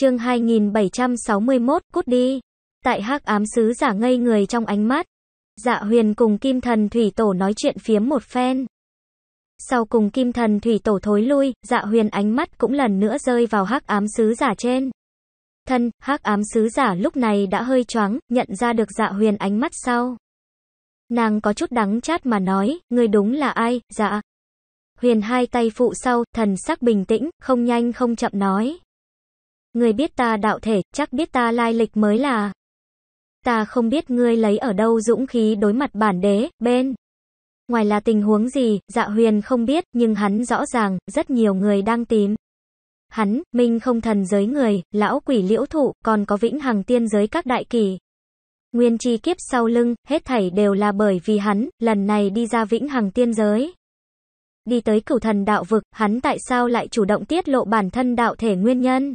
chương 2761, cút đi. Tại hắc ám sứ giả ngây người trong ánh mắt. Dạ huyền cùng kim thần thủy tổ nói chuyện phiếm một phen. Sau cùng kim thần thủy tổ thối lui, dạ huyền ánh mắt cũng lần nữa rơi vào hắc ám sứ giả trên. Thân, hắc ám sứ giả lúc này đã hơi choáng, nhận ra được dạ huyền ánh mắt sau. Nàng có chút đắng chát mà nói, người đúng là ai, dạ. Huyền hai tay phụ sau, thần sắc bình tĩnh, không nhanh không chậm nói. Người biết ta đạo thể, chắc biết ta lai lịch mới là. Ta không biết ngươi lấy ở đâu dũng khí đối mặt bản đế, bên. Ngoài là tình huống gì, dạ huyền không biết, nhưng hắn rõ ràng, rất nhiều người đang tìm. Hắn, minh không thần giới người, lão quỷ liễu thụ, còn có vĩnh hằng tiên giới các đại kỳ. Nguyên chi kiếp sau lưng, hết thảy đều là bởi vì hắn, lần này đi ra vĩnh hằng tiên giới. Đi tới cửu thần đạo vực, hắn tại sao lại chủ động tiết lộ bản thân đạo thể nguyên nhân?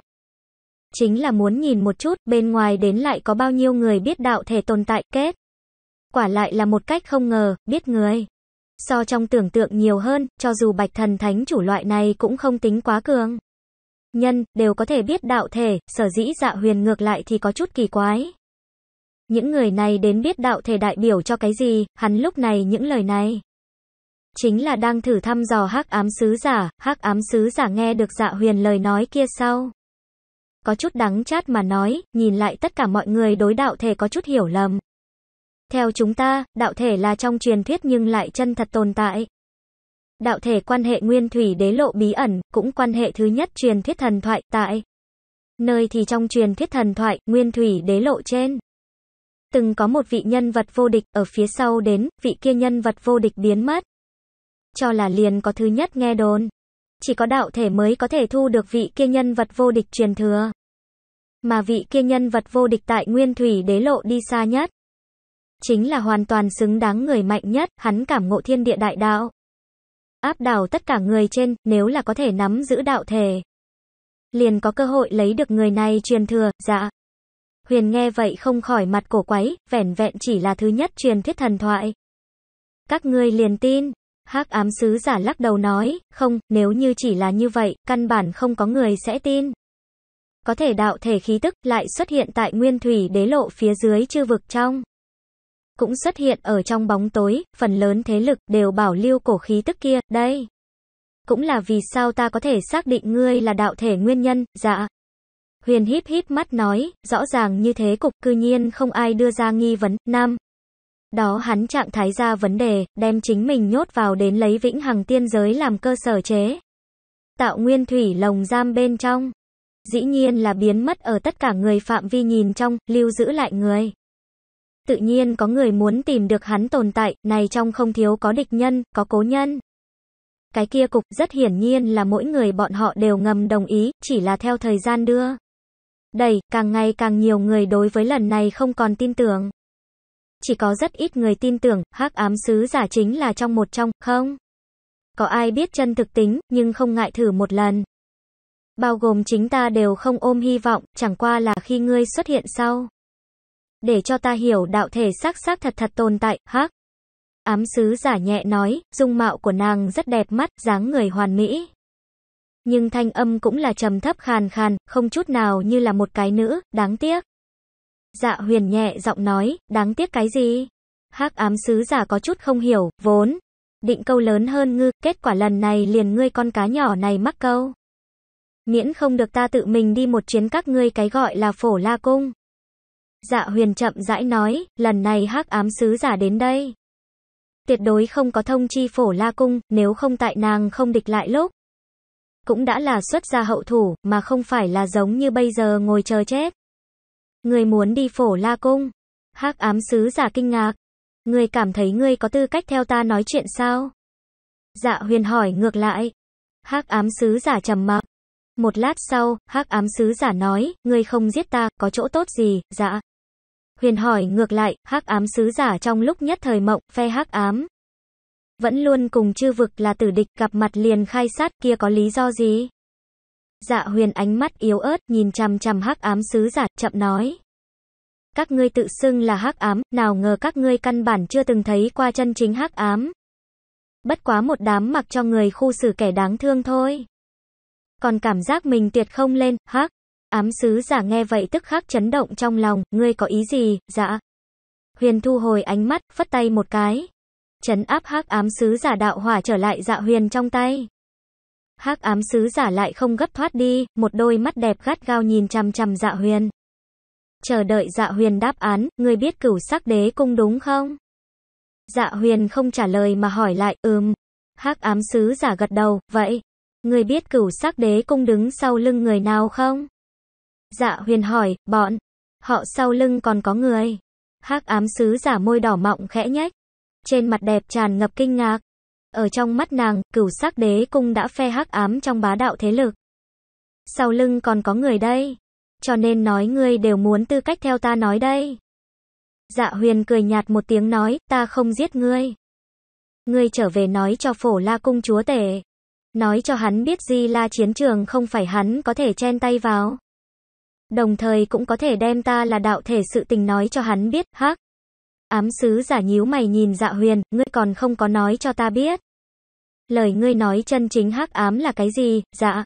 chính là muốn nhìn một chút, bên ngoài đến lại có bao nhiêu người biết đạo thể tồn tại, kết. Quả lại là một cách không ngờ, biết người. So trong tưởng tượng nhiều hơn, cho dù bạch thần thánh chủ loại này cũng không tính quá cường. Nhân, đều có thể biết đạo thể, sở dĩ dạ huyền ngược lại thì có chút kỳ quái. Những người này đến biết đạo thể đại biểu cho cái gì, hắn lúc này những lời này. Chính là đang thử thăm dò hắc ám sứ giả, hắc ám sứ giả nghe được dạ huyền lời nói kia sau có chút đắng chát mà nói, nhìn lại tất cả mọi người đối đạo thể có chút hiểu lầm. Theo chúng ta, đạo thể là trong truyền thuyết nhưng lại chân thật tồn tại. Đạo thể quan hệ nguyên thủy đế lộ bí ẩn, cũng quan hệ thứ nhất truyền thuyết thần thoại, tại. Nơi thì trong truyền thuyết thần thoại, nguyên thủy đế lộ trên. Từng có một vị nhân vật vô địch, ở phía sau đến, vị kia nhân vật vô địch biến mất. Cho là liền có thứ nhất nghe đồn chỉ có đạo thể mới có thể thu được vị kia nhân vật vô địch truyền thừa. Mà vị kia nhân vật vô địch tại nguyên thủy đế lộ đi xa nhất. Chính là hoàn toàn xứng đáng người mạnh nhất, hắn cảm ngộ thiên địa đại đạo. Áp đảo tất cả người trên, nếu là có thể nắm giữ đạo thể. Liền có cơ hội lấy được người này truyền thừa, dạ. Huyền nghe vậy không khỏi mặt cổ quấy, vẻn vẹn chỉ là thứ nhất truyền thuyết thần thoại. Các ngươi liền tin, Hắc ám sứ giả lắc đầu nói, không, nếu như chỉ là như vậy, căn bản không có người sẽ tin. Có thể đạo thể khí tức lại xuất hiện tại nguyên thủy đế lộ phía dưới chư vực trong. Cũng xuất hiện ở trong bóng tối, phần lớn thế lực đều bảo lưu cổ khí tức kia, đây. Cũng là vì sao ta có thể xác định ngươi là đạo thể nguyên nhân, dạ. Huyền híp híp mắt nói, rõ ràng như thế cục cư nhiên không ai đưa ra nghi vấn, nam đó hắn trạng thái ra vấn đề, đem chính mình nhốt vào đến lấy vĩnh hằng tiên giới làm cơ sở chế. Tạo nguyên thủy lồng giam bên trong. Dĩ nhiên là biến mất ở tất cả người phạm vi nhìn trong, lưu giữ lại người. Tự nhiên có người muốn tìm được hắn tồn tại, này trong không thiếu có địch nhân, có cố nhân. Cái kia cục rất hiển nhiên là mỗi người bọn họ đều ngầm đồng ý, chỉ là theo thời gian đưa. Đẩy, càng ngày càng nhiều người đối với lần này không còn tin tưởng chỉ có rất ít người tin tưởng, hắc ám sứ giả chính là trong một trong, không? Có ai biết chân thực tính, nhưng không ngại thử một lần. Bao gồm chính ta đều không ôm hy vọng, chẳng qua là khi ngươi xuất hiện sau. Để cho ta hiểu đạo thể xác xác thật thật tồn tại, hắc. Ám sứ giả nhẹ nói, dung mạo của nàng rất đẹp mắt, dáng người hoàn mỹ. Nhưng thanh âm cũng là trầm thấp khàn khàn, không chút nào như là một cái nữ, đáng tiếc. Dạ huyền nhẹ giọng nói, đáng tiếc cái gì? hắc ám sứ giả có chút không hiểu, vốn. Định câu lớn hơn ngư, kết quả lần này liền ngươi con cá nhỏ này mắc câu. Miễn không được ta tự mình đi một chuyến các ngươi cái gọi là phổ la cung. Dạ huyền chậm rãi nói, lần này hắc ám sứ giả đến đây. Tuyệt đối không có thông chi phổ la cung, nếu không tại nàng không địch lại lúc. Cũng đã là xuất ra hậu thủ, mà không phải là giống như bây giờ ngồi chờ chết. Người muốn đi phổ la cung. hắc ám sứ giả kinh ngạc. Người cảm thấy ngươi có tư cách theo ta nói chuyện sao? Dạ huyền hỏi ngược lại. hắc ám sứ giả trầm mặc. Một lát sau, hắc ám sứ giả nói, ngươi không giết ta, có chỗ tốt gì, dạ. Huyền hỏi ngược lại, hắc ám sứ giả trong lúc nhất thời mộng, phe hắc ám. Vẫn luôn cùng chư vực là tử địch, gặp mặt liền khai sát kia có lý do gì? Dạ huyền ánh mắt yếu ớt, nhìn chằm chằm hắc ám sứ giả, chậm nói. Các ngươi tự xưng là hắc ám, nào ngờ các ngươi căn bản chưa từng thấy qua chân chính hắc ám. Bất quá một đám mặc cho người khu xử kẻ đáng thương thôi. Còn cảm giác mình tuyệt không lên, hắc. Ám sứ giả nghe vậy tức khắc chấn động trong lòng, ngươi có ý gì, dạ. Huyền thu hồi ánh mắt, phất tay một cái. Chấn áp hắc ám sứ giả đạo hỏa trở lại dạ huyền trong tay hắc ám sứ giả lại không gấp thoát đi, một đôi mắt đẹp gắt gao nhìn chằm chằm dạ huyền. Chờ đợi dạ huyền đáp án, ngươi biết cửu sắc đế cung đúng không? Dạ huyền không trả lời mà hỏi lại, ừm. hắc ám sứ giả gật đầu, vậy, ngươi biết cửu sắc đế cung đứng sau lưng người nào không? Dạ huyền hỏi, bọn, họ sau lưng còn có người. hắc ám sứ giả môi đỏ mọng khẽ nhếch, trên mặt đẹp tràn ngập kinh ngạc. Ở trong mắt nàng, cửu sắc đế cung đã phe hắc ám trong bá đạo thế lực. Sau lưng còn có người đây. Cho nên nói ngươi đều muốn tư cách theo ta nói đây. Dạ huyền cười nhạt một tiếng nói, ta không giết ngươi. Ngươi trở về nói cho phổ la cung chúa tể. Nói cho hắn biết gì là chiến trường không phải hắn có thể chen tay vào. Đồng thời cũng có thể đem ta là đạo thể sự tình nói cho hắn biết, hắc. Ám sứ giả nhíu mày nhìn dạ huyền, ngươi còn không có nói cho ta biết. Lời ngươi nói chân chính hắc ám là cái gì, dạ.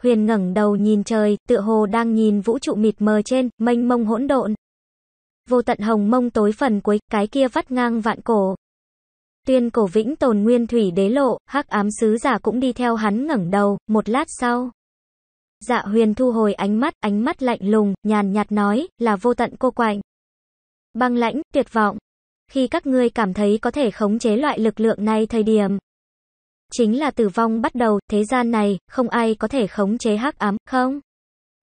Huyền ngẩng đầu nhìn trời, tựa hồ đang nhìn vũ trụ mịt mờ trên, mênh mông hỗn độn. Vô tận hồng mông tối phần cuối, cái kia vắt ngang vạn cổ. Tuyên cổ vĩnh tồn nguyên thủy đế lộ, hắc ám sứ giả cũng đi theo hắn ngẩng đầu, một lát sau. Dạ huyền thu hồi ánh mắt, ánh mắt lạnh lùng, nhàn nhạt nói, là vô tận cô quạnh băng lãnh, tuyệt vọng. Khi các ngươi cảm thấy có thể khống chế loại lực lượng này thời điểm, chính là tử vong bắt đầu, thế gian này, không ai có thể khống chế hắc ám, không?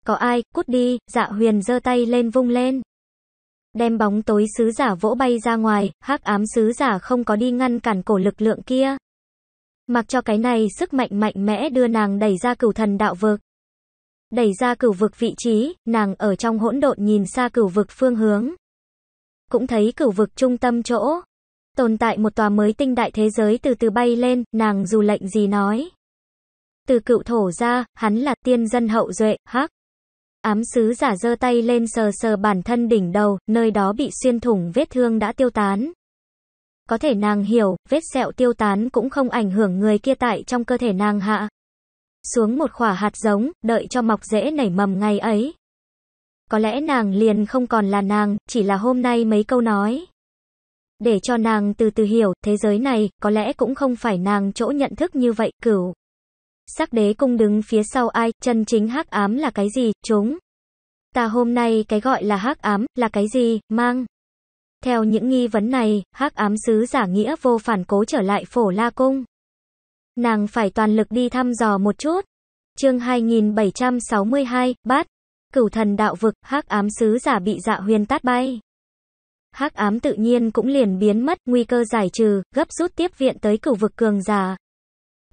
Có ai, cút đi, dạ huyền giơ tay lên vung lên. Đem bóng tối sứ giả vỗ bay ra ngoài, hắc ám sứ giả không có đi ngăn cản cổ lực lượng kia. Mặc cho cái này sức mạnh mạnh mẽ đưa nàng đẩy ra cửu thần đạo vực. Đẩy ra cửu vực vị trí, nàng ở trong hỗn độn nhìn xa cửu vực phương hướng cũng thấy cửu vực trung tâm chỗ. Tồn tại một tòa mới tinh đại thế giới từ từ bay lên, nàng dù lệnh gì nói. Từ cựu thổ ra, hắn là tiên dân hậu duệ, hắc. Ám sứ giả giơ tay lên sờ sờ bản thân đỉnh đầu, nơi đó bị xuyên thủng vết thương đã tiêu tán. Có thể nàng hiểu, vết sẹo tiêu tán cũng không ảnh hưởng người kia tại trong cơ thể nàng hạ. Xuống một khỏa hạt giống, đợi cho mọc rễ nảy mầm ngày ấy có lẽ nàng liền không còn là nàng, chỉ là hôm nay mấy câu nói. Để cho nàng từ từ hiểu, thế giới này, có lẽ cũng không phải nàng chỗ nhận thức như vậy, cửu. Sắc đế cung đứng phía sau ai, chân chính hắc ám là cái gì, chúng. Ta hôm nay cái gọi là hắc ám, là cái gì, mang. Theo những nghi vấn này, hắc ám sứ giả nghĩa vô phản cố trở lại phổ la cung. Nàng phải toàn lực đi thăm dò một chút. Chương 2762, bát. Cửu thần đạo vực, hắc ám sứ giả bị dạ huyền tát bay. Hắc ám tự nhiên cũng liền biến mất, nguy cơ giải trừ, gấp rút tiếp viện tới cửu vực cường giả.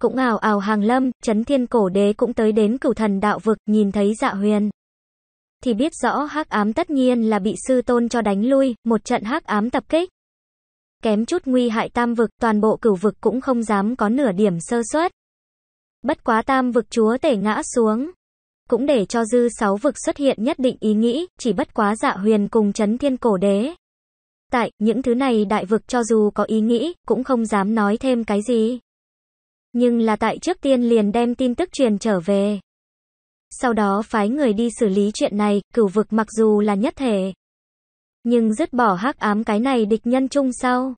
Cũng ảo ảo hàng lâm, chấn thiên cổ đế cũng tới đến cửu thần đạo vực, nhìn thấy dạ huyền. Thì biết rõ hắc ám tất nhiên là bị sư tôn cho đánh lui, một trận hắc ám tập kích. Kém chút nguy hại tam vực, toàn bộ cửu vực cũng không dám có nửa điểm sơ suất. Bất quá tam vực chúa tể ngã xuống, cũng để cho dư sáu vực xuất hiện nhất định ý nghĩ, chỉ bất quá dạ huyền cùng chấn thiên cổ đế. Tại, những thứ này đại vực cho dù có ý nghĩ, cũng không dám nói thêm cái gì. Nhưng là tại trước tiên liền đem tin tức truyền trở về. Sau đó phái người đi xử lý chuyện này, cửu vực mặc dù là nhất thể. Nhưng dứt bỏ hắc ám cái này địch nhân chung sau.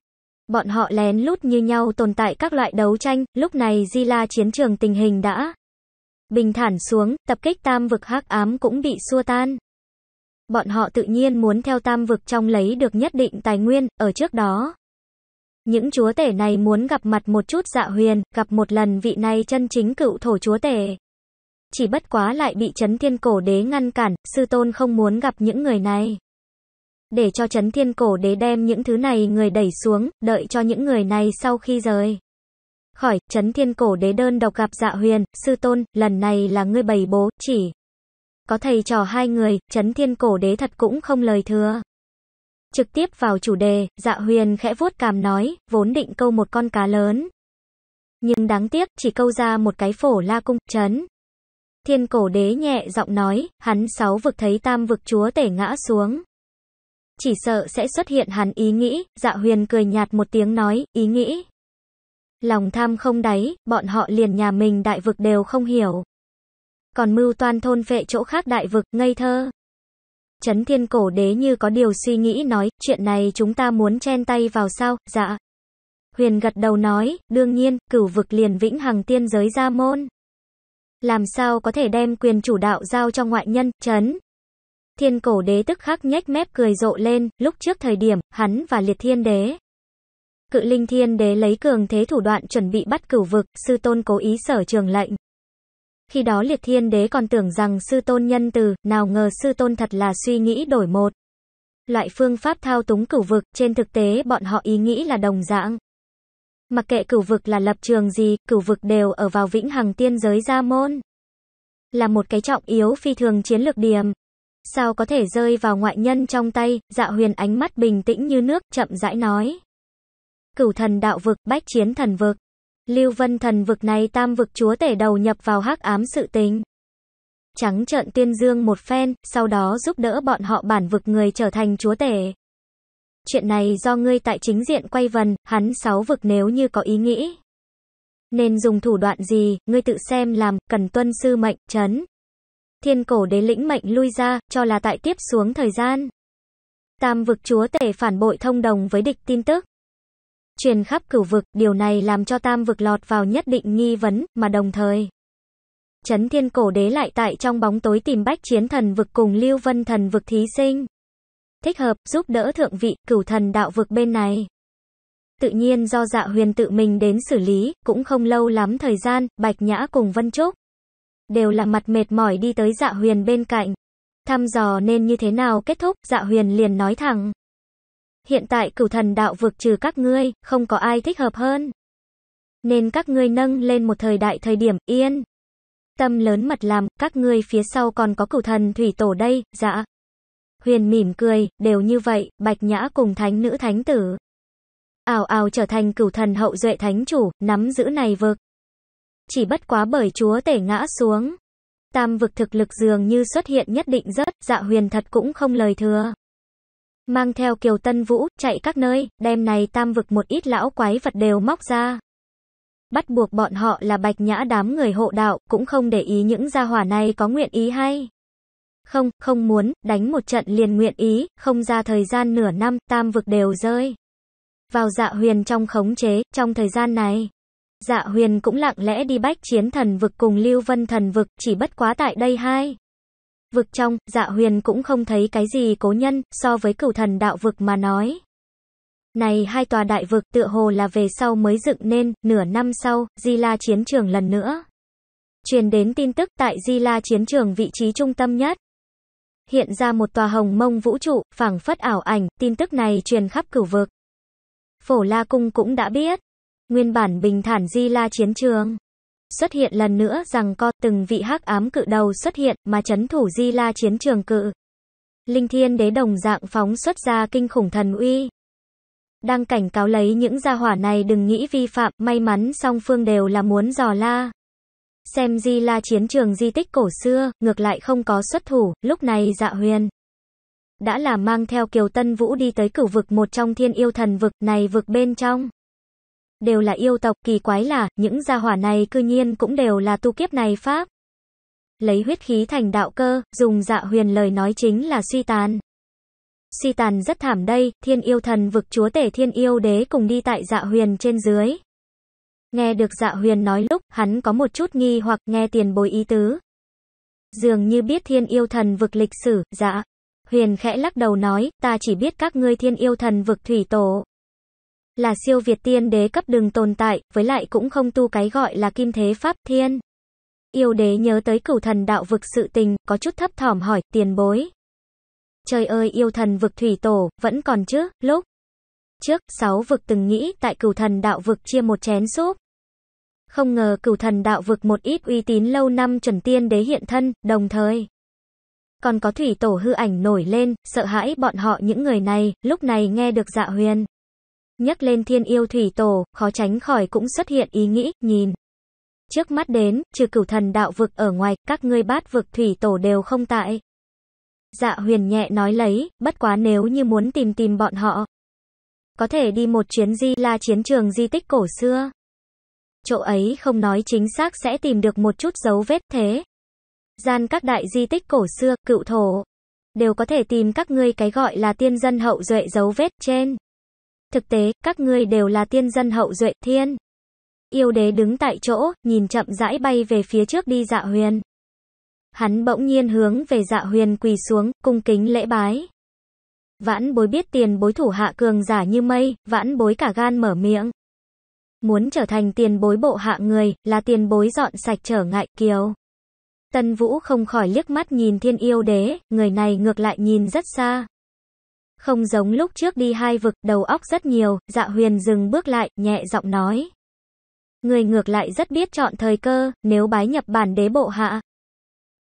Bọn họ lén lút như nhau tồn tại các loại đấu tranh, lúc này Di La chiến trường tình hình đã bình thản xuống, tập kích tam vực hắc ám cũng bị xua tan. Bọn họ tự nhiên muốn theo tam vực trong lấy được nhất định tài nguyên, ở trước đó. Những chúa tể này muốn gặp mặt một chút dạ huyền, gặp một lần vị này chân chính cựu thổ chúa tể. Chỉ bất quá lại bị chấn thiên cổ đế ngăn cản, sư tôn không muốn gặp những người này. Để cho chấn thiên cổ đế đem những thứ này người đẩy xuống, đợi cho những người này sau khi rời khỏi, chấn thiên cổ đế đơn độc gặp dạ huyền, sư tôn, lần này là ngươi bày bố, chỉ. Có thầy trò hai người, chấn thiên cổ đế thật cũng không lời thừa. Trực tiếp vào chủ đề, dạ huyền khẽ vuốt cảm nói, vốn định câu một con cá lớn. Nhưng đáng tiếc, chỉ câu ra một cái phổ la cung, chấn. Thiên cổ đế nhẹ giọng nói, hắn sáu vực thấy tam vực chúa tể ngã xuống. Chỉ sợ sẽ xuất hiện hắn ý nghĩ, dạ huyền cười nhạt một tiếng nói, ý nghĩ. Lòng tham không đáy, bọn họ liền nhà mình đại vực đều không hiểu. Còn mưu toan thôn vệ chỗ khác đại vực, ngây thơ. Chấn thiên cổ đế như có điều suy nghĩ nói, chuyện này chúng ta muốn chen tay vào sao, dạ. Huyền gật đầu nói, đương nhiên, cửu vực liền vĩnh hằng tiên giới ra môn. Làm sao có thể đem quyền chủ đạo giao cho ngoại nhân, chấn. Thiên cổ đế tức khắc nhếch mép cười rộ lên, lúc trước thời điểm, hắn và liệt thiên đế. Cự linh thiên đế lấy cường thế thủ đoạn chuẩn bị bắt cửu vực, sư tôn cố ý sở trường lệnh. Khi đó liệt thiên đế còn tưởng rằng sư tôn nhân từ, nào ngờ sư tôn thật là suy nghĩ đổi một. Loại phương pháp thao túng cửu vực, trên thực tế bọn họ ý nghĩ là đồng dạng. Mặc kệ cửu vực là lập trường gì, cửu vực đều ở vào vĩnh hằng tiên giới gia môn. Là một cái trọng yếu phi thường chiến lược điểm. Sao có thể rơi vào ngoại nhân trong tay, dạ huyền ánh mắt bình tĩnh như nước, chậm rãi nói cửu thần đạo vực, bách chiến thần vực. Lưu Vân thần vực này tam vực chúa tể đầu nhập vào hắc ám sự tình. Trắng trợn tuyên dương một phen, sau đó giúp đỡ bọn họ bản vực người trở thành chúa tể. Chuyện này do ngươi tại chính diện quay vần, hắn sáu vực nếu như có ý nghĩ. Nên dùng thủ đoạn gì, ngươi tự xem làm, cần tuân sư mệnh, chấn. Thiên cổ đế lĩnh mệnh lui ra, cho là tại tiếp xuống thời gian. Tam vực chúa tể phản bội thông đồng với địch tin tức truyền khắp cửu vực, điều này làm cho tam vực lọt vào nhất định nghi vấn, mà đồng thời. Chấn thiên cổ đế lại tại trong bóng tối tìm bách chiến thần vực cùng lưu vân thần vực thí sinh. Thích hợp, giúp đỡ thượng vị, cửu thần đạo vực bên này. Tự nhiên do dạ huyền tự mình đến xử lý, cũng không lâu lắm thời gian, Bạch Nhã cùng Vân Trúc. Đều là mặt mệt mỏi đi tới dạ huyền bên cạnh. Thăm dò nên như thế nào kết thúc, dạ huyền liền nói thẳng hiện tại cửu thần đạo vực trừ các ngươi, không có ai thích hợp hơn. Nên các ngươi nâng lên một thời đại thời điểm, yên. Tâm lớn mật làm, các ngươi phía sau còn có cửu thần thủy tổ đây, dạ. Huyền mỉm cười, đều như vậy, bạch nhã cùng thánh nữ thánh tử. Ảo ảo trở thành cửu thần hậu duệ thánh chủ, nắm giữ này vực. Chỉ bất quá bởi chúa tể ngã xuống. Tam vực thực lực dường như xuất hiện nhất định rất, dạ huyền thật cũng không lời thừa mang theo Kiều Tân Vũ, chạy các nơi, đem này tam vực một ít lão quái vật đều móc ra. Bắt buộc bọn họ là bạch nhã đám người hộ đạo, cũng không để ý những gia hỏa này có nguyện ý hay. Không, không muốn, đánh một trận liền nguyện ý, không ra thời gian nửa năm, tam vực đều rơi. Vào dạ huyền trong khống chế, trong thời gian này. Dạ huyền cũng lặng lẽ đi bách chiến thần vực cùng Lưu Vân thần vực, chỉ bất quá tại đây hai vực trong, dạ huyền cũng không thấy cái gì cố nhân, so với cửu thần đạo vực mà nói. Này hai tòa đại vực tựa hồ là về sau mới dựng nên, nửa năm sau, Di La chiến trường lần nữa. Truyền đến tin tức tại Di La chiến trường vị trí trung tâm nhất. Hiện ra một tòa hồng mông vũ trụ, phảng phất ảo ảnh, tin tức này truyền khắp cửu vực. Phổ La Cung cũng đã biết. Nguyên bản bình thản Di La chiến trường. Xuất hiện lần nữa rằng co từng vị hắc ám cự đầu xuất hiện mà chấn thủ Di La chiến trường cự. Linh Thiên Đế đồng dạng phóng xuất ra kinh khủng thần uy. Đang cảnh cáo lấy những gia hỏa này đừng nghĩ vi phạm, may mắn song phương đều là muốn dò la. Xem Di La chiến trường di tích cổ xưa, ngược lại không có xuất thủ, lúc này dạ huyền. Đã là mang theo Kiều Tân Vũ đi tới cửu vực một trong thiên yêu thần vực này vực bên trong đều là yêu tộc, kỳ quái là, những gia hỏa này cư nhiên cũng đều là tu kiếp này pháp. Lấy huyết khí thành đạo cơ, dùng dạ huyền lời nói chính là suy tàn. Suy tàn rất thảm đây, thiên yêu thần vực chúa tể thiên yêu đế cùng đi tại dạ huyền trên dưới. Nghe được dạ huyền nói lúc, hắn có một chút nghi hoặc nghe tiền bồi ý tứ. Dường như biết thiên yêu thần vực lịch sử, dạ. Huyền khẽ lắc đầu nói, ta chỉ biết các ngươi thiên yêu thần vực thủy tổ là siêu việt tiên đế cấp đường tồn tại, với lại cũng không tu cái gọi là kim thế pháp thiên. Yêu đế nhớ tới cửu thần đạo vực sự tình, có chút thấp thỏm hỏi, tiền bối. Trời ơi yêu thần vực thủy tổ, vẫn còn chứ, lúc. Trước, sáu vực từng nghĩ tại cửu thần đạo vực chia một chén súp. Không ngờ cửu thần đạo vực một ít uy tín lâu năm chuẩn tiên đế hiện thân, đồng thời. Còn có thủy tổ hư ảnh nổi lên, sợ hãi bọn họ những người này, lúc này nghe được dạ huyền. Nhắc lên thiên yêu thủy tổ, khó tránh khỏi cũng xuất hiện ý nghĩ, nhìn. Trước mắt đến, trừ cửu thần đạo vực ở ngoài, các ngươi bát vực thủy tổ đều không tại. Dạ huyền nhẹ nói lấy, bất quá nếu như muốn tìm tìm bọn họ. Có thể đi một chuyến di là chiến trường di tích cổ xưa. Chỗ ấy không nói chính xác sẽ tìm được một chút dấu vết thế. Gian các đại di tích cổ xưa, cựu thổ, đều có thể tìm các ngươi cái gọi là tiên dân hậu duệ dấu vết trên. Thực tế, các ngươi đều là tiên dân hậu duệ thiên. Yêu đế đứng tại chỗ, nhìn chậm rãi bay về phía trước đi dạ huyền. Hắn bỗng nhiên hướng về dạ huyền quỳ xuống, cung kính lễ bái. Vãn bối biết tiền bối thủ hạ cường giả như mây, vãn bối cả gan mở miệng. Muốn trở thành tiền bối bộ hạ người, là tiền bối dọn sạch trở ngại kiều. Tân Vũ không khỏi liếc mắt nhìn thiên yêu đế, người này ngược lại nhìn rất xa, không giống lúc trước đi hai vực, đầu óc rất nhiều, dạ huyền dừng bước lại, nhẹ giọng nói. Người ngược lại rất biết chọn thời cơ, nếu bái nhập bản đế bộ hạ.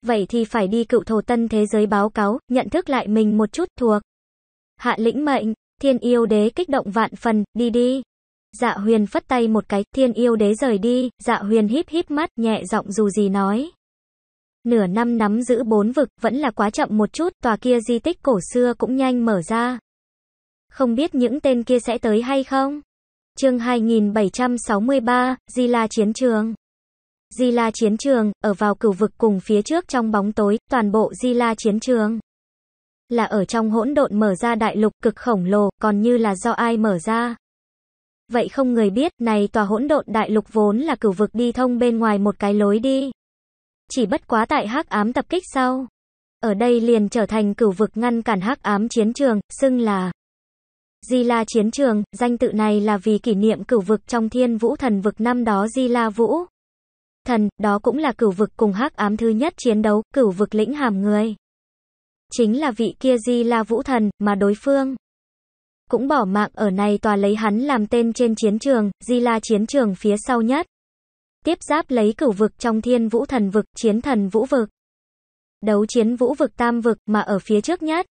Vậy thì phải đi cựu thổ tân thế giới báo cáo, nhận thức lại mình một chút thuộc. Hạ lĩnh mệnh, thiên yêu đế kích động vạn phần, đi đi. Dạ huyền phất tay một cái, thiên yêu đế rời đi, dạ huyền híp híp mắt, nhẹ giọng dù gì nói. Nửa năm nắm giữ bốn vực, vẫn là quá chậm một chút, tòa kia di tích cổ xưa cũng nhanh mở ra. Không biết những tên kia sẽ tới hay không? Chương 2763, Di La Chiến Trường Di La Chiến Trường, ở vào cửu vực cùng phía trước trong bóng tối, toàn bộ Di La Chiến Trường. Là ở trong hỗn độn mở ra đại lục cực khổng lồ, còn như là do ai mở ra. Vậy không người biết, này tòa hỗn độn đại lục vốn là cửu vực đi thông bên ngoài một cái lối đi chỉ bất quá tại hắc ám tập kích sau. Ở đây liền trở thành cửu vực ngăn cản hắc ám chiến trường, xưng là Di La Chiến Trường, danh tự này là vì kỷ niệm cửu vực trong thiên vũ thần vực năm đó Di La Vũ. Thần, đó cũng là cửu vực cùng hắc ám thứ nhất chiến đấu, cửu vực lĩnh hàm người. Chính là vị kia Di La Vũ Thần, mà đối phương cũng bỏ mạng ở này tòa lấy hắn làm tên trên chiến trường, Di La Chiến Trường phía sau nhất. Tiếp giáp lấy cửu vực trong thiên vũ thần vực, chiến thần vũ vực. Đấu chiến vũ vực tam vực mà ở phía trước nhất.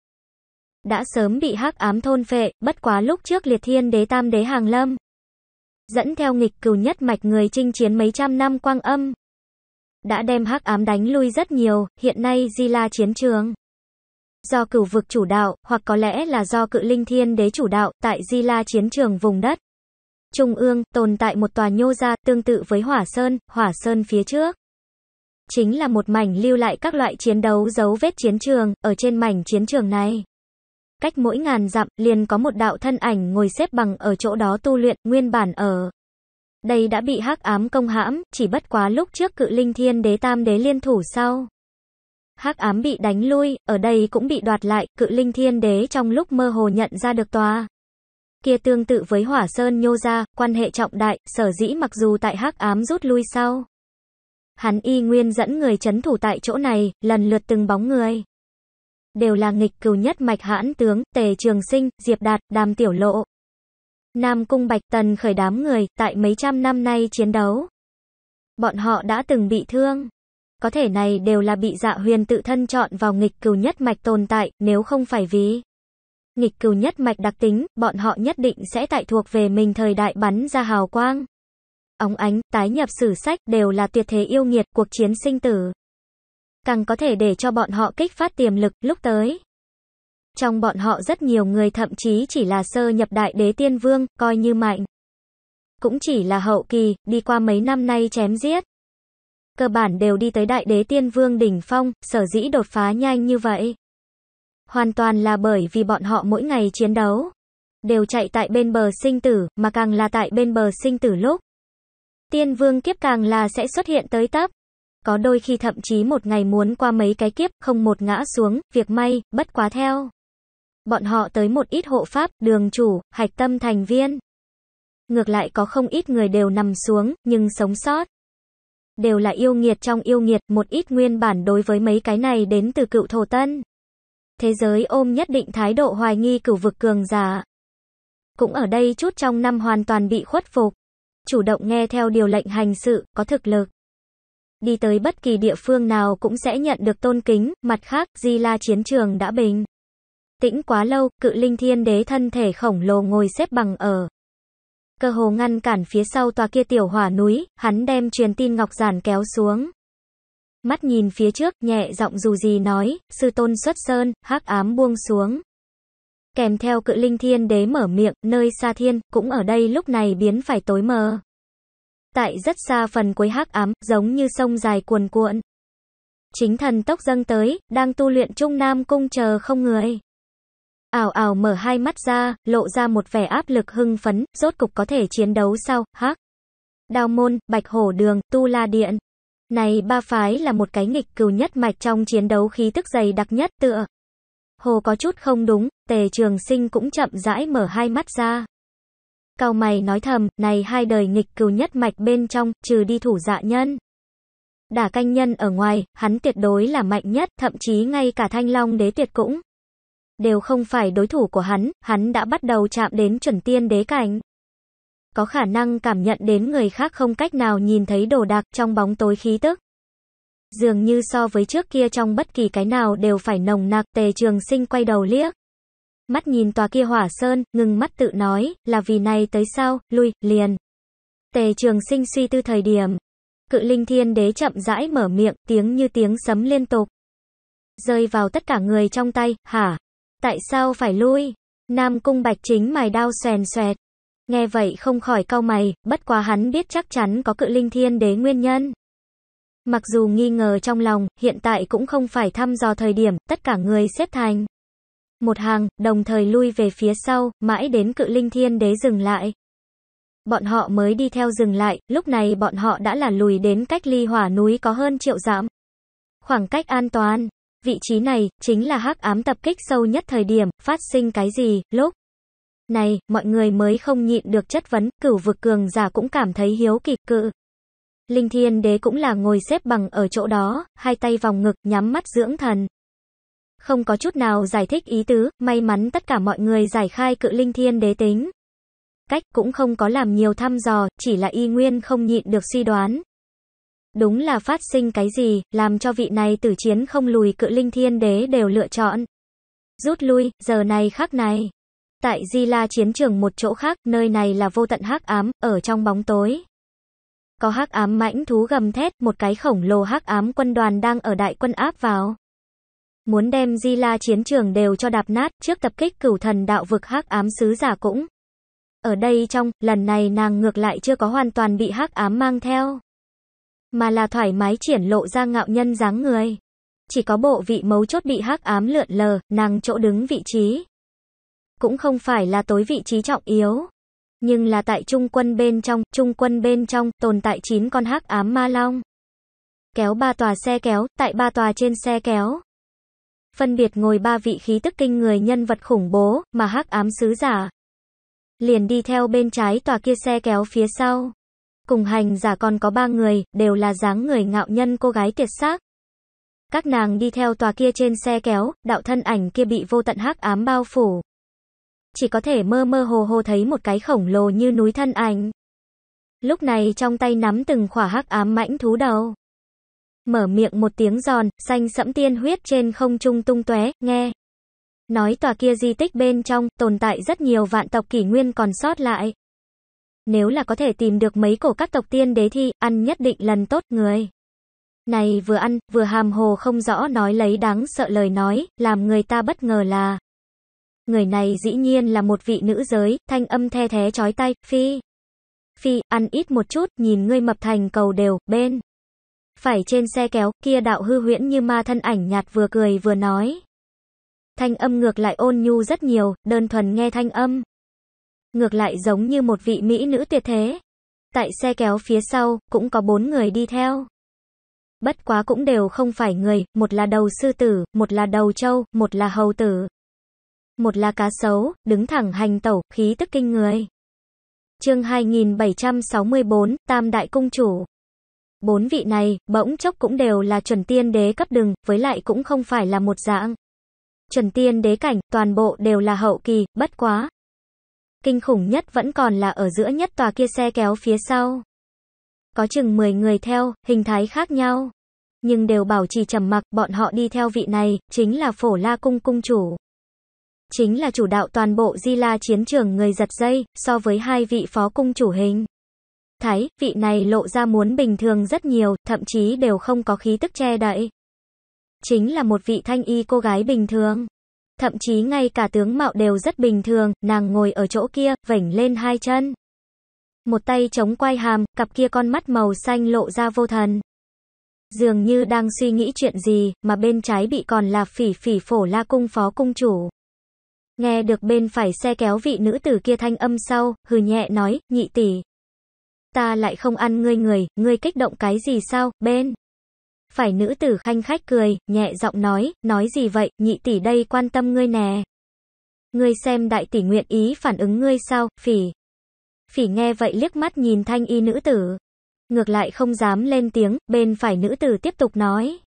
Đã sớm bị hắc ám thôn phệ, bất quá lúc trước liệt thiên đế tam đế hàng lâm. Dẫn theo nghịch cửu nhất mạch người chinh chiến mấy trăm năm quang âm. Đã đem hắc ám đánh lui rất nhiều, hiện nay di la chiến trường. Do cửu vực chủ đạo, hoặc có lẽ là do cự linh thiên đế chủ đạo, tại di la chiến trường vùng đất. Trung ương, tồn tại một tòa nhô ra tương tự với hỏa sơn, hỏa sơn phía trước. Chính là một mảnh lưu lại các loại chiến đấu dấu vết chiến trường, ở trên mảnh chiến trường này. Cách mỗi ngàn dặm, liền có một đạo thân ảnh ngồi xếp bằng ở chỗ đó tu luyện, nguyên bản ở. Đây đã bị hắc ám công hãm, chỉ bất quá lúc trước cự linh thiên đế tam đế liên thủ sau. hắc ám bị đánh lui, ở đây cũng bị đoạt lại, cự linh thiên đế trong lúc mơ hồ nhận ra được tòa kia tương tự với Hỏa Sơn Nhô ra quan hệ trọng đại, sở dĩ mặc dù tại hắc ám rút lui sau. Hắn y nguyên dẫn người chấn thủ tại chỗ này, lần lượt từng bóng người. Đều là nghịch cừu nhất mạch hãn tướng, tề trường sinh, diệp đạt, đàm tiểu lộ. Nam cung bạch tần khởi đám người, tại mấy trăm năm nay chiến đấu. Bọn họ đã từng bị thương. Có thể này đều là bị dạ huyền tự thân chọn vào nghịch cừu nhất mạch tồn tại, nếu không phải vì nghịch cừu nhất mạch đặc tính, bọn họ nhất định sẽ tại thuộc về mình thời đại bắn ra hào quang. ông ánh, tái nhập sử sách đều là tuyệt thế yêu nghiệt, cuộc chiến sinh tử. Càng có thể để cho bọn họ kích phát tiềm lực lúc tới. Trong bọn họ rất nhiều người thậm chí chỉ là sơ nhập đại đế tiên vương, coi như mạnh. Cũng chỉ là hậu kỳ, đi qua mấy năm nay chém giết. Cơ bản đều đi tới đại đế tiên vương đỉnh phong, sở dĩ đột phá nhanh như vậy hoàn toàn là bởi vì bọn họ mỗi ngày chiến đấu, đều chạy tại bên bờ sinh tử, mà càng là tại bên bờ sinh tử lúc. Tiên vương kiếp càng là sẽ xuất hiện tới tấp. Có đôi khi thậm chí một ngày muốn qua mấy cái kiếp, không một ngã xuống, việc may, bất quá theo. Bọn họ tới một ít hộ pháp, đường chủ, hạch tâm thành viên. Ngược lại có không ít người đều nằm xuống, nhưng sống sót. Đều là yêu nghiệt trong yêu nghiệt, một ít nguyên bản đối với mấy cái này đến từ cựu thổ tân thế giới ôm nhất định thái độ hoài nghi cửu vực cường giả. Cũng ở đây chút trong năm hoàn toàn bị khuất phục, chủ động nghe theo điều lệnh hành sự, có thực lực. Đi tới bất kỳ địa phương nào cũng sẽ nhận được tôn kính, mặt khác, Di La chiến trường đã bình. Tĩnh quá lâu, cự linh thiên đế thân thể khổng lồ ngồi xếp bằng ở. Cơ hồ ngăn cản phía sau tòa kia tiểu hỏa núi, hắn đem truyền tin ngọc giản kéo xuống. Mắt nhìn phía trước, nhẹ giọng dù gì nói, sư tôn xuất sơn, hắc ám buông xuống. Kèm theo cự linh thiên đế mở miệng, nơi xa thiên, cũng ở đây lúc này biến phải tối mờ. Tại rất xa phần cuối hắc ám, giống như sông dài cuồn cuộn. Chính thần tốc dâng tới, đang tu luyện trung nam cung chờ không người. Ảo ảo mở hai mắt ra, lộ ra một vẻ áp lực hưng phấn, rốt cục có thể chiến đấu sau, hắc. Đào môn, bạch hổ đường, tu la điện. Này ba phái là một cái nghịch cừu nhất mạch trong chiến đấu khí tức dày đặc nhất tựa. Hồ có chút không đúng, tề trường sinh cũng chậm rãi mở hai mắt ra. Cao mày nói thầm, này hai đời nghịch cừu nhất mạch bên trong, trừ đi thủ dạ nhân. Đả canh nhân ở ngoài, hắn tuyệt đối là mạnh nhất, thậm chí ngay cả thanh long đế tuyệt cũng. Đều không phải đối thủ của hắn, hắn đã bắt đầu chạm đến chuẩn tiên đế cảnh có khả năng cảm nhận đến người khác không cách nào nhìn thấy đồ đạc trong bóng tối khí tức. Dường như so với trước kia trong bất kỳ cái nào đều phải nồng nặc tề trường sinh quay đầu liếc. Mắt nhìn tòa kia hỏa sơn, ngừng mắt tự nói, là vì này tới sao, lui, liền. Tề trường sinh suy tư thời điểm. Cự linh thiên đế chậm rãi mở miệng, tiếng như tiếng sấm liên tục. Rơi vào tất cả người trong tay, hả? Tại sao phải lui? Nam cung bạch chính mài đao xoèn xoẹt. Nghe vậy không khỏi cau mày, bất quá hắn biết chắc chắn có cự linh thiên đế nguyên nhân. Mặc dù nghi ngờ trong lòng, hiện tại cũng không phải thăm dò thời điểm, tất cả người xếp thành. Một hàng, đồng thời lui về phía sau, mãi đến cự linh thiên đế dừng lại. Bọn họ mới đi theo dừng lại, lúc này bọn họ đã là lùi đến cách ly hỏa núi có hơn triệu giảm. Khoảng cách an toàn, vị trí này, chính là hắc ám tập kích sâu nhất thời điểm, phát sinh cái gì, lúc này, mọi người mới không nhịn được chất vấn, cửu vực cường giả cũng cảm thấy hiếu kỳ cự. Linh thiên đế cũng là ngồi xếp bằng ở chỗ đó, hai tay vòng ngực, nhắm mắt dưỡng thần. Không có chút nào giải thích ý tứ, may mắn tất cả mọi người giải khai cự linh thiên đế tính. Cách cũng không có làm nhiều thăm dò, chỉ là y nguyên không nhịn được suy đoán. Đúng là phát sinh cái gì, làm cho vị này tử chiến không lùi cự linh thiên đế đều lựa chọn. Rút lui, giờ này khác này. Tại Di La chiến trường một chỗ khác, nơi này là vô tận hắc ám, ở trong bóng tối. Có hắc ám mãnh thú gầm thét, một cái khổng lồ hắc ám quân đoàn đang ở đại quân áp vào. Muốn đem Di La chiến trường đều cho đạp nát, trước tập kích cửu thần đạo vực hắc ám sứ giả cũng. Ở đây trong, lần này nàng ngược lại chưa có hoàn toàn bị hắc ám mang theo. Mà là thoải mái triển lộ ra ngạo nhân dáng người. Chỉ có bộ vị mấu chốt bị hắc ám lượn lờ, nàng chỗ đứng vị trí cũng không phải là tối vị trí trọng yếu. Nhưng là tại trung quân bên trong, trung quân bên trong, tồn tại 9 con hắc ám ma long. Kéo ba tòa xe kéo, tại ba tòa trên xe kéo. Phân biệt ngồi ba vị khí tức kinh người nhân vật khủng bố, mà hắc ám sứ giả. Liền đi theo bên trái tòa kia xe kéo phía sau. Cùng hành giả còn có ba người, đều là dáng người ngạo nhân cô gái tuyệt sắc, Các nàng đi theo tòa kia trên xe kéo, đạo thân ảnh kia bị vô tận hắc ám bao phủ chỉ có thể mơ mơ hồ hồ thấy một cái khổng lồ như núi thân ảnh. Lúc này trong tay nắm từng khỏa hắc ám mãnh thú đầu. Mở miệng một tiếng giòn, xanh sẫm tiên huyết trên không trung tung tóe, nghe. Nói tòa kia di tích bên trong, tồn tại rất nhiều vạn tộc kỷ nguyên còn sót lại. Nếu là có thể tìm được mấy cổ các tộc tiên đế thi, ăn nhất định lần tốt người. Này vừa ăn, vừa hàm hồ không rõ nói lấy đáng sợ lời nói, làm người ta bất ngờ là Người này dĩ nhiên là một vị nữ giới, thanh âm the thế chói tay, phi. Phi, ăn ít một chút, nhìn ngươi mập thành cầu đều, bên. Phải trên xe kéo, kia đạo hư huyễn như ma thân ảnh nhạt vừa cười vừa nói. Thanh âm ngược lại ôn nhu rất nhiều, đơn thuần nghe thanh âm. Ngược lại giống như một vị mỹ nữ tuyệt thế. Tại xe kéo phía sau, cũng có bốn người đi theo. Bất quá cũng đều không phải người, một là đầu sư tử, một là đầu trâu, một là hầu tử một là cá sấu, đứng thẳng hành tẩu, khí tức kinh người. Chương 2764, Tam đại cung chủ. Bốn vị này, bỗng chốc cũng đều là chuẩn tiên đế cấp đừng, với lại cũng không phải là một dạng. Chuẩn tiên đế cảnh, toàn bộ đều là hậu kỳ, bất quá. Kinh khủng nhất vẫn còn là ở giữa nhất tòa kia xe kéo phía sau. Có chừng 10 người theo, hình thái khác nhau. Nhưng đều bảo trì trầm mặc, bọn họ đi theo vị này, chính là phổ la cung cung chủ chính là chủ đạo toàn bộ Di La chiến trường người giật dây, so với hai vị phó cung chủ hình. Thái, vị này lộ ra muốn bình thường rất nhiều, thậm chí đều không có khí tức che đậy. Chính là một vị thanh y cô gái bình thường. Thậm chí ngay cả tướng mạo đều rất bình thường, nàng ngồi ở chỗ kia, vảnh lên hai chân. Một tay chống quai hàm, cặp kia con mắt màu xanh lộ ra vô thần. Dường như đang suy nghĩ chuyện gì, mà bên trái bị còn là phỉ phỉ phổ la cung phó cung chủ. Nghe được bên phải xe kéo vị nữ tử kia thanh âm sau, hừ nhẹ nói, nhị tỷ. Ta lại không ăn ngươi người, ngươi kích động cái gì sao, bên. Phải nữ tử khanh khách cười, nhẹ giọng nói, nói gì vậy, nhị tỷ đây quan tâm ngươi nè. Ngươi xem đại tỷ nguyện ý phản ứng ngươi sao, phỉ. Phỉ nghe vậy liếc mắt nhìn thanh y nữ tử. Ngược lại không dám lên tiếng, bên phải nữ tử tiếp tục nói.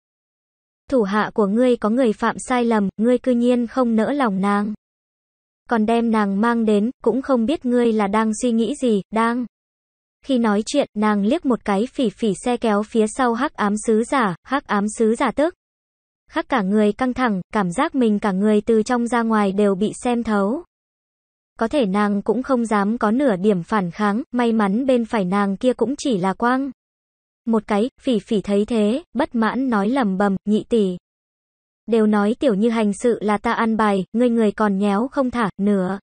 Thủ hạ của ngươi có người phạm sai lầm, ngươi cư nhiên không nỡ lòng nàng còn đem nàng mang đến, cũng không biết ngươi là đang suy nghĩ gì, đang. Khi nói chuyện, nàng liếc một cái phỉ phỉ xe kéo phía sau hắc ám sứ giả, hắc ám sứ giả tức. Khắc cả người căng thẳng, cảm giác mình cả người từ trong ra ngoài đều bị xem thấu. Có thể nàng cũng không dám có nửa điểm phản kháng, may mắn bên phải nàng kia cũng chỉ là quang. Một cái, phỉ phỉ thấy thế, bất mãn nói lầm bầm, nhị tỷ. Đều nói tiểu như hành sự là ta ăn bài, ngươi người còn nhéo không thả, nửa.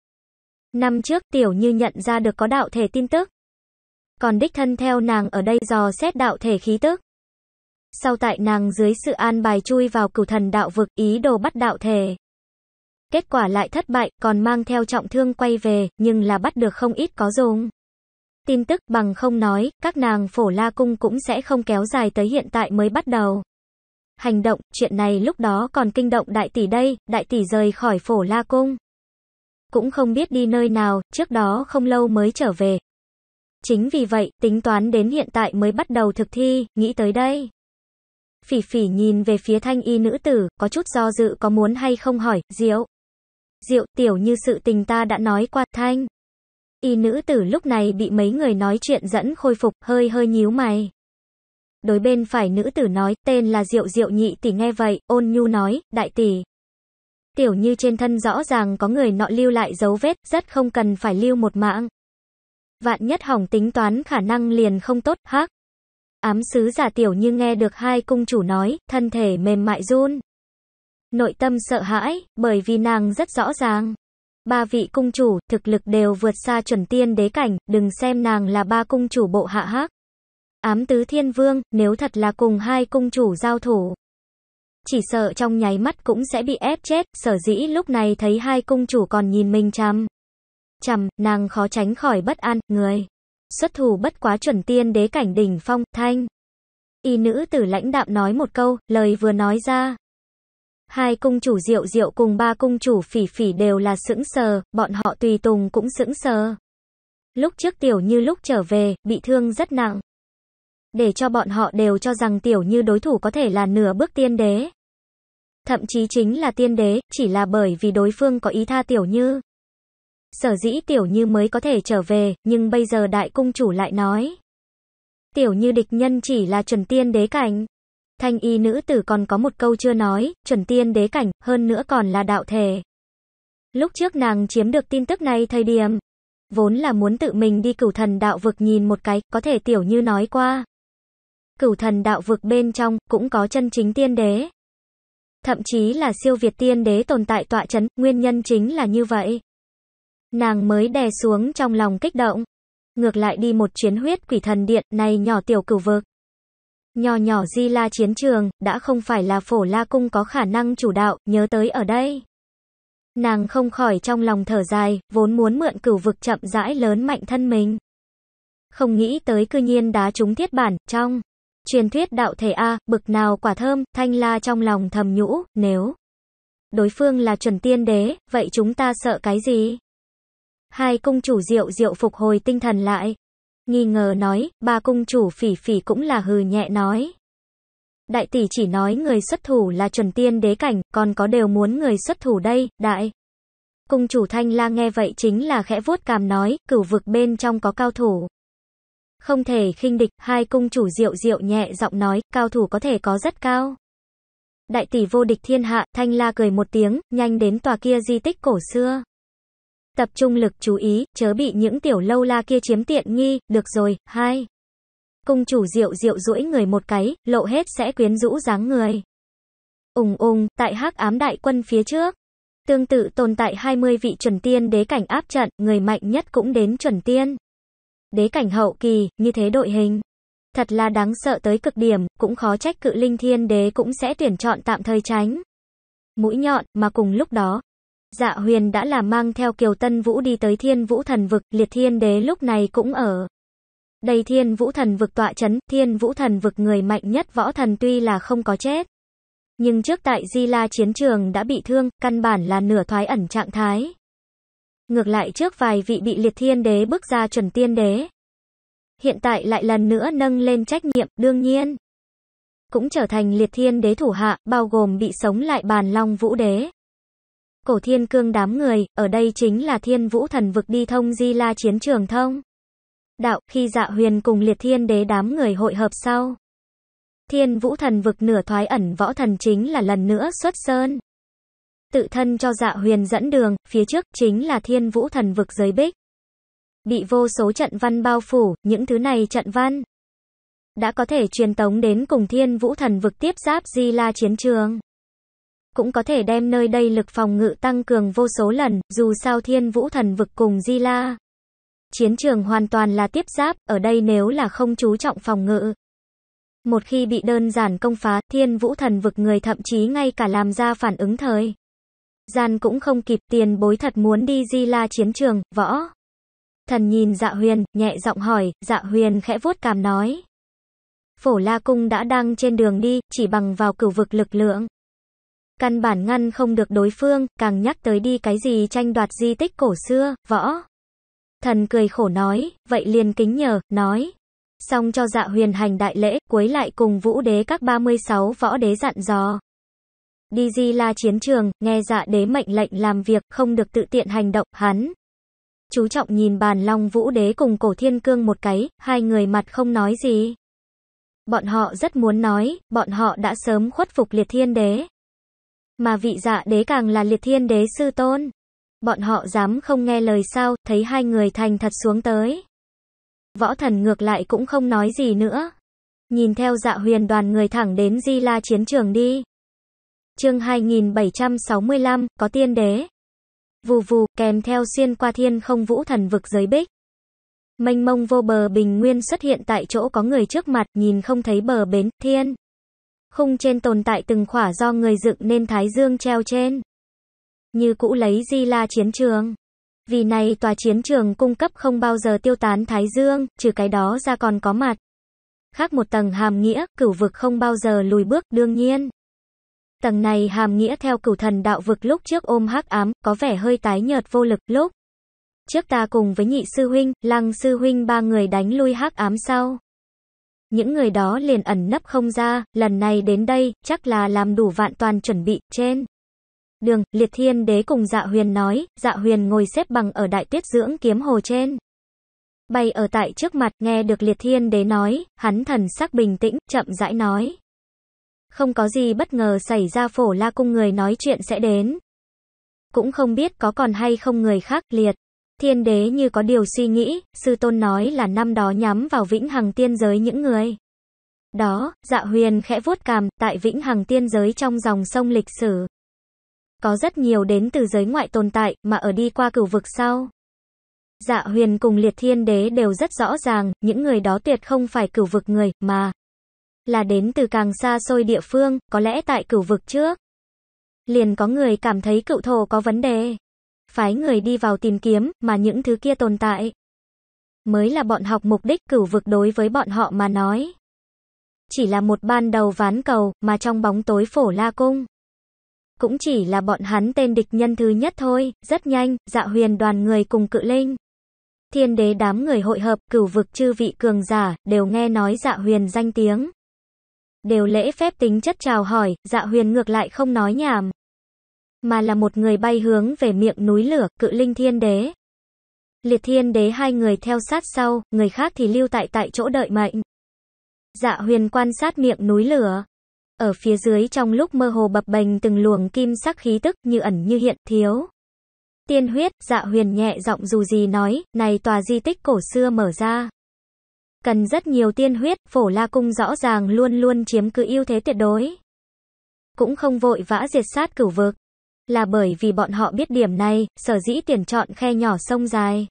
Năm trước tiểu như nhận ra được có đạo thể tin tức. Còn đích thân theo nàng ở đây dò xét đạo thể khí tức. Sau tại nàng dưới sự an bài chui vào cửu thần đạo vực ý đồ bắt đạo thể. Kết quả lại thất bại, còn mang theo trọng thương quay về, nhưng là bắt được không ít có dùng. Tin tức bằng không nói, các nàng phổ la cung cũng sẽ không kéo dài tới hiện tại mới bắt đầu hành động, chuyện này lúc đó còn kinh động đại tỷ đây, đại tỷ rời khỏi phổ la cung. Cũng không biết đi nơi nào, trước đó không lâu mới trở về. Chính vì vậy, tính toán đến hiện tại mới bắt đầu thực thi, nghĩ tới đây. Phỉ phỉ nhìn về phía thanh y nữ tử, có chút do dự có muốn hay không hỏi, diệu. Diệu, tiểu như sự tình ta đã nói qua, thanh. Y nữ tử lúc này bị mấy người nói chuyện dẫn khôi phục, hơi hơi nhíu mày. Đối bên phải nữ tử nói, tên là Diệu Diệu nhị tỷ nghe vậy, ôn nhu nói, đại tỷ. Tiểu như trên thân rõ ràng có người nọ lưu lại dấu vết, rất không cần phải lưu một mạng. Vạn nhất hỏng tính toán khả năng liền không tốt, hắc. Ám sứ giả tiểu như nghe được hai cung chủ nói, thân thể mềm mại run. Nội tâm sợ hãi, bởi vì nàng rất rõ ràng. Ba vị cung chủ, thực lực đều vượt xa chuẩn tiên đế cảnh, đừng xem nàng là ba cung chủ bộ hạ hắc. Ám tứ thiên vương, nếu thật là cùng hai cung chủ giao thủ. Chỉ sợ trong nháy mắt cũng sẽ bị ép chết, sở dĩ lúc này thấy hai cung chủ còn nhìn mình chăm. Chằm, nàng khó tránh khỏi bất an, người. Xuất thủ bất quá chuẩn tiên đế cảnh đỉnh phong, thanh. Y nữ tử lãnh đạm nói một câu, lời vừa nói ra. Hai cung chủ diệu diệu cùng ba cung chủ phỉ phỉ đều là sững sờ, bọn họ tùy tùng cũng sững sờ. Lúc trước tiểu như lúc trở về, bị thương rất nặng để cho bọn họ đều cho rằng tiểu như đối thủ có thể là nửa bước tiên đế. Thậm chí chính là tiên đế, chỉ là bởi vì đối phương có ý tha tiểu như. Sở dĩ tiểu như mới có thể trở về, nhưng bây giờ đại cung chủ lại nói. Tiểu như địch nhân chỉ là chuẩn tiên đế cảnh. Thanh y nữ tử còn có một câu chưa nói, chuẩn tiên đế cảnh, hơn nữa còn là đạo thể. Lúc trước nàng chiếm được tin tức này thời điểm, vốn là muốn tự mình đi cửu thần đạo vực nhìn một cái, có thể tiểu như nói qua cửu thần đạo vực bên trong, cũng có chân chính tiên đế. Thậm chí là siêu việt tiên đế tồn tại tọa chấn, nguyên nhân chính là như vậy. Nàng mới đè xuống trong lòng kích động. Ngược lại đi một chuyến huyết quỷ thần điện, này nhỏ tiểu cửu vực. Nhỏ nhỏ di la chiến trường, đã không phải là phổ la cung có khả năng chủ đạo, nhớ tới ở đây. Nàng không khỏi trong lòng thở dài, vốn muốn mượn cửu vực chậm rãi lớn mạnh thân mình. Không nghĩ tới cư nhiên đá trúng thiết bản, trong. Truyền thuyết đạo thể A, bực nào quả thơm, thanh la trong lòng thầm nhũ, nếu đối phương là chuẩn tiên đế, vậy chúng ta sợ cái gì? Hai cung chủ diệu diệu phục hồi tinh thần lại. Nghi ngờ nói, ba cung chủ phỉ phỉ cũng là hừ nhẹ nói. Đại tỷ chỉ nói người xuất thủ là chuẩn tiên đế cảnh, còn có đều muốn người xuất thủ đây, đại. Cung chủ thanh la nghe vậy chính là khẽ vuốt càm nói, cửu vực bên trong có cao thủ. Không thể khinh địch, hai cung chủ Diệu Diệu nhẹ giọng nói, cao thủ có thể có rất cao. Đại tỷ vô địch thiên hạ, Thanh La cười một tiếng, nhanh đến tòa kia di tích cổ xưa. Tập trung lực chú ý, chớ bị những tiểu lâu la kia chiếm tiện nghi, được rồi, hai. Cung chủ Diệu Diệu rũi người một cái, lộ hết sẽ quyến rũ dáng người. Ùng ùng, tại hắc ám đại quân phía trước. Tương tự tồn tại 20 vị chuẩn tiên đế cảnh áp trận, người mạnh nhất cũng đến chuẩn tiên. Đế cảnh hậu kỳ, như thế đội hình. Thật là đáng sợ tới cực điểm, cũng khó trách cự linh thiên đế cũng sẽ tuyển chọn tạm thời tránh. Mũi nhọn, mà cùng lúc đó, dạ huyền đã là mang theo kiều tân vũ đi tới thiên vũ thần vực, liệt thiên đế lúc này cũng ở. Đây thiên vũ thần vực tọa chấn, thiên vũ thần vực người mạnh nhất võ thần tuy là không có chết. Nhưng trước tại Di La chiến trường đã bị thương, căn bản là nửa thoái ẩn trạng thái. Ngược lại trước vài vị bị liệt thiên đế bước ra chuẩn tiên đế. Hiện tại lại lần nữa nâng lên trách nhiệm, đương nhiên. Cũng trở thành liệt thiên đế thủ hạ, bao gồm bị sống lại bàn long vũ đế. Cổ thiên cương đám người, ở đây chính là thiên vũ thần vực đi thông di la chiến trường thông. Đạo, khi dạ huyền cùng liệt thiên đế đám người hội hợp sau. Thiên vũ thần vực nửa thoái ẩn võ thần chính là lần nữa xuất sơn tự thân cho dạ huyền dẫn đường, phía trước chính là thiên vũ thần vực giới bích. Bị vô số trận văn bao phủ, những thứ này trận văn đã có thể truyền tống đến cùng thiên vũ thần vực tiếp giáp di la chiến trường. Cũng có thể đem nơi đây lực phòng ngự tăng cường vô số lần, dù sao thiên vũ thần vực cùng di la. Chiến trường hoàn toàn là tiếp giáp, ở đây nếu là không chú trọng phòng ngự, một khi bị đơn giản công phá, thiên vũ thần vực người thậm chí ngay cả làm ra phản ứng thời. Gian cũng không kịp tiền bối thật muốn đi di la chiến trường, võ. Thần nhìn dạ huyền, nhẹ giọng hỏi, dạ huyền khẽ vuốt cảm nói. Phổ la cung đã đang trên đường đi, chỉ bằng vào cửu vực lực lượng. Căn bản ngăn không được đối phương, càng nhắc tới đi cái gì tranh đoạt di tích cổ xưa, võ. Thần cười khổ nói, vậy liền kính nhờ, nói. Xong cho dạ huyền hành đại lễ, cuối lại cùng vũ đế các 36 võ đế dặn dò đi di la chiến trường, nghe dạ đế mệnh lệnh làm việc, không được tự tiện hành động, hắn. Chú trọng nhìn bàn long vũ đế cùng cổ thiên cương một cái, hai người mặt không nói gì. Bọn họ rất muốn nói, bọn họ đã sớm khuất phục liệt thiên đế. Mà vị dạ đế càng là liệt thiên đế sư tôn. Bọn họ dám không nghe lời sao, thấy hai người thành thật xuống tới. Võ thần ngược lại cũng không nói gì nữa. Nhìn theo dạ huyền đoàn người thẳng đến Di La chiến trường đi chương 2765, có tiên đế. Vù vù, kèm theo xuyên qua thiên không vũ thần vực giới bích. Mênh mông vô bờ bình nguyên xuất hiện tại chỗ có người trước mặt, nhìn không thấy bờ bến, thiên. Khung trên tồn tại từng khỏa do người dựng nên thái dương treo trên. Như cũ lấy di la chiến trường. Vì này tòa chiến trường cung cấp không bao giờ tiêu tán thái dương, trừ cái đó ra còn có mặt. Khác một tầng hàm nghĩa, cửu vực không bao giờ lùi bước, đương nhiên. Tầng này hàm nghĩa theo cửu thần đạo vực lúc trước ôm hắc ám, có vẻ hơi tái nhợt vô lực lúc. Trước ta cùng với nhị sư huynh, lăng sư huynh ba người đánh lui hắc ám sau. Những người đó liền ẩn nấp không ra, lần này đến đây, chắc là làm đủ vạn toàn chuẩn bị, trên. Đường, liệt thiên đế cùng dạ huyền nói, dạ huyền ngồi xếp bằng ở đại tuyết dưỡng kiếm hồ trên. Bay ở tại trước mặt, nghe được liệt thiên đế nói, hắn thần sắc bình tĩnh, chậm rãi nói. Không có gì bất ngờ xảy ra phổ la cung người nói chuyện sẽ đến. Cũng không biết có còn hay không người khác liệt. Thiên đế như có điều suy nghĩ, sư tôn nói là năm đó nhắm vào vĩnh hằng tiên giới những người. Đó, dạ huyền khẽ vuốt càm, tại vĩnh hằng tiên giới trong dòng sông lịch sử. Có rất nhiều đến từ giới ngoại tồn tại, mà ở đi qua cửu vực sau. Dạ huyền cùng liệt thiên đế đều rất rõ ràng, những người đó tuyệt không phải cửu vực người, mà là đến từ càng xa xôi địa phương, có lẽ tại cửu vực trước. Liền có người cảm thấy cựu thổ có vấn đề. Phái người đi vào tìm kiếm, mà những thứ kia tồn tại. Mới là bọn học mục đích cửu vực đối với bọn họ mà nói. Chỉ là một ban đầu ván cầu, mà trong bóng tối phổ la cung. Cũng chỉ là bọn hắn tên địch nhân thứ nhất thôi, rất nhanh, dạ huyền đoàn người cùng cự linh. Thiên đế đám người hội hợp cửu vực chư vị cường giả, đều nghe nói dạ huyền danh tiếng đều lễ phép tính chất chào hỏi, dạ huyền ngược lại không nói nhảm. Mà là một người bay hướng về miệng núi lửa, cự linh thiên đế. Liệt thiên đế hai người theo sát sau, người khác thì lưu tại tại chỗ đợi mệnh. Dạ huyền quan sát miệng núi lửa. Ở phía dưới trong lúc mơ hồ bập bềnh từng luồng kim sắc khí tức như ẩn như hiện thiếu. Tiên huyết, dạ huyền nhẹ giọng dù gì nói, này tòa di tích cổ xưa mở ra cần rất nhiều tiên huyết, phổ la cung rõ ràng luôn luôn chiếm cứ ưu thế tuyệt đối. Cũng không vội vã diệt sát cửu vực. Là bởi vì bọn họ biết điểm này, sở dĩ tuyển chọn khe nhỏ sông dài.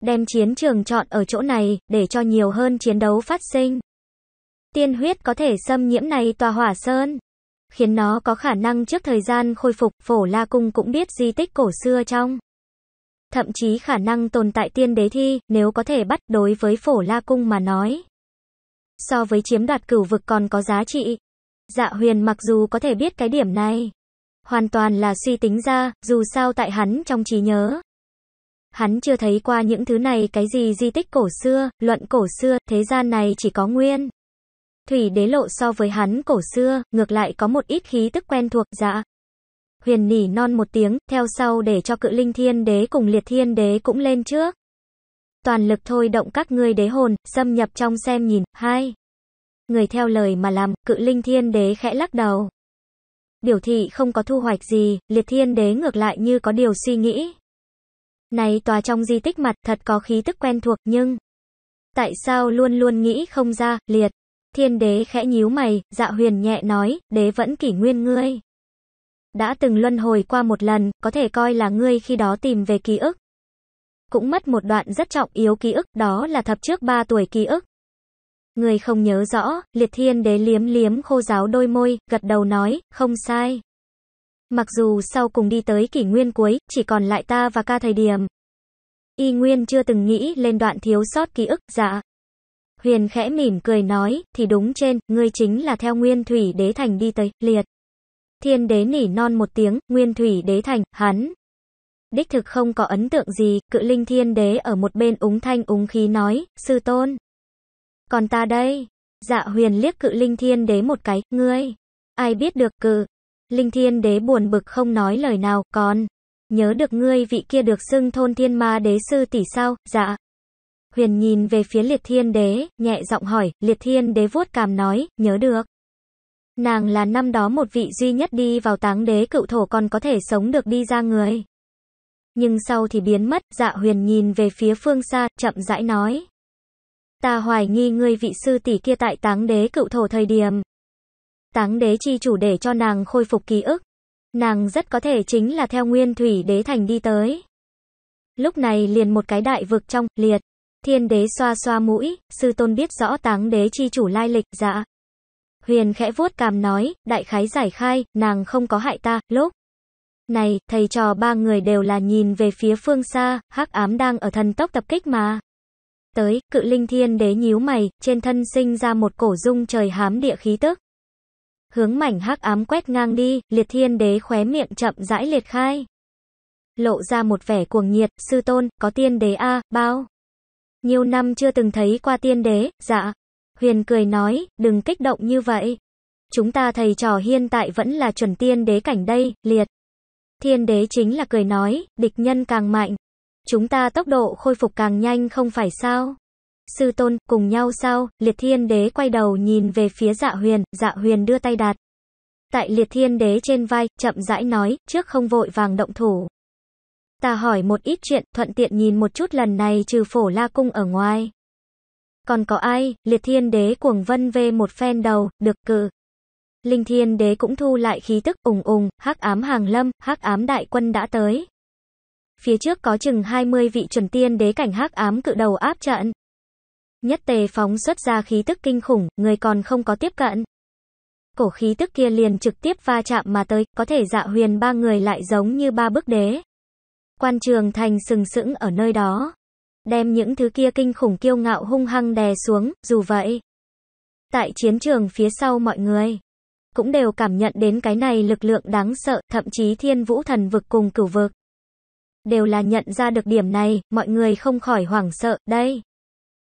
Đem chiến trường chọn ở chỗ này, để cho nhiều hơn chiến đấu phát sinh. Tiên huyết có thể xâm nhiễm này tòa hỏa sơn. Khiến nó có khả năng trước thời gian khôi phục, phổ la cung cũng biết di tích cổ xưa trong thậm chí khả năng tồn tại tiên đế thi, nếu có thể bắt đối với phổ la cung mà nói. So với chiếm đoạt cửu vực còn có giá trị. Dạ huyền mặc dù có thể biết cái điểm này. Hoàn toàn là suy tính ra, dù sao tại hắn trong trí nhớ. Hắn chưa thấy qua những thứ này cái gì di tích cổ xưa, luận cổ xưa, thế gian này chỉ có nguyên. Thủy đế lộ so với hắn cổ xưa, ngược lại có một ít khí tức quen thuộc, dạ, huyền nỉ non một tiếng, theo sau để cho cự linh thiên đế cùng liệt thiên đế cũng lên trước. Toàn lực thôi động các ngươi đế hồn, xâm nhập trong xem nhìn, hai. Người theo lời mà làm, cự linh thiên đế khẽ lắc đầu. Biểu thị không có thu hoạch gì, liệt thiên đế ngược lại như có điều suy nghĩ. Này tòa trong di tích mặt thật có khí tức quen thuộc nhưng... Tại sao luôn luôn nghĩ không ra, liệt. Thiên đế khẽ nhíu mày, dạ huyền nhẹ nói, đế vẫn kỷ nguyên ngươi đã từng luân hồi qua một lần, có thể coi là ngươi khi đó tìm về ký ức. Cũng mất một đoạn rất trọng yếu ký ức, đó là thập trước 3 tuổi ký ức. Người không nhớ rõ, liệt thiên đế liếm liếm khô giáo đôi môi, gật đầu nói, không sai. Mặc dù sau cùng đi tới kỷ nguyên cuối, chỉ còn lại ta và ca thời điểm. Y Nguyên chưa từng nghĩ lên đoạn thiếu sót ký ức, dạ. Huyền khẽ mỉm cười nói, thì đúng trên, ngươi chính là theo nguyên thủy đế thành đi tới, liệt. Thiên đế nỉ non một tiếng, nguyên thủy đế thành, hắn. Đích thực không có ấn tượng gì, cự linh thiên đế ở một bên úng thanh úng khí nói, sư tôn. Còn ta đây, dạ huyền liếc cự linh thiên đế một cái, ngươi. Ai biết được cự, linh thiên đế buồn bực không nói lời nào, còn. Nhớ được ngươi vị kia được xưng thôn thiên ma đế sư tỷ sao, dạ. Huyền nhìn về phía liệt thiên đế, nhẹ giọng hỏi, liệt thiên đế vuốt càm nói, nhớ được. Nàng là năm đó một vị duy nhất đi vào táng đế cựu thổ còn có thể sống được đi ra người. Nhưng sau thì biến mất, dạ huyền nhìn về phía phương xa, chậm rãi nói. Ta hoài nghi ngươi vị sư tỷ kia tại táng đế cựu thổ thời điểm. Táng đế chi chủ để cho nàng khôi phục ký ức. Nàng rất có thể chính là theo nguyên thủy đế thành đi tới. Lúc này liền một cái đại vực trong, liệt. Thiên đế xoa xoa mũi, sư tôn biết rõ táng đế chi chủ lai lịch, dạ. Huyền khẽ vuốt càm nói, đại khái giải khai, nàng không có hại ta, lúc. Này, thầy trò ba người đều là nhìn về phía phương xa, hắc ám đang ở thần tốc tập kích mà. Tới, cự linh thiên đế nhíu mày, trên thân sinh ra một cổ dung trời hám địa khí tức. Hướng mảnh hắc ám quét ngang đi, liệt thiên đế khóe miệng chậm rãi liệt khai. Lộ ra một vẻ cuồng nhiệt, sư tôn, có tiên đế A, bao. Nhiều năm chưa từng thấy qua tiên đế, dạ, Huyền cười nói, đừng kích động như vậy. Chúng ta thầy trò hiện tại vẫn là chuẩn tiên đế cảnh đây, liệt. Thiên đế chính là cười nói, địch nhân càng mạnh. Chúng ta tốc độ khôi phục càng nhanh không phải sao? Sư tôn, cùng nhau sao? Liệt thiên đế quay đầu nhìn về phía dạ huyền, dạ huyền đưa tay đặt. Tại liệt thiên đế trên vai, chậm rãi nói, trước không vội vàng động thủ. Ta hỏi một ít chuyện, thuận tiện nhìn một chút lần này trừ phổ la cung ở ngoài. Còn có ai, liệt thiên đế cuồng vân về một phen đầu, được cử. Linh thiên đế cũng thu lại khí tức ủng ủng, hắc ám hàng lâm, hắc ám đại quân đã tới. Phía trước có chừng 20 vị chuẩn tiên đế cảnh hắc ám cự đầu áp trận. Nhất tề phóng xuất ra khí tức kinh khủng, người còn không có tiếp cận. Cổ khí tức kia liền trực tiếp va chạm mà tới, có thể dạ huyền ba người lại giống như ba bức đế. Quan trường thành sừng sững ở nơi đó đem những thứ kia kinh khủng kiêu ngạo hung hăng đè xuống, dù vậy. Tại chiến trường phía sau mọi người, cũng đều cảm nhận đến cái này lực lượng đáng sợ, thậm chí thiên vũ thần vực cùng cửu vực. Đều là nhận ra được điểm này, mọi người không khỏi hoảng sợ, đây.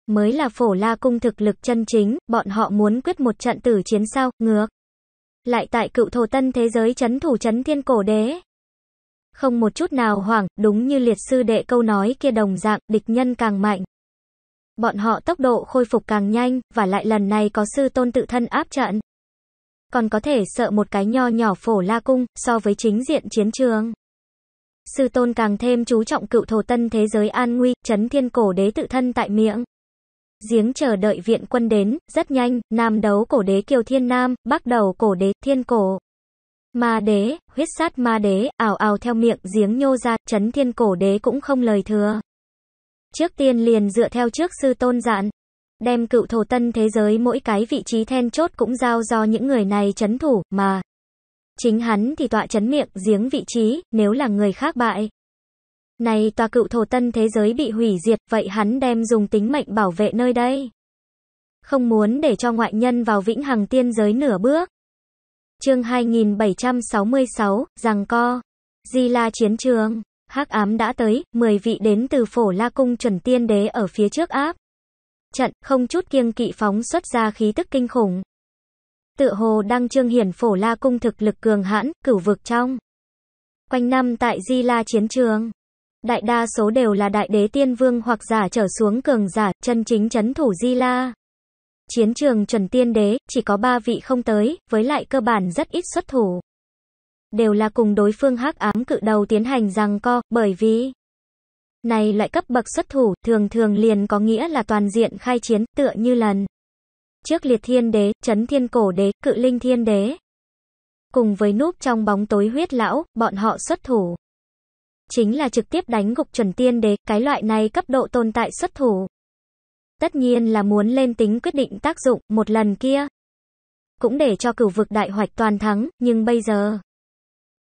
Mới là phổ la cung thực lực chân chính, bọn họ muốn quyết một trận tử chiến sao, ngược. Lại tại cựu thổ tân thế giới chấn thủ chấn thiên cổ đế. Không một chút nào hoảng, đúng như liệt sư đệ câu nói kia đồng dạng, địch nhân càng mạnh. Bọn họ tốc độ khôi phục càng nhanh, và lại lần này có sư tôn tự thân áp trận. Còn có thể sợ một cái nho nhỏ phổ la cung, so với chính diện chiến trường. Sư tôn càng thêm chú trọng cựu thổ tân thế giới an nguy, chấn thiên cổ đế tự thân tại miệng. Giếng chờ đợi viện quân đến, rất nhanh, nam đấu cổ đế kiều thiên nam, bắc đầu cổ đế, thiên cổ. Ma đế, huyết sát ma đế, ảo ảo theo miệng giếng nhô ra, chấn thiên cổ đế cũng không lời thừa. Trước tiên liền dựa theo trước sư tôn dạn, đem cựu thổ tân thế giới mỗi cái vị trí then chốt cũng giao do những người này chấn thủ, mà chính hắn thì tọa chấn miệng giếng vị trí, nếu là người khác bại. Này tòa cựu thổ tân thế giới bị hủy diệt, vậy hắn đem dùng tính mệnh bảo vệ nơi đây. Không muốn để cho ngoại nhân vào vĩnh hằng tiên giới nửa bước. Chương 2766, rằng co. Di La chiến trường, hắc ám đã tới, 10 vị đến từ Phổ La cung chuẩn tiên đế ở phía trước áp. Trận không chút kiêng kỵ phóng xuất ra khí tức kinh khủng. tự hồ đăng trương hiển Phổ La cung thực lực cường hãn, cửu vực trong. Quanh năm tại Di La chiến trường, đại đa số đều là đại đế tiên vương hoặc giả trở xuống cường giả, chân chính chấn thủ Di La. Chiến trường chuẩn tiên đế, chỉ có 3 vị không tới, với lại cơ bản rất ít xuất thủ. Đều là cùng đối phương hắc ám cự đầu tiến hành rằng co, bởi vì này loại cấp bậc xuất thủ, thường thường liền có nghĩa là toàn diện khai chiến, tựa như lần. Trước liệt thiên đế, chấn thiên cổ đế, cự linh thiên đế. Cùng với núp trong bóng tối huyết lão, bọn họ xuất thủ. Chính là trực tiếp đánh gục chuẩn tiên đế, cái loại này cấp độ tồn tại xuất thủ. Tất nhiên là muốn lên tính quyết định tác dụng một lần kia. Cũng để cho cửu vực đại hoạch toàn thắng, nhưng bây giờ...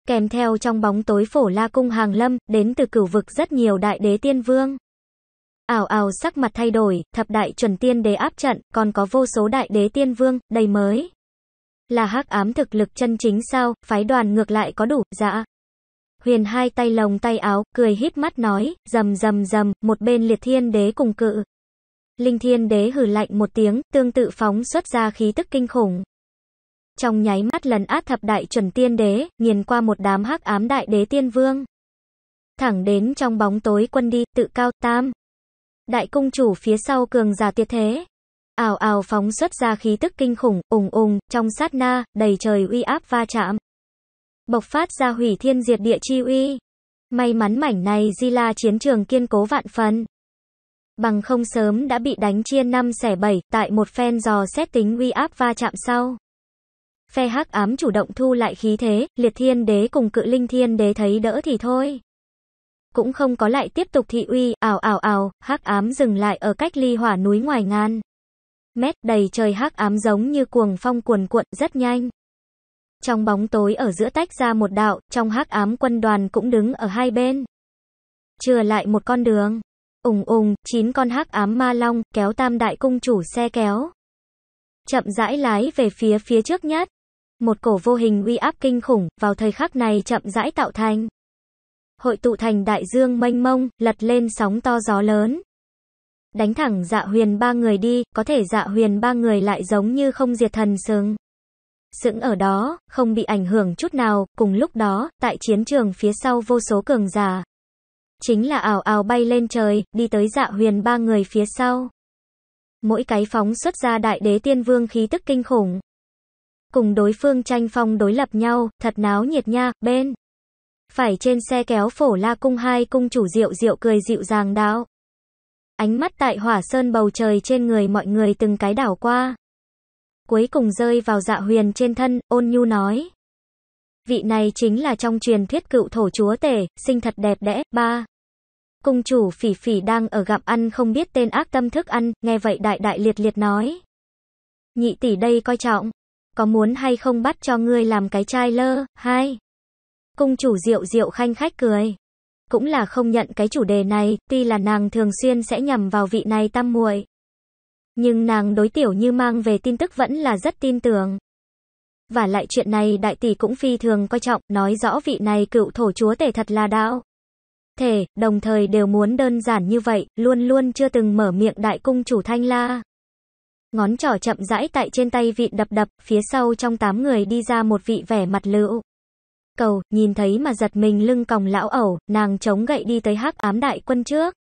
Kèm theo trong bóng tối phổ la cung hàng lâm, đến từ cửu vực rất nhiều đại đế tiên vương. Ảo ảo sắc mặt thay đổi, thập đại chuẩn tiên đế áp trận, còn có vô số đại đế tiên vương, đầy mới. Là hắc ám thực lực chân chính sao, phái đoàn ngược lại có đủ, dạ. Huyền hai tay lồng tay áo, cười híp mắt nói, rầm rầm rầm, một bên liệt thiên đế cùng cự. Linh thiên đế hừ lạnh một tiếng, tương tự phóng xuất ra khí tức kinh khủng. Trong nháy mắt lần át thập đại chuẩn tiên đế, nghiền qua một đám hắc ám đại đế tiên vương. Thẳng đến trong bóng tối quân đi, tự cao tam. Đại cung chủ phía sau cường giả tiệt thế. Ào ào phóng xuất ra khí tức kinh khủng, ủng ủng trong sát na, đầy trời uy áp va chạm. Bộc phát ra hủy thiên diệt địa chi uy. May mắn mảnh này Di La chiến trường kiên cố vạn phần. Bằng không sớm đã bị đánh chia năm xẻ bảy tại một phen dò xét tính uy áp va chạm sau. Phe hắc ám chủ động thu lại khí thế, liệt thiên đế cùng cự linh thiên đế thấy đỡ thì thôi. Cũng không có lại tiếp tục thị uy, ảo ảo ảo, hắc ám dừng lại ở cách ly hỏa núi ngoài ngàn. Mét đầy trời hắc ám giống như cuồng phong cuồn cuộn rất nhanh. Trong bóng tối ở giữa tách ra một đạo, trong hắc ám quân đoàn cũng đứng ở hai bên. Chừa lại một con đường. Ùng ùng, chín con hắc ám ma long kéo tam đại cung chủ xe kéo. Chậm rãi lái về phía phía trước nhất Một cổ vô hình uy áp kinh khủng, vào thời khắc này chậm rãi tạo thành. Hội tụ thành đại dương mênh mông, lật lên sóng to gió lớn. Đánh thẳng dạ huyền ba người đi, có thể dạ huyền ba người lại giống như không diệt thần sừng. Sững ở đó, không bị ảnh hưởng chút nào, cùng lúc đó, tại chiến trường phía sau vô số cường giả, Chính là ảo ảo bay lên trời, đi tới dạ huyền ba người phía sau. Mỗi cái phóng xuất ra đại đế tiên vương khí tức kinh khủng. Cùng đối phương tranh phong đối lập nhau, thật náo nhiệt nha, bên. Phải trên xe kéo phổ la cung hai cung chủ rượu rượu cười dịu dàng đạo. Ánh mắt tại hỏa sơn bầu trời trên người mọi người từng cái đảo qua. Cuối cùng rơi vào dạ huyền trên thân, ôn nhu nói. Vị này chính là trong truyền thuyết cựu thổ chúa tể, sinh thật đẹp đẽ, ba. Cung chủ phỉ phỉ đang ở gặm ăn không biết tên ác tâm thức ăn, nghe vậy đại đại liệt liệt nói. Nhị tỷ đây coi trọng, có muốn hay không bắt cho ngươi làm cái chai lơ, hai. Cung chủ rượu rượu khanh khách cười. Cũng là không nhận cái chủ đề này, tuy là nàng thường xuyên sẽ nhầm vào vị này tam muội Nhưng nàng đối tiểu như mang về tin tức vẫn là rất tin tưởng. Và lại chuyện này đại tỷ cũng phi thường coi trọng, nói rõ vị này cựu thổ chúa tể thật là đạo. Thể, đồng thời đều muốn đơn giản như vậy, luôn luôn chưa từng mở miệng đại cung chủ thanh la. Ngón trỏ chậm rãi tại trên tay vị đập đập, phía sau trong tám người đi ra một vị vẻ mặt lựu. Cầu, nhìn thấy mà giật mình lưng còng lão ẩu, nàng chống gậy đi tới hắc ám đại quân trước.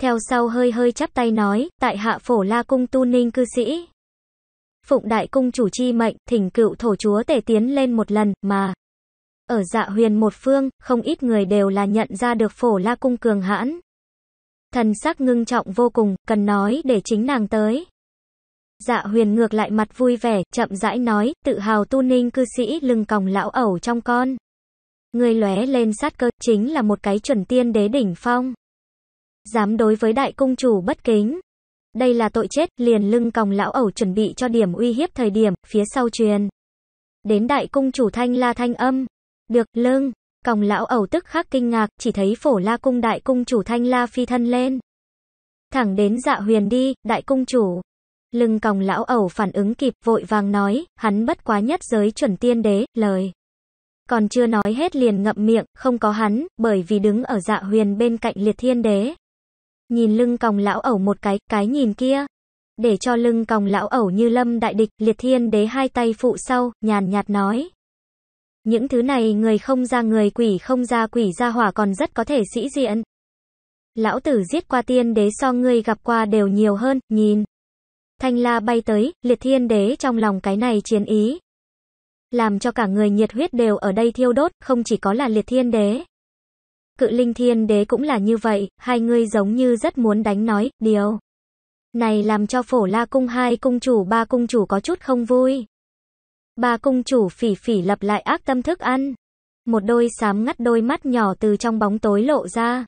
Theo sau hơi hơi chắp tay nói, tại hạ phổ la cung tu ninh cư sĩ phụng đại cung chủ chi mệnh, thỉnh cựu thổ chúa tể tiến lên một lần, mà. Ở dạ huyền một phương, không ít người đều là nhận ra được phổ la cung cường hãn. Thần sắc ngưng trọng vô cùng, cần nói để chính nàng tới. Dạ huyền ngược lại mặt vui vẻ, chậm rãi nói, tự hào tu ninh cư sĩ lưng còng lão ẩu trong con. Người lóe lên sát cơ, chính là một cái chuẩn tiên đế đỉnh phong. Dám đối với đại cung chủ bất kính. Đây là tội chết, liền lưng còng lão ẩu chuẩn bị cho điểm uy hiếp thời điểm, phía sau truyền. Đến đại cung chủ thanh la thanh âm. Được, lưng. Còng lão ẩu tức khắc kinh ngạc, chỉ thấy phổ la cung đại cung chủ thanh la phi thân lên. Thẳng đến dạ huyền đi, đại cung chủ. Lưng còng lão ẩu phản ứng kịp, vội vàng nói, hắn bất quá nhất giới chuẩn tiên đế, lời. Còn chưa nói hết liền ngậm miệng, không có hắn, bởi vì đứng ở dạ huyền bên cạnh liệt thiên đế. Nhìn lưng còng lão ẩu một cái, cái nhìn kia. Để cho lưng còng lão ẩu như lâm đại địch, liệt thiên đế hai tay phụ sau, nhàn nhạt nói. Những thứ này người không ra người quỷ không ra quỷ ra hỏa còn rất có thể sĩ diện. Lão tử giết qua tiên đế so ngươi gặp qua đều nhiều hơn, nhìn. Thanh la bay tới, liệt thiên đế trong lòng cái này chiến ý. Làm cho cả người nhiệt huyết đều ở đây thiêu đốt, không chỉ có là liệt thiên đế cự linh thiên đế cũng là như vậy, hai người giống như rất muốn đánh nói, điều. Này làm cho phổ la cung hai cung chủ ba cung chủ có chút không vui. Ba cung chủ phỉ phỉ lập lại ác tâm thức ăn. Một đôi sám ngắt đôi mắt nhỏ từ trong bóng tối lộ ra.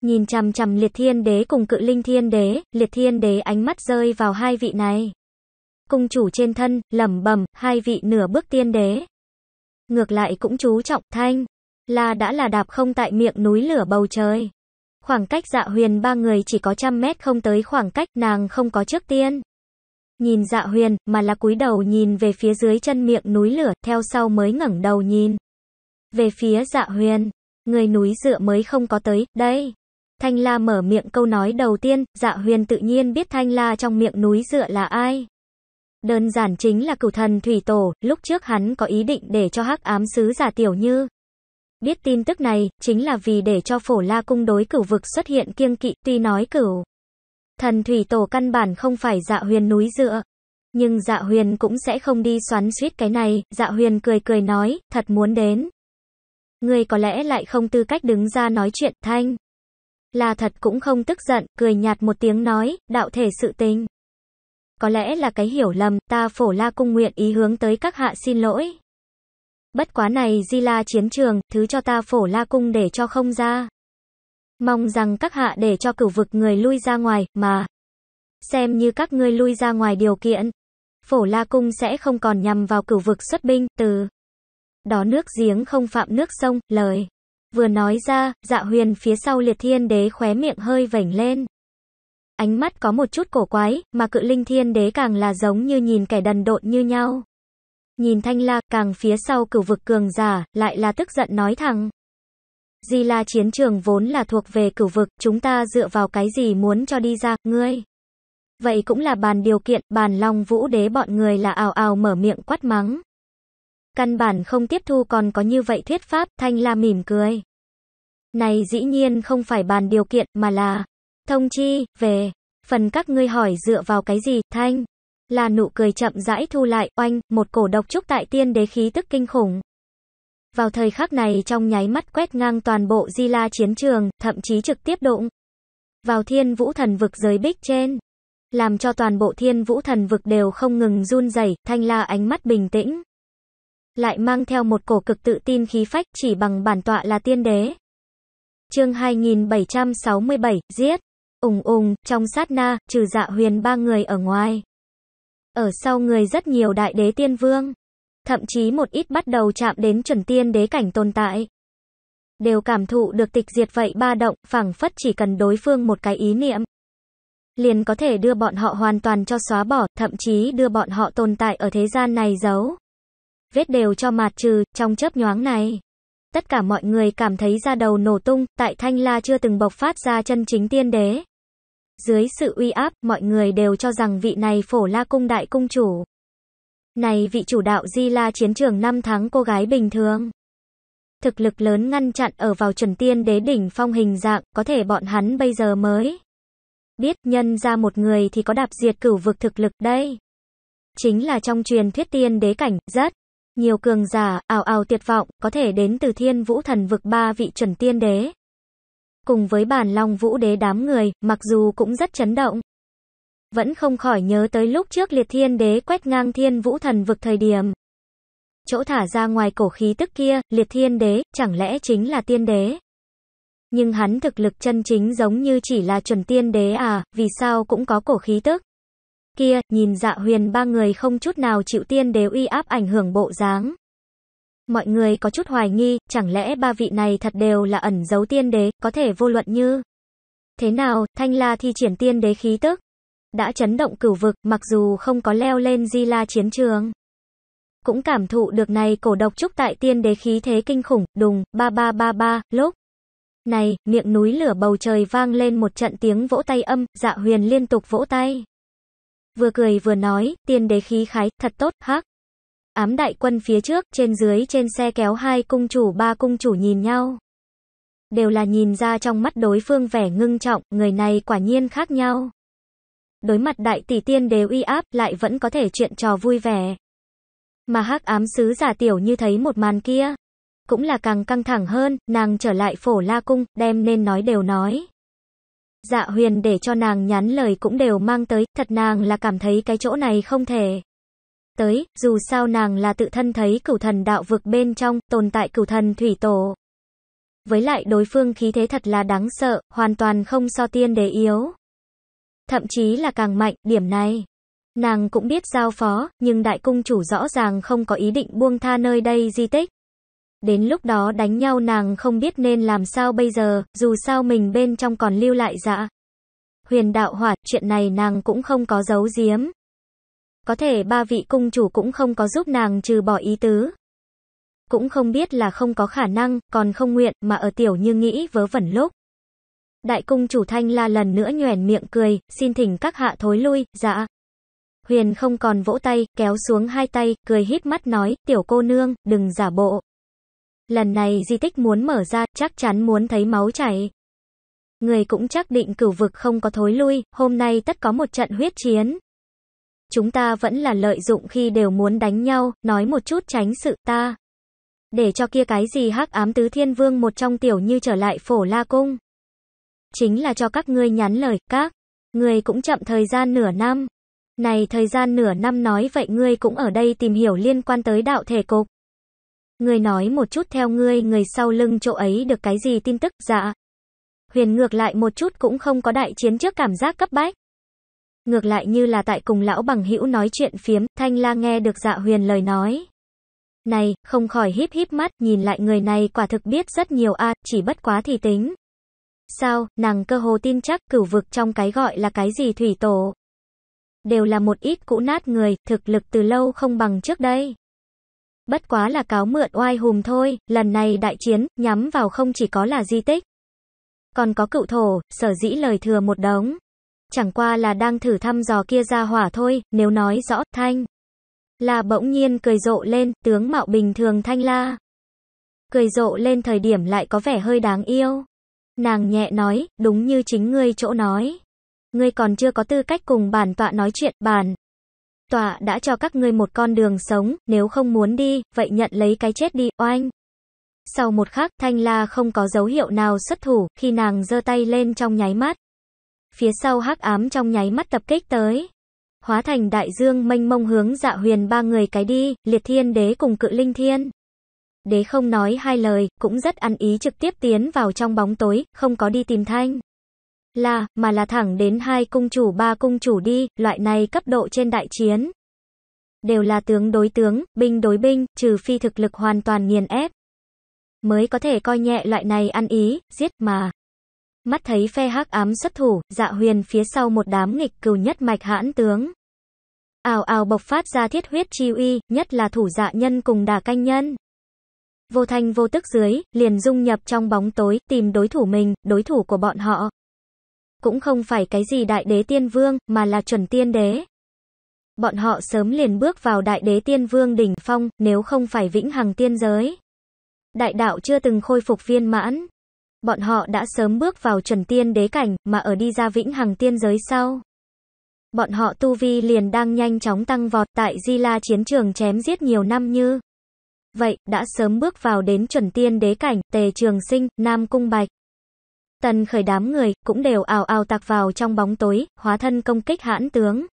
Nhìn chằm chằm liệt thiên đế cùng cự linh thiên đế, liệt thiên đế ánh mắt rơi vào hai vị này. Cung chủ trên thân, lẩm bẩm hai vị nửa bước tiên đế. Ngược lại cũng chú trọng thanh là đã là đạp không tại miệng núi lửa bầu trời. Khoảng cách dạ huyền ba người chỉ có trăm mét không tới khoảng cách nàng không có trước tiên. Nhìn dạ huyền, mà là cúi đầu nhìn về phía dưới chân miệng núi lửa, theo sau mới ngẩng đầu nhìn. Về phía dạ huyền, người núi dựa mới không có tới, đây. Thanh La mở miệng câu nói đầu tiên, dạ huyền tự nhiên biết Thanh La trong miệng núi dựa là ai. Đơn giản chính là cửu thần thủy tổ, lúc trước hắn có ý định để cho hắc ám sứ giả tiểu như. Biết tin tức này, chính là vì để cho phổ la cung đối cửu vực xuất hiện kiêng kỵ, tuy nói cửu. Thần thủy tổ căn bản không phải dạ huyền núi dựa. Nhưng dạ huyền cũng sẽ không đi xoắn suýt cái này, dạ huyền cười cười nói, thật muốn đến. Người có lẽ lại không tư cách đứng ra nói chuyện, thanh. Là thật cũng không tức giận, cười nhạt một tiếng nói, đạo thể sự tình. Có lẽ là cái hiểu lầm, ta phổ la cung nguyện ý hướng tới các hạ xin lỗi. Bất quá này Di La chiến trường, thứ cho ta phổ la cung để cho không ra. Mong rằng các hạ để cho cửu vực người lui ra ngoài, mà. Xem như các ngươi lui ra ngoài điều kiện. Phổ la cung sẽ không còn nhằm vào cửu vực xuất binh, từ. Đó nước giếng không phạm nước sông, lời. Vừa nói ra, dạ huyền phía sau liệt thiên đế khóe miệng hơi vảnh lên. Ánh mắt có một chút cổ quái, mà cự linh thiên đế càng là giống như nhìn kẻ đần độn như nhau. Nhìn Thanh La, càng phía sau cửu vực cường giả, lại là tức giận nói thẳng. Di La chiến trường vốn là thuộc về cửu vực, chúng ta dựa vào cái gì muốn cho đi ra, ngươi. Vậy cũng là bàn điều kiện, bàn long vũ đế bọn người là ào ào mở miệng quát mắng. Căn bản không tiếp thu còn có như vậy thuyết pháp, Thanh La mỉm cười. Này dĩ nhiên không phải bàn điều kiện, mà là thông chi, về. Phần các ngươi hỏi dựa vào cái gì, Thanh là nụ cười chậm rãi thu lại, oanh, một cổ độc trúc tại tiên đế khí tức kinh khủng. Vào thời khắc này trong nháy mắt quét ngang toàn bộ Di La chiến trường, thậm chí trực tiếp đụng vào thiên vũ thần vực giới bích trên. Làm cho toàn bộ thiên vũ thần vực đều không ngừng run rẩy thanh la ánh mắt bình tĩnh. Lại mang theo một cổ cực tự tin khí phách chỉ bằng bản tọa là tiên đế. chương 2767, giết. Ùng ùng, trong sát na, trừ dạ huyền ba người ở ngoài ở sau người rất nhiều đại đế tiên vương, thậm chí một ít bắt đầu chạm đến chuẩn tiên đế cảnh tồn tại. Đều cảm thụ được tịch diệt vậy ba động, phẳng phất chỉ cần đối phương một cái ý niệm. Liền có thể đưa bọn họ hoàn toàn cho xóa bỏ, thậm chí đưa bọn họ tồn tại ở thế gian này giấu. Vết đều cho mạt trừ, trong chớp nhoáng này. Tất cả mọi người cảm thấy ra đầu nổ tung, tại Thanh La chưa từng bộc phát ra chân chính tiên đế. Dưới sự uy áp, mọi người đều cho rằng vị này phổ la cung đại cung chủ. Này vị chủ đạo di la chiến trường năm tháng cô gái bình thường. Thực lực lớn ngăn chặn ở vào chuẩn tiên đế đỉnh phong hình dạng, có thể bọn hắn bây giờ mới. Biết nhân ra một người thì có đạp diệt cửu vực thực lực đây. Chính là trong truyền thuyết tiên đế cảnh, rất nhiều cường giả, ảo ảo tuyệt vọng, có thể đến từ thiên vũ thần vực ba vị chuẩn tiên đế cùng với bản long vũ đế đám người, mặc dù cũng rất chấn động. Vẫn không khỏi nhớ tới lúc trước liệt thiên đế quét ngang thiên vũ thần vực thời điểm. Chỗ thả ra ngoài cổ khí tức kia, liệt thiên đế, chẳng lẽ chính là tiên đế? Nhưng hắn thực lực chân chính giống như chỉ là chuẩn tiên đế à, vì sao cũng có cổ khí tức. Kia, nhìn dạ huyền ba người không chút nào chịu tiên đế uy áp ảnh hưởng bộ dáng. Mọi người có chút hoài nghi, chẳng lẽ ba vị này thật đều là ẩn giấu tiên đế, có thể vô luận như. Thế nào, Thanh La thi triển tiên đế khí tức. Đã chấn động cửu vực, mặc dù không có leo lên di la chiến trường. Cũng cảm thụ được này cổ độc trúc tại tiên đế khí thế kinh khủng, đùng, ba ba ba ba, lúc Này, miệng núi lửa bầu trời vang lên một trận tiếng vỗ tay âm, dạ huyền liên tục vỗ tay. Vừa cười vừa nói, tiên đế khí khái, thật tốt, hắc ám đại quân phía trước, trên dưới trên xe kéo hai cung chủ ba cung chủ nhìn nhau. Đều là nhìn ra trong mắt đối phương vẻ ngưng trọng, người này quả nhiên khác nhau. Đối mặt đại tỷ tiên đều uy áp lại vẫn có thể chuyện trò vui vẻ. Mà hắc ám sứ giả tiểu như thấy một màn kia. Cũng là càng căng thẳng hơn, nàng trở lại phổ la cung, đem nên nói đều nói. Dạ huyền để cho nàng nhắn lời cũng đều mang tới, thật nàng là cảm thấy cái chỗ này không thể tới, dù sao nàng là tự thân thấy cửu thần đạo vực bên trong, tồn tại cửu thần thủy tổ. Với lại đối phương khí thế thật là đáng sợ, hoàn toàn không so tiên đế yếu. Thậm chí là càng mạnh, điểm này. Nàng cũng biết giao phó, nhưng đại cung chủ rõ ràng không có ý định buông tha nơi đây di tích. Đến lúc đó đánh nhau nàng không biết nên làm sao bây giờ, dù sao mình bên trong còn lưu lại dạ. Huyền đạo hỏa, chuyện này nàng cũng không có giấu giếm có thể ba vị cung chủ cũng không có giúp nàng trừ bỏ ý tứ. Cũng không biết là không có khả năng, còn không nguyện, mà ở tiểu như nghĩ vớ vẩn lúc. Đại cung chủ thanh la lần nữa nhoèn miệng cười, xin thỉnh các hạ thối lui, dạ. Huyền không còn vỗ tay, kéo xuống hai tay, cười hít mắt nói, tiểu cô nương, đừng giả bộ. Lần này di tích muốn mở ra, chắc chắn muốn thấy máu chảy. Người cũng chắc định cửu vực không có thối lui, hôm nay tất có một trận huyết chiến. Chúng ta vẫn là lợi dụng khi đều muốn đánh nhau, nói một chút tránh sự ta. Để cho kia cái gì hắc ám tứ thiên vương một trong tiểu như trở lại phổ la cung. Chính là cho các ngươi nhắn lời, các. Ngươi cũng chậm thời gian nửa năm. Này thời gian nửa năm nói vậy ngươi cũng ở đây tìm hiểu liên quan tới đạo thể cục. Ngươi nói một chút theo ngươi người sau lưng chỗ ấy được cái gì tin tức, dạ. Huyền ngược lại một chút cũng không có đại chiến trước cảm giác cấp bách ngược lại như là tại cùng lão bằng hữu nói chuyện phiếm, Thanh La nghe được Dạ Huyền lời nói. Này, không khỏi híp híp mắt, nhìn lại người này quả thực biết rất nhiều a, chỉ bất quá thì tính. Sao, nàng cơ hồ tin chắc cửu vực trong cái gọi là cái gì thủy tổ. Đều là một ít cũ nát người, thực lực từ lâu không bằng trước đây. Bất quá là cáo mượn oai hùm thôi, lần này đại chiến, nhắm vào không chỉ có là di tích. Còn có cựu thổ, sở dĩ lời thừa một đống. Chẳng qua là đang thử thăm dò kia ra hỏa thôi, nếu nói rõ, thanh. Là bỗng nhiên cười rộ lên, tướng mạo bình thường thanh la. Cười rộ lên thời điểm lại có vẻ hơi đáng yêu. Nàng nhẹ nói, đúng như chính ngươi chỗ nói. Ngươi còn chưa có tư cách cùng bản tọa nói chuyện, bản. Tọa đã cho các ngươi một con đường sống, nếu không muốn đi, vậy nhận lấy cái chết đi, oanh. Sau một khắc, Thanh La không có dấu hiệu nào xuất thủ, khi nàng giơ tay lên trong nháy mắt phía sau hắc ám trong nháy mắt tập kích tới. Hóa thành đại dương mênh mông hướng dạ huyền ba người cái đi, liệt thiên đế cùng cự linh thiên. Đế không nói hai lời, cũng rất ăn ý trực tiếp tiến vào trong bóng tối, không có đi tìm thanh. Là, mà là thẳng đến hai cung chủ ba cung chủ đi, loại này cấp độ trên đại chiến. Đều là tướng đối tướng, binh đối binh, trừ phi thực lực hoàn toàn nghiền ép. Mới có thể coi nhẹ loại này ăn ý, giết mà. Mắt thấy phe hắc ám xuất thủ, dạ huyền phía sau một đám nghịch cừu nhất mạch hãn tướng. Ào ào bộc phát ra thiết huyết chi uy, nhất là thủ dạ nhân cùng đà canh nhân. Vô thanh vô tức dưới, liền dung nhập trong bóng tối, tìm đối thủ mình, đối thủ của bọn họ. Cũng không phải cái gì đại đế tiên vương, mà là chuẩn tiên đế. Bọn họ sớm liền bước vào đại đế tiên vương đỉnh phong, nếu không phải vĩnh hằng tiên giới. Đại đạo chưa từng khôi phục viên mãn, bọn họ đã sớm bước vào chuẩn tiên đế cảnh, mà ở đi ra vĩnh hằng tiên giới sau. Bọn họ tu vi liền đang nhanh chóng tăng vọt tại Di La chiến trường chém giết nhiều năm như. Vậy, đã sớm bước vào đến chuẩn tiên đế cảnh, tề trường sinh, nam cung bạch. Tần khởi đám người, cũng đều ảo ảo tạc vào trong bóng tối, hóa thân công kích hãn tướng.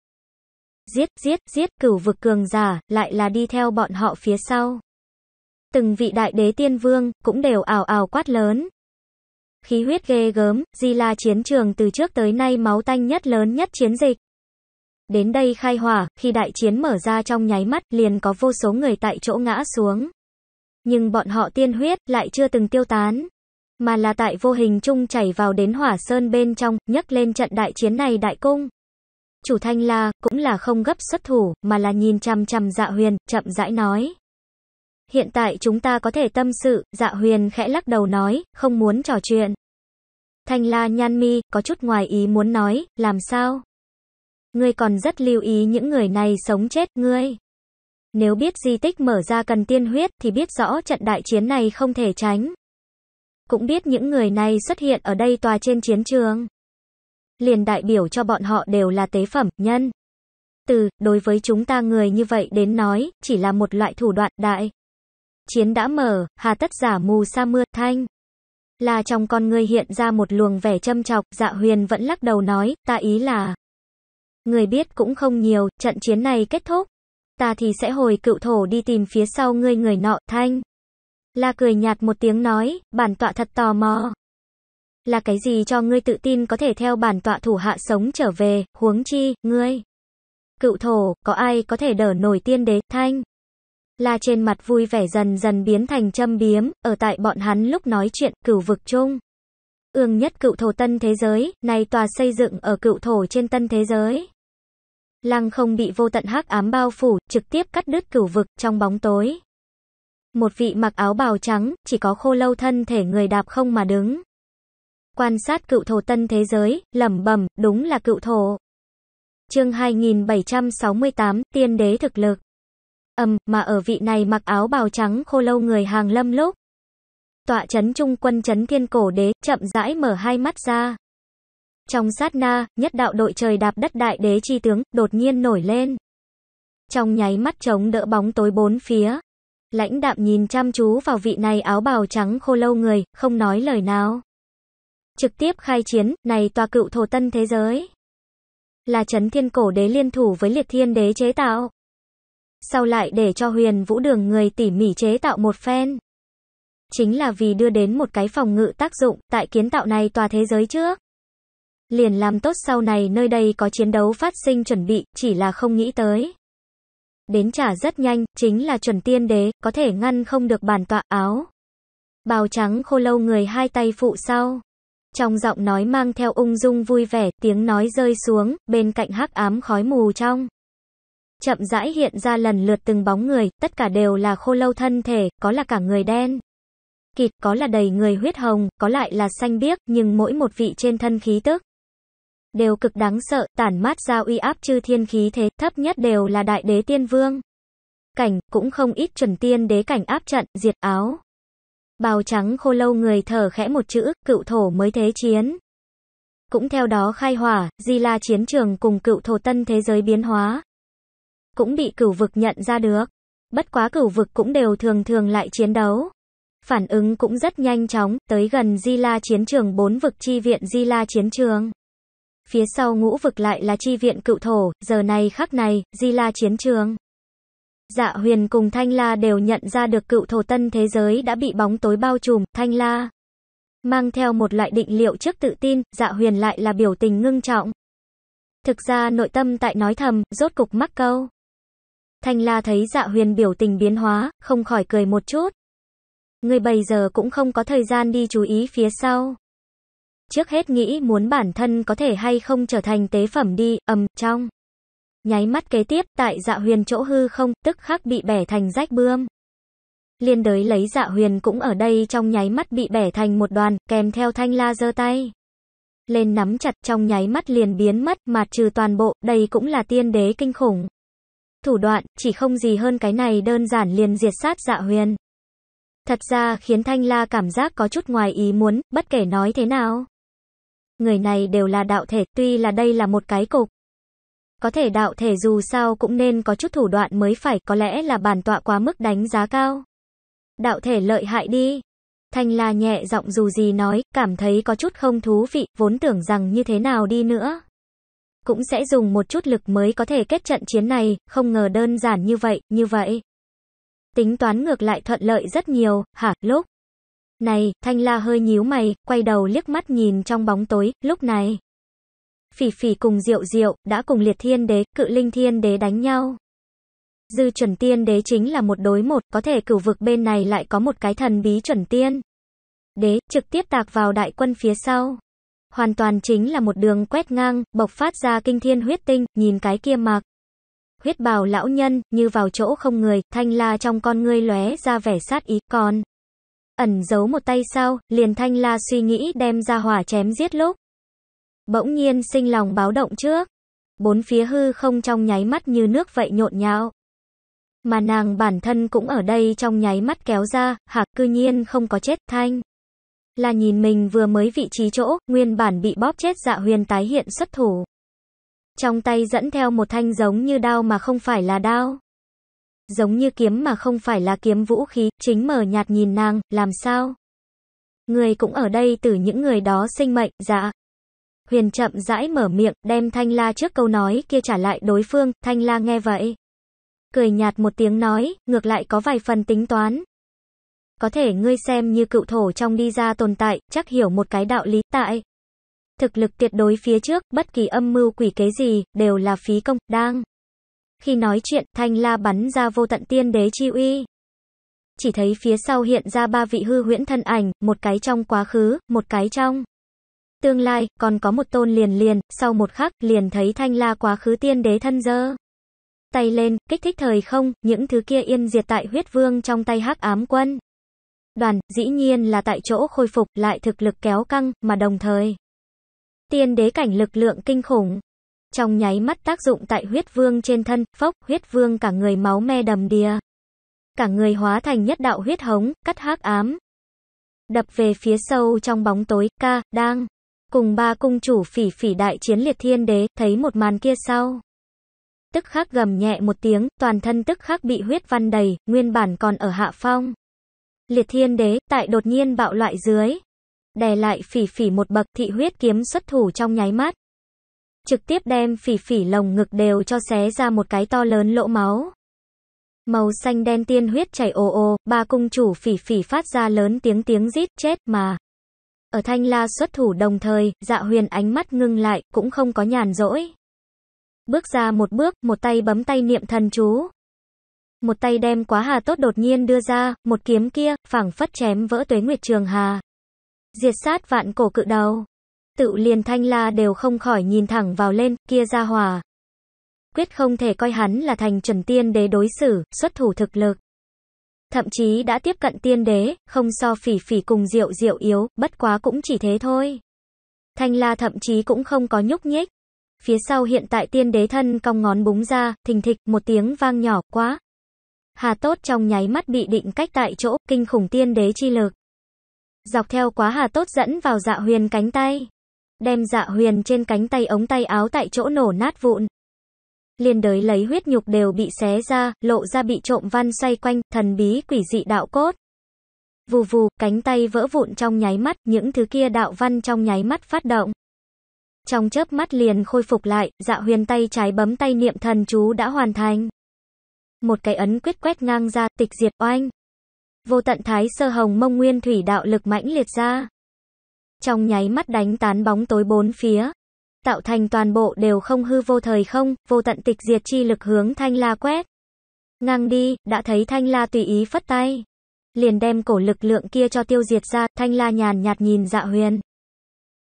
Giết, giết, giết, cửu vực cường giả, lại là đi theo bọn họ phía sau. Từng vị đại đế tiên vương, cũng đều ảo ảo quát lớn, khí huyết ghê gớm, Di là chiến trường từ trước tới nay máu tanh nhất lớn nhất chiến dịch. Đến đây khai hỏa, khi đại chiến mở ra trong nháy mắt liền có vô số người tại chỗ ngã xuống. Nhưng bọn họ tiên huyết lại chưa từng tiêu tán, mà là tại vô hình chung chảy vào đến hỏa sơn bên trong, nhấc lên trận đại chiến này đại cung. Chủ Thanh La cũng là không gấp xuất thủ, mà là nhìn chằm chằm Dạ Huyền, chậm rãi nói: hiện tại chúng ta có thể tâm sự, dạ huyền khẽ lắc đầu nói, không muốn trò chuyện. Thanh la nhan mi, có chút ngoài ý muốn nói, làm sao? Ngươi còn rất lưu ý những người này sống chết ngươi. Nếu biết di tích mở ra cần tiên huyết thì biết rõ trận đại chiến này không thể tránh. Cũng biết những người này xuất hiện ở đây tòa trên chiến trường. Liền đại biểu cho bọn họ đều là tế phẩm, nhân. Từ, đối với chúng ta người như vậy đến nói, chỉ là một loại thủ đoạn đại. Chiến đã mở, hà tất giả mù sa mưa, thanh. Là trong con người hiện ra một luồng vẻ châm chọc, dạ huyền vẫn lắc đầu nói, ta ý là. Người biết cũng không nhiều, trận chiến này kết thúc. Ta thì sẽ hồi cựu thổ đi tìm phía sau ngươi người nọ, thanh. La cười nhạt một tiếng nói, bản tọa thật tò mò. Là cái gì cho ngươi tự tin có thể theo bản tọa thủ hạ sống trở về, huống chi, ngươi. Cựu thổ, có ai có thể đỡ nổi tiên đế, thanh là trên mặt vui vẻ dần dần biến thành châm biếm, ở tại bọn hắn lúc nói chuyện, cửu vực chung. Ương nhất cựu thổ tân thế giới, này tòa xây dựng ở cựu thổ trên tân thế giới. Lăng không bị vô tận hắc ám bao phủ, trực tiếp cắt đứt cửu vực trong bóng tối. Một vị mặc áo bào trắng, chỉ có khô lâu thân thể người đạp không mà đứng. Quan sát cựu thổ tân thế giới, lẩm bẩm, đúng là cựu thổ. Chương 2768, tiên đế thực lực ầm, mà ở vị này mặc áo bào trắng khô lâu người hàng lâm lúc. Tọa chấn trung quân chấn thiên cổ đế, chậm rãi mở hai mắt ra. Trong sát na, nhất đạo đội trời đạp đất đại đế chi tướng, đột nhiên nổi lên. Trong nháy mắt trống đỡ bóng tối bốn phía. Lãnh đạm nhìn chăm chú vào vị này áo bào trắng khô lâu người, không nói lời nào. Trực tiếp khai chiến, này tòa cựu thổ tân thế giới. Là chấn thiên cổ đế liên thủ với liệt thiên đế chế tạo sau lại để cho huyền vũ đường người tỉ mỉ chế tạo một phen. Chính là vì đưa đến một cái phòng ngự tác dụng tại kiến tạo này tòa thế giới trước. Liền làm tốt sau này nơi đây có chiến đấu phát sinh chuẩn bị, chỉ là không nghĩ tới. Đến trả rất nhanh, chính là chuẩn tiên đế, có thể ngăn không được bàn tọa áo. Bào trắng khô lâu người hai tay phụ sau. Trong giọng nói mang theo ung dung vui vẻ, tiếng nói rơi xuống, bên cạnh hắc ám khói mù trong chậm rãi hiện ra lần lượt từng bóng người, tất cả đều là khô lâu thân thể, có là cả người đen. Kịt, có là đầy người huyết hồng, có lại là xanh biếc, nhưng mỗi một vị trên thân khí tức. Đều cực đáng sợ, tản mát ra uy áp chư thiên khí thế, thấp nhất đều là đại đế tiên vương. Cảnh, cũng không ít chuẩn tiên đế cảnh áp trận, diệt áo. Bào trắng khô lâu người thở khẽ một chữ, cựu thổ mới thế chiến. Cũng theo đó khai hỏa, Di La chiến trường cùng cựu thổ tân thế giới biến hóa cũng bị cửu vực nhận ra được. Bất quá cửu vực cũng đều thường thường lại chiến đấu. Phản ứng cũng rất nhanh chóng, tới gần Di La chiến trường bốn vực chi viện Di La chiến trường. Phía sau ngũ vực lại là chi viện cựu thổ, giờ này khắc này, Di La chiến trường. Dạ huyền cùng Thanh La đều nhận ra được cựu thổ tân thế giới đã bị bóng tối bao trùm, Thanh La. Mang theo một loại định liệu trước tự tin, dạ huyền lại là biểu tình ngưng trọng. Thực ra nội tâm tại nói thầm, rốt cục mắc câu. Thanh La thấy dạ huyền biểu tình biến hóa, không khỏi cười một chút. Ngươi bây giờ cũng không có thời gian đi chú ý phía sau. Trước hết nghĩ muốn bản thân có thể hay không trở thành tế phẩm đi, ầm, trong. Nháy mắt kế tiếp, tại dạ huyền chỗ hư không, tức khắc bị bẻ thành rách bươm. Liên đới lấy dạ huyền cũng ở đây trong nháy mắt bị bẻ thành một đoàn, kèm theo thanh la giơ tay. Lên nắm chặt trong nháy mắt liền biến mất, mà trừ toàn bộ, đây cũng là tiên đế kinh khủng thủ đoạn, chỉ không gì hơn cái này đơn giản liền diệt sát dạ huyền. Thật ra khiến Thanh La cảm giác có chút ngoài ý muốn, bất kể nói thế nào. Người này đều là đạo thể, tuy là đây là một cái cục. Có thể đạo thể dù sao cũng nên có chút thủ đoạn mới phải, có lẽ là bản tọa quá mức đánh giá cao. Đạo thể lợi hại đi. Thanh La nhẹ giọng dù gì nói, cảm thấy có chút không thú vị, vốn tưởng rằng như thế nào đi nữa cũng sẽ dùng một chút lực mới có thể kết trận chiến này, không ngờ đơn giản như vậy, như vậy. Tính toán ngược lại thuận lợi rất nhiều, hả, lúc. Này, Thanh La hơi nhíu mày, quay đầu liếc mắt nhìn trong bóng tối, lúc này. Phỉ phỉ cùng Diệu Diệu, đã cùng liệt thiên đế, cự linh thiên đế đánh nhau. Dư chuẩn tiên đế chính là một đối một, có thể cửu vực bên này lại có một cái thần bí chuẩn tiên. Đế, trực tiếp tạc vào đại quân phía sau hoàn toàn chính là một đường quét ngang, bộc phát ra kinh thiên huyết tinh, nhìn cái kia mạc. Huyết bào lão nhân, như vào chỗ không người, thanh la trong con ngươi lóe ra vẻ sát ý, còn ẩn giấu một tay sau liền thanh la suy nghĩ đem ra hỏa chém giết lúc. Bỗng nhiên sinh lòng báo động trước. Bốn phía hư không trong nháy mắt như nước vậy nhộn nhạo. Mà nàng bản thân cũng ở đây trong nháy mắt kéo ra, hạc cư nhiên không có chết thanh là nhìn mình vừa mới vị trí chỗ, nguyên bản bị bóp chết dạ huyền tái hiện xuất thủ. Trong tay dẫn theo một thanh giống như đao mà không phải là đao. Giống như kiếm mà không phải là kiếm vũ khí, chính mở nhạt nhìn nàng, làm sao? Người cũng ở đây từ những người đó sinh mệnh, dạ. Huyền chậm rãi mở miệng, đem thanh la trước câu nói kia trả lại đối phương, thanh la nghe vậy. Cười nhạt một tiếng nói, ngược lại có vài phần tính toán, có thể ngươi xem như cựu thổ trong đi ra tồn tại, chắc hiểu một cái đạo lý tại. Thực lực tuyệt đối phía trước, bất kỳ âm mưu quỷ kế gì, đều là phí công, đang. Khi nói chuyện, thanh la bắn ra vô tận tiên đế chi uy. Chỉ thấy phía sau hiện ra ba vị hư huyễn thân ảnh, một cái trong quá khứ, một cái trong tương lai, còn có một tôn liền liền, sau một khắc, liền thấy thanh la quá khứ tiên đế thân dơ. Tay lên, kích thích thời không, những thứ kia yên diệt tại huyết vương trong tay hắc ám quân đoàn, dĩ nhiên là tại chỗ khôi phục lại thực lực kéo căng, mà đồng thời. Tiên đế cảnh lực lượng kinh khủng. Trong nháy mắt tác dụng tại huyết vương trên thân, phốc, huyết vương cả người máu me đầm đìa. Cả người hóa thành nhất đạo huyết hống, cắt hắc ám. Đập về phía sâu trong bóng tối, ca, đang. Cùng ba cung chủ phỉ phỉ đại chiến liệt thiên đế, thấy một màn kia sau tức khắc gầm nhẹ một tiếng, toàn thân tức khắc bị huyết văn đầy, nguyên bản còn ở hạ phong. Liệt thiên đế, tại đột nhiên bạo loại dưới. Đè lại phỉ phỉ một bậc thị huyết kiếm xuất thủ trong nháy mắt. Trực tiếp đem phỉ phỉ lồng ngực đều cho xé ra một cái to lớn lỗ máu. Màu xanh đen tiên huyết chảy ồ ồ, ba cung chủ phỉ phỉ phát ra lớn tiếng tiếng rít chết mà. Ở thanh la xuất thủ đồng thời, dạ huyền ánh mắt ngưng lại, cũng không có nhàn rỗi. Bước ra một bước, một tay bấm tay niệm thần chú, một tay đem quá hà tốt đột nhiên đưa ra, một kiếm kia, phảng phất chém vỡ tuế nguyệt trường hà. Diệt sát vạn cổ cự đầu. Tự liền thanh la đều không khỏi nhìn thẳng vào lên, kia ra hòa. Quyết không thể coi hắn là thành chuẩn tiên đế đối xử, xuất thủ thực lực. Thậm chí đã tiếp cận tiên đế, không so phỉ phỉ cùng diệu diệu yếu, bất quá cũng chỉ thế thôi. Thanh la thậm chí cũng không có nhúc nhích. Phía sau hiện tại tiên đế thân cong ngón búng ra, thình thịch, một tiếng vang nhỏ quá. Hà Tốt trong nháy mắt bị định cách tại chỗ, kinh khủng tiên đế chi lực. Dọc theo quá Hà Tốt dẫn vào dạ huyền cánh tay. Đem dạ huyền trên cánh tay ống tay áo tại chỗ nổ nát vụn. Liên đới lấy huyết nhục đều bị xé ra, lộ ra bị trộm văn xoay quanh, thần bí quỷ dị đạo cốt. Vù vù, cánh tay vỡ vụn trong nháy mắt, những thứ kia đạo văn trong nháy mắt phát động. Trong chớp mắt liền khôi phục lại, dạ huyền tay trái bấm tay niệm thần chú đã hoàn thành một cái ấn quyết quét ngang ra, tịch diệt oanh. Vô tận thái sơ hồng mông nguyên thủy đạo lực mãnh liệt ra. Trong nháy mắt đánh tán bóng tối bốn phía, tạo thành toàn bộ đều không hư vô thời không, vô tận tịch diệt chi lực hướng thanh la quét. Ngang đi, đã thấy thanh la tùy ý phất tay. Liền đem cổ lực lượng kia cho tiêu diệt ra, thanh la nhàn nhạt nhìn dạ huyền.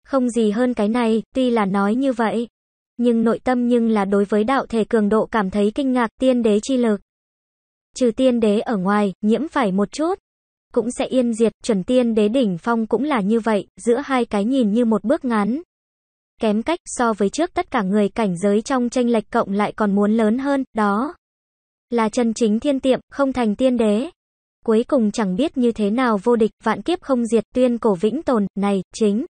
Không gì hơn cái này, tuy là nói như vậy. Nhưng nội tâm nhưng là đối với đạo thể cường độ cảm thấy kinh ngạc tiên đế chi lực trừ tiên đế ở ngoài, nhiễm phải một chút, cũng sẽ yên diệt, chuẩn tiên đế đỉnh phong cũng là như vậy, giữa hai cái nhìn như một bước ngắn. Kém cách so với trước tất cả người cảnh giới trong tranh lệch cộng lại còn muốn lớn hơn, đó là chân chính thiên tiệm, không thành tiên đế. Cuối cùng chẳng biết như thế nào vô địch, vạn kiếp không diệt, tuyên cổ vĩnh tồn, này, chính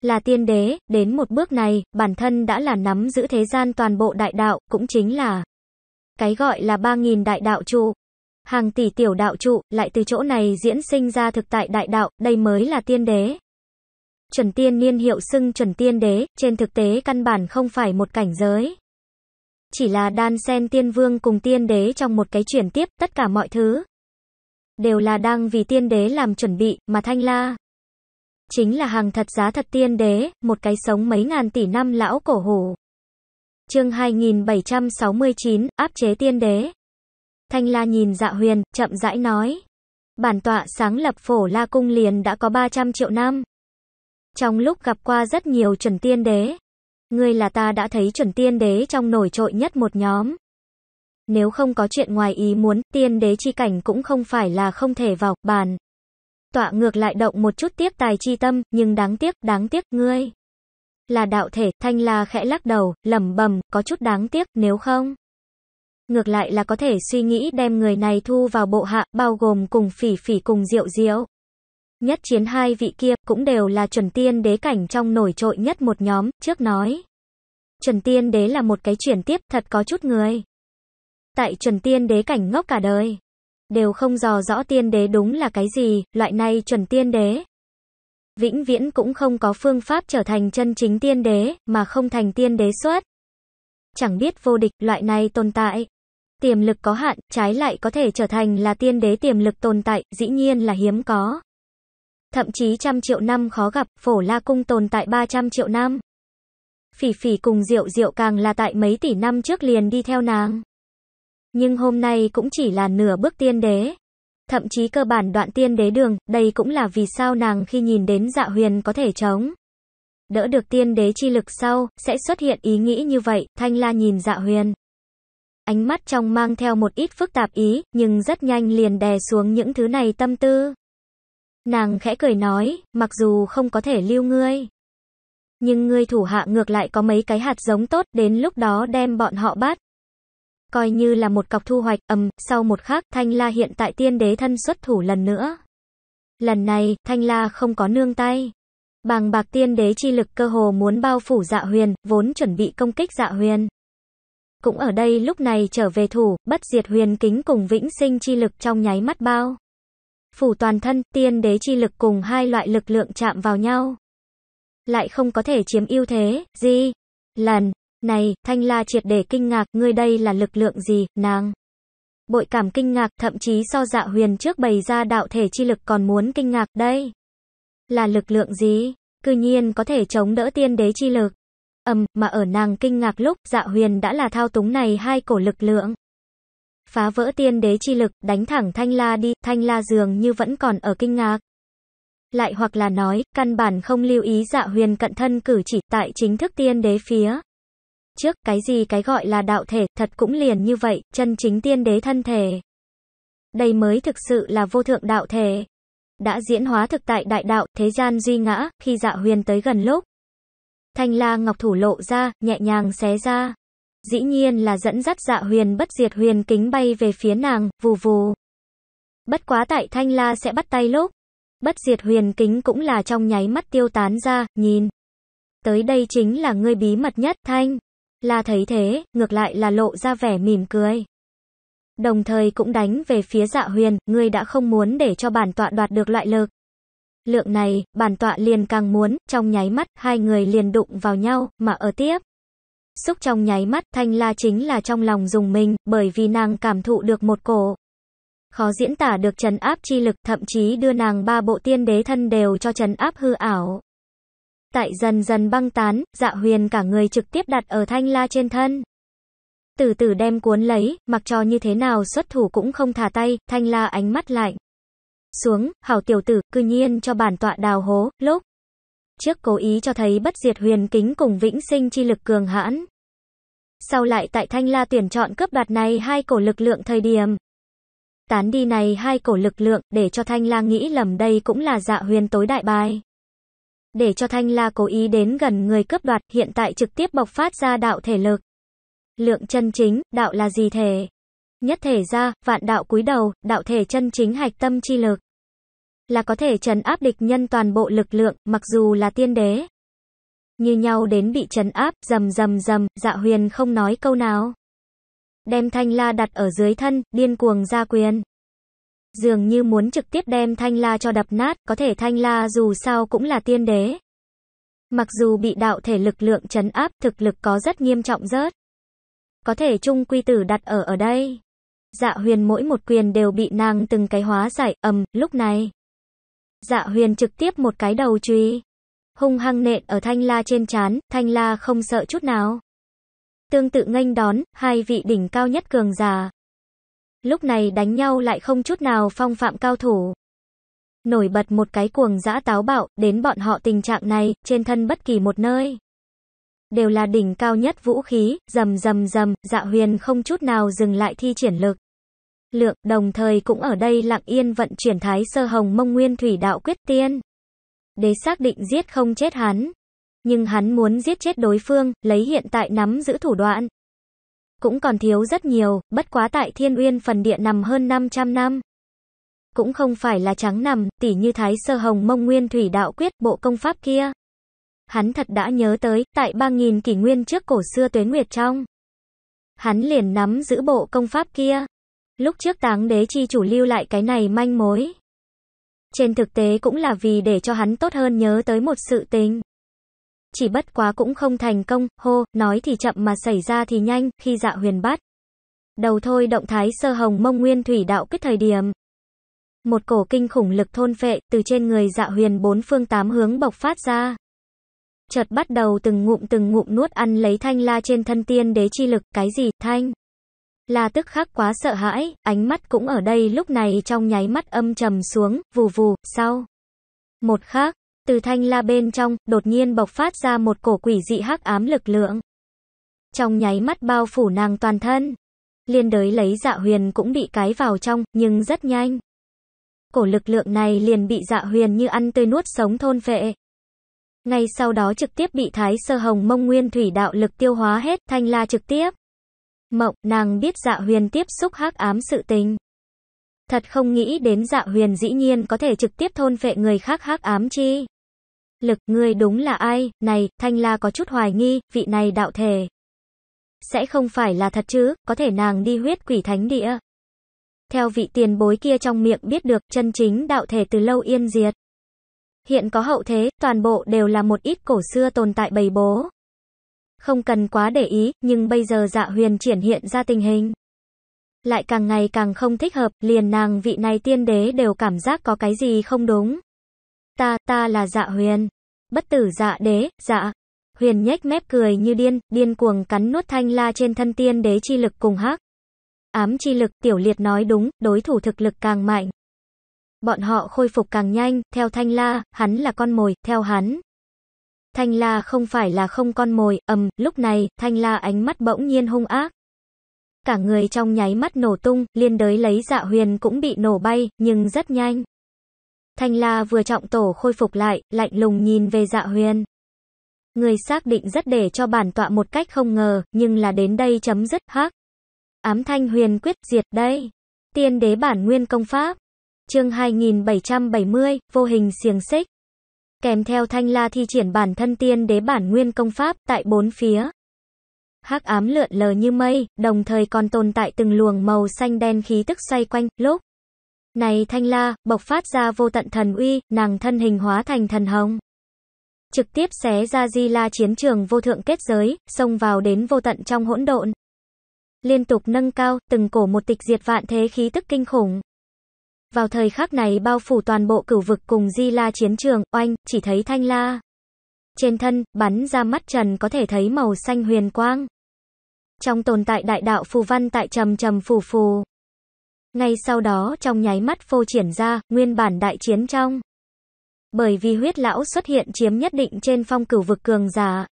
là tiên đế, đến một bước này, bản thân đã là nắm giữ thế gian toàn bộ đại đạo, cũng chính là cái gọi là 3.000 đại đạo trụ, hàng tỷ tiểu đạo trụ, lại từ chỗ này diễn sinh ra thực tại đại đạo, đây mới là tiên đế. Chuẩn tiên niên hiệu xưng chuẩn tiên đế, trên thực tế căn bản không phải một cảnh giới. Chỉ là đan sen tiên vương cùng tiên đế trong một cái chuyển tiếp, tất cả mọi thứ. Đều là đang vì tiên đế làm chuẩn bị, mà thanh la. Chính là hàng thật giá thật tiên đế, một cái sống mấy ngàn tỷ năm lão cổ hủ. Chương 2769, áp chế tiên đế. Thanh La nhìn Dạ Huyền, chậm rãi nói: "Bản tọa sáng lập Phổ La cung liền đã có 300 triệu năm. Trong lúc gặp qua rất nhiều chuẩn tiên đế, ngươi là ta đã thấy chuẩn tiên đế trong nổi trội nhất một nhóm. Nếu không có chuyện ngoài ý muốn, tiên đế chi cảnh cũng không phải là không thể vào bàn. Tọa ngược lại động một chút tiếc tài chi tâm, nhưng đáng tiếc, đáng tiếc ngươi là đạo thể, thanh la khẽ lắc đầu, lẩm bẩm, có chút đáng tiếc, nếu không. Ngược lại là có thể suy nghĩ đem người này thu vào bộ hạ, bao gồm cùng phỉ phỉ cùng diệu diệu. Nhất chiến hai vị kia, cũng đều là chuẩn tiên đế cảnh trong nổi trội nhất một nhóm, trước nói. Chuẩn tiên đế là một cái chuyển tiếp thật có chút người. Tại chuẩn tiên đế cảnh ngốc cả đời. Đều không dò rõ tiên đế đúng là cái gì, loại này chuẩn tiên đế vĩnh viễn cũng không có phương pháp trở thành chân chính tiên đế, mà không thành tiên đế xuất. Chẳng biết vô địch, loại này tồn tại. Tiềm lực có hạn, trái lại có thể trở thành là tiên đế tiềm lực tồn tại, dĩ nhiên là hiếm có. Thậm chí trăm triệu năm khó gặp, phổ la cung tồn tại 300 triệu năm. Phỉ phỉ cùng diệu diệu càng là tại mấy tỷ năm trước liền đi theo nàng. Nhưng hôm nay cũng chỉ là nửa bước tiên đế, thậm chí cơ bản đoạn tiên đế đường, đây cũng là vì sao nàng khi nhìn đến dạ huyền có thể chống. Đỡ được tiên đế chi lực sau, sẽ xuất hiện ý nghĩ như vậy, thanh la nhìn dạ huyền. Ánh mắt trong mang theo một ít phức tạp ý, nhưng rất nhanh liền đè xuống những thứ này tâm tư. Nàng khẽ cười nói, mặc dù không có thể lưu ngươi. Nhưng ngươi thủ hạ ngược lại có mấy cái hạt giống tốt, đến lúc đó đem bọn họ bắt coi như là một cọc thu hoạch, ầm, sau một khắc, Thanh La hiện tại tiên đế thân xuất thủ lần nữa. Lần này, Thanh La không có nương tay. Bàng bạc tiên đế chi lực cơ hồ muốn bao phủ dạ huyền, vốn chuẩn bị công kích dạ huyền. Cũng ở đây lúc này trở về thủ, bất diệt huyền kính cùng vĩnh sinh chi lực trong nháy mắt bao. Phủ toàn thân, tiên đế chi lực cùng hai loại lực lượng chạm vào nhau. Lại không có thể chiếm ưu thế, gì? Lần, này, Thanh La triệt để kinh ngạc, ngươi đây là lực lượng gì, nàng? Bội cảm kinh ngạc, thậm chí so dạ huyền trước bày ra đạo thể chi lực còn muốn kinh ngạc, đây. Là lực lượng gì? Cư nhiên có thể chống đỡ tiên đế chi lực. Ầm, mà ở nàng kinh ngạc lúc, dạ huyền đã là thao túng này hai cổ lực lượng. Phá vỡ tiên đế chi lực, đánh thẳng Thanh La đi, Thanh La dường như vẫn còn ở kinh ngạc lại hoặc là nói, căn bản không lưu ý dạ huyền cận thân cử chỉ tại chính thức tiên đế phía trước, cái gì cái gọi là đạo thể, thật cũng liền như vậy, chân chính tiên đế thân thể. Đây mới thực sự là vô thượng đạo thể. Đã diễn hóa thực tại đại đạo, thế gian duy ngã, khi dạ huyền tới gần lúc. Thanh la ngọc thủ lộ ra, nhẹ nhàng xé ra. Dĩ nhiên là dẫn dắt dạ huyền bất diệt huyền kính bay về phía nàng, vù vù. Bất quá tại thanh la sẽ bắt tay lúc. Bất diệt huyền kính cũng là trong nháy mắt tiêu tán ra, nhìn. Tới đây chính là ngươi bí mật nhất, Thanh. La thấy thế, ngược lại là lộ ra vẻ mỉm cười. Đồng thời cũng đánh về phía dạ huyền, ngươi đã không muốn để cho bản tọa đoạt được loại lực. Lượng này, bản tọa liền càng muốn, trong nháy mắt, hai người liền đụng vào nhau, mà ở tiếp. Xúc trong nháy mắt, thanh la chính là trong lòng dùng mình, bởi vì nàng cảm thụ được một cổ. Khó diễn tả được trấn áp chi lực, thậm chí đưa nàng ba bộ tiên đế thân đều cho trấn áp hư ảo tại dần dần băng tán, dạ huyền cả người trực tiếp đặt ở thanh la trên thân. Từ từ đem cuốn lấy, mặc cho như thế nào xuất thủ cũng không thả tay, thanh la ánh mắt lạnh. Xuống, hảo tiểu tử, cư nhiên cho bản tọa đào hố, lúc. Trước cố ý cho thấy bất diệt huyền kính cùng vĩnh sinh chi lực cường hãn. Sau lại tại thanh la tuyển chọn cướp đoạt này hai cổ lực lượng thời điểm. Tán đi này hai cổ lực lượng, để cho thanh la nghĩ lầm đây cũng là dạ huyền tối đại bài để cho Thanh La cố ý đến gần người cướp đoạt, hiện tại trực tiếp bộc phát ra đạo thể lực. Lượng chân chính, đạo là gì thể? Nhất thể ra, vạn đạo cúi đầu, đạo thể chân chính hạch tâm chi lực. Là có thể trấn áp địch nhân toàn bộ lực lượng, mặc dù là tiên đế. Như nhau đến bị trấn áp, dầm dầm dầm, dạ huyền không nói câu nào. Đem thanh la đặt ở dưới thân, điên cuồng ra quyền dường như muốn trực tiếp đem Thanh La cho đập nát, có thể Thanh La dù sao cũng là tiên đế. Mặc dù bị đạo thể lực lượng chấn áp, thực lực có rất nghiêm trọng rớt. Có thể chung quy tử đặt ở ở đây. Dạ huyền mỗi một quyền đều bị nàng từng cái hóa giải, ầm, lúc này. Dạ huyền trực tiếp một cái đầu truy. Hung hăng nện ở thanh la trên chán, thanh la không sợ chút nào. Tương tự nghênh đón, hai vị đỉnh cao nhất cường già. Lúc này đánh nhau lại không chút nào phong phạm cao thủ. Nổi bật một cái cuồng dã táo bạo, đến bọn họ tình trạng này, trên thân bất kỳ một nơi. Đều là đỉnh cao nhất vũ khí, rầm rầm rầm, dạ huyền không chút nào dừng lại thi triển lực. Lượng, đồng thời cũng ở đây lặng yên vận chuyển thái sơ hồng mông nguyên thủy đạo quyết tiên. Đế xác định giết không chết hắn. Nhưng hắn muốn giết chết đối phương, lấy hiện tại nắm giữ thủ đoạn, cũng còn thiếu rất nhiều, bất quá tại Thiên Uyên phần địa nằm hơn 500 năm. Cũng không phải là trắng nằm, tỉ như Thái Sơ Hồng Mông Nguyên Thủy Đạo Quyết, bộ công pháp kia. Hắn thật đã nhớ tới, tại 3.000 kỷ nguyên trước cổ xưa tuế nguyệt trong. Hắn liền nắm giữ bộ công pháp kia. Lúc trước táng đế chi chủ lưu lại cái này manh mối. Trên thực tế cũng là vì để cho hắn tốt hơn nhớ tới một sự tình chỉ bất quá cũng không thành công, hô, nói thì chậm mà xảy ra thì nhanh, khi dạ huyền bát. Đầu thôi động thái sơ hồng mông nguyên thủy đạo kết thời điểm. Một cổ kinh khủng lực thôn phệ, từ trên người dạ huyền bốn phương tám hướng bộc phát ra. Chợt bắt đầu từng ngụm từng ngụm nuốt ăn lấy thanh la trên thân tiên đế chi lực, cái gì, thanh. La tức khắc quá sợ hãi, ánh mắt cũng ở đây lúc này trong nháy mắt âm trầm xuống, vù vù, sau. Một khác, từ thanh la bên trong, đột nhiên bộc phát ra một cổ quỷ dị hắc ám lực lượng. Trong nháy mắt bao phủ nàng toàn thân. Liên đới lấy dạ huyền cũng bị cái vào trong, nhưng rất nhanh. Cổ lực lượng này liền bị dạ huyền như ăn tươi nuốt sống thôn phệ. Ngay sau đó trực tiếp bị thái sơ hồng mông nguyên thủy đạo lực tiêu hóa hết, thanh la trực tiếp. Mộng, nàng biết dạ huyền tiếp xúc hắc ám sự tình. Thật không nghĩ đến dạ huyền dĩ nhiên có thể trực tiếp thôn phệ người khác hắc ám chi lực, ngươi đúng là ai, này, Thanh La có chút hoài nghi, vị này đạo thể. Sẽ không phải là thật chứ, có thể nàng đi huyết quỷ thánh địa. Theo vị tiền bối kia trong miệng biết được, chân chính đạo thể từ lâu yên diệt. Hiện có hậu thế, toàn bộ đều là một ít cổ xưa tồn tại bầy bố. Không cần quá để ý, nhưng bây giờ dạ huyền triển hiện ra tình hình. Lại càng ngày càng không thích hợp, liền nàng vị này tiên đế đều cảm giác có cái gì không đúng. Ta, ta là dạ huyền. Bất tử dạ đế, dạ. Huyền nhếch mép cười như điên, điên cuồng cắn nuốt thanh la trên thân tiên đế chi lực cùng hắc. Ám chi lực tiểu liệt nói đúng, đối thủ thực lực càng mạnh. Bọn họ khôi phục càng nhanh, theo thanh la, hắn là con mồi, theo hắn. Thanh la không phải là không con mồi, ầm, lúc này, thanh la ánh mắt bỗng nhiên hung ác. Cả người trong nháy mắt nổ tung, liên đới lấy dạ huyền cũng bị nổ bay, nhưng rất nhanh. Thanh La vừa trọng tổ khôi phục lại, lạnh lùng nhìn về dạ huyền. Người xác định rất để cho bản tọa một cách không ngờ, nhưng là đến đây chấm dứt, hắc. Ám thanh huyền quyết diệt đây. Tiên đế bản nguyên công pháp. Chương 2770, vô hình xiềng xích. Kèm theo Thanh La thi triển bản thân tiên đế bản nguyên công pháp tại bốn phía. Hắc ám lượn lờ như mây, đồng thời còn tồn tại từng luồng màu xanh đen khí tức xoay quanh, lúc này Thanh La, bộc phát ra vô tận thần uy, nàng thân hình hóa thành thần hồng. Trực tiếp xé ra Di La chiến trường vô thượng kết giới, xông vào đến vô tận trong hỗn độn. Liên tục nâng cao, từng cổ một tịch diệt vạn thế khí tức kinh khủng. Vào thời khắc này bao phủ toàn bộ cửu vực cùng Di La chiến trường, oanh, chỉ thấy Thanh La. Trên thân, bắn ra mắt trần có thể thấy màu xanh huyền quang. Trong tồn tại đại đạo phù văn tại trầm trầm phù phù. Ngay sau đó trong nháy mắt phô triển ra, nguyên bản đại chiến trong. Bởi vì huyết lão xuất hiện chiếm nhất định trên phong cửu vực cường giả.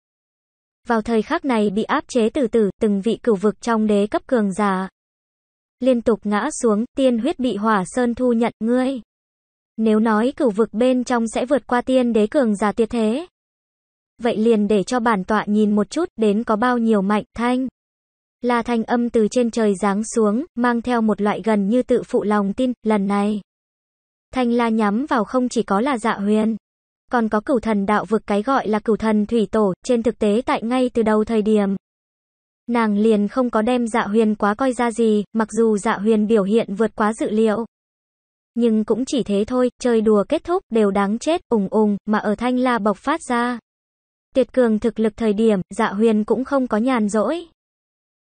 Vào thời khắc này bị áp chế từ từ, từng vị cửu vực trong đế cấp cường giả. Liên tục ngã xuống, tiên huyết bị hỏa sơn thu nhận, ngươi. Nếu nói cửu vực bên trong sẽ vượt qua tiên đế cường giả tuyệt thế. Vậy liền để cho bản tọa nhìn một chút, đến có bao nhiêu mạnh, thanh. Là thanh âm từ trên trời giáng xuống, mang theo một loại gần như tự phụ lòng tin, lần này. Thanh la nhắm vào không chỉ có là dạ huyền. Còn có cửu thần đạo vực cái gọi là cửu thần thủy tổ, trên thực tế tại ngay từ đầu thời điểm. Nàng liền không có đem dạ huyền quá coi ra gì, mặc dù dạ huyền biểu hiện vượt quá dự liệu. Nhưng cũng chỉ thế thôi, chơi đùa kết thúc, đều đáng chết, ủng ủng, mà ở thanh la bộc phát ra. Tuyệt cường thực lực thời điểm, dạ huyền cũng không có nhàn rỗi.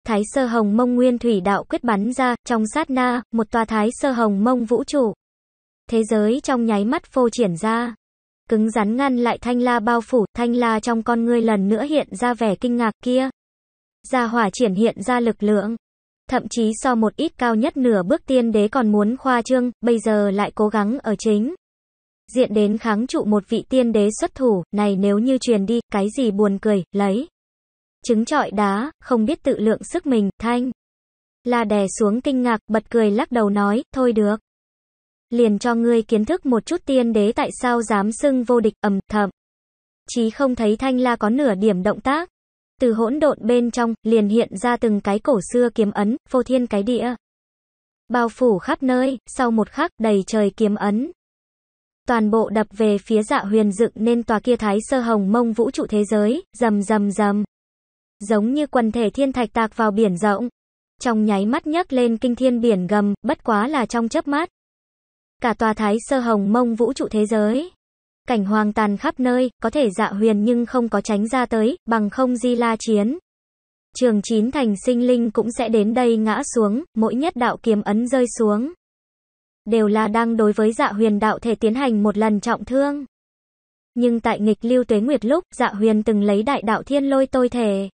Thái sơ hồng mông nguyên thủy đạo quyết bắn ra, trong sát na, một tòa thái sơ hồng mông vũ trụ. Thế giới trong nháy mắt phô triển ra. Cứng rắn ngăn lại thanh la bao phủ, thanh la trong con ngươi lần nữa hiện ra vẻ kinh ngạc kia. Gia hỏa triển hiện ra lực lượng. Thậm chí so một ít cao nhất nửa bước tiên đế còn muốn khoa trương, bây giờ lại cố gắng ở chính. Diện đến kháng trụ một vị tiên đế xuất thủ, này nếu như truyền đi, cái gì buồn cười, lấy trứng trọi đá, không biết tự lượng sức mình, Thanh. La đè xuống kinh ngạc, bật cười lắc đầu nói, thôi được. Liền cho ngươi kiến thức một chút tiên đế tại sao dám xưng vô địch ầm thầm. Chí không thấy Thanh La có nửa điểm động tác. Từ hỗn độn bên trong, liền hiện ra từng cái cổ xưa kiếm ấn, phô thiên cái địa. Bao phủ khắp nơi, sau một khắc đầy trời kiếm ấn, toàn bộ đập về phía dạ huyền dựng nên tòa kia thái sơ hồng mông vũ trụ thế giới, rầm rầm rầm giống như quần thể thiên thạch tạc vào biển rộng. Trong nháy mắt nhấc lên kinh thiên biển gầm, bất quá là trong chớp mắt. Cả tòa thái sơ hồng mông vũ trụ thế giới. Cảnh hoang tàn khắp nơi, có thể dạ huyền nhưng không có tránh ra tới, bằng không di la chiến. Trường chín thành sinh linh cũng sẽ đến đây ngã xuống, mỗi nhất đạo kiếm ấn rơi xuống. Đều là đang đối với dạ huyền đạo thể tiến hành một lần trọng thương. Nhưng tại nghịch lưu tuế nguyệt lúc, dạ huyền từng lấy đại đạo thiên lôi tôi thể.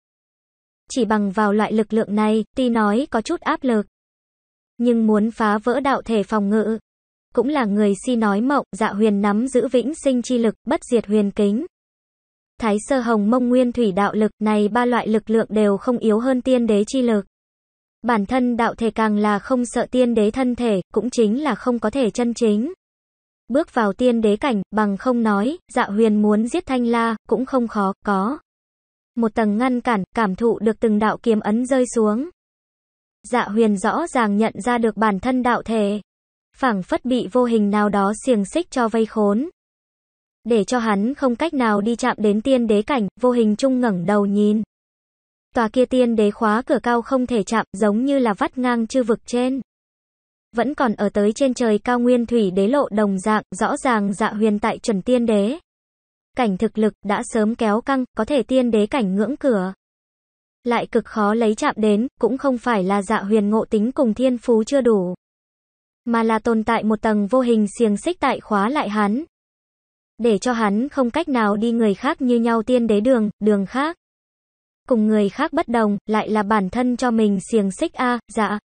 Chỉ bằng vào loại lực lượng này, tuy nói có chút áp lực. Nhưng muốn phá vỡ đạo thể phòng ngự, cũng là người si nói mộng, dạ huyền nắm giữ vĩnh sinh chi lực, bất diệt huyền kính. Thái sơ hồng mông nguyên thủy đạo lực này ba loại lực lượng đều không yếu hơn tiên đế chi lực. Bản thân đạo thể càng là không sợ tiên đế thân thể, cũng chính là không có thể chân chính. Bước vào tiên đế cảnh, bằng không nói, dạ huyền muốn giết thanh la, cũng không khó, có một tầng ngăn cản, cảm thụ được từng đạo kiếm ấn rơi xuống. Dạ huyền rõ ràng nhận ra được bản thân đạo thể. phảng phất bị vô hình nào đó xiềng xích cho vây khốn. Để cho hắn không cách nào đi chạm đến tiên đế cảnh, vô hình trung ngẩng đầu nhìn. Tòa kia tiên đế khóa cửa cao không thể chạm, giống như là vắt ngang chư vực trên. Vẫn còn ở tới trên trời cao nguyên thủy đế lộ đồng dạng, rõ ràng dạ huyền tại chuẩn tiên đế cảnh thực lực đã sớm kéo căng, có thể tiên đế cảnh ngưỡng cửa. Lại cực khó lấy chạm đến, cũng không phải là dạ huyền ngộ tính cùng thiên phú chưa đủ. Mà là tồn tại một tầng vô hình xiềng xích tại khóa lại hắn. Để cho hắn không cách nào đi người khác như nhau tiên đế đường, đường khác. Cùng người khác bất đồng, lại là bản thân cho mình xiềng xích a dạ.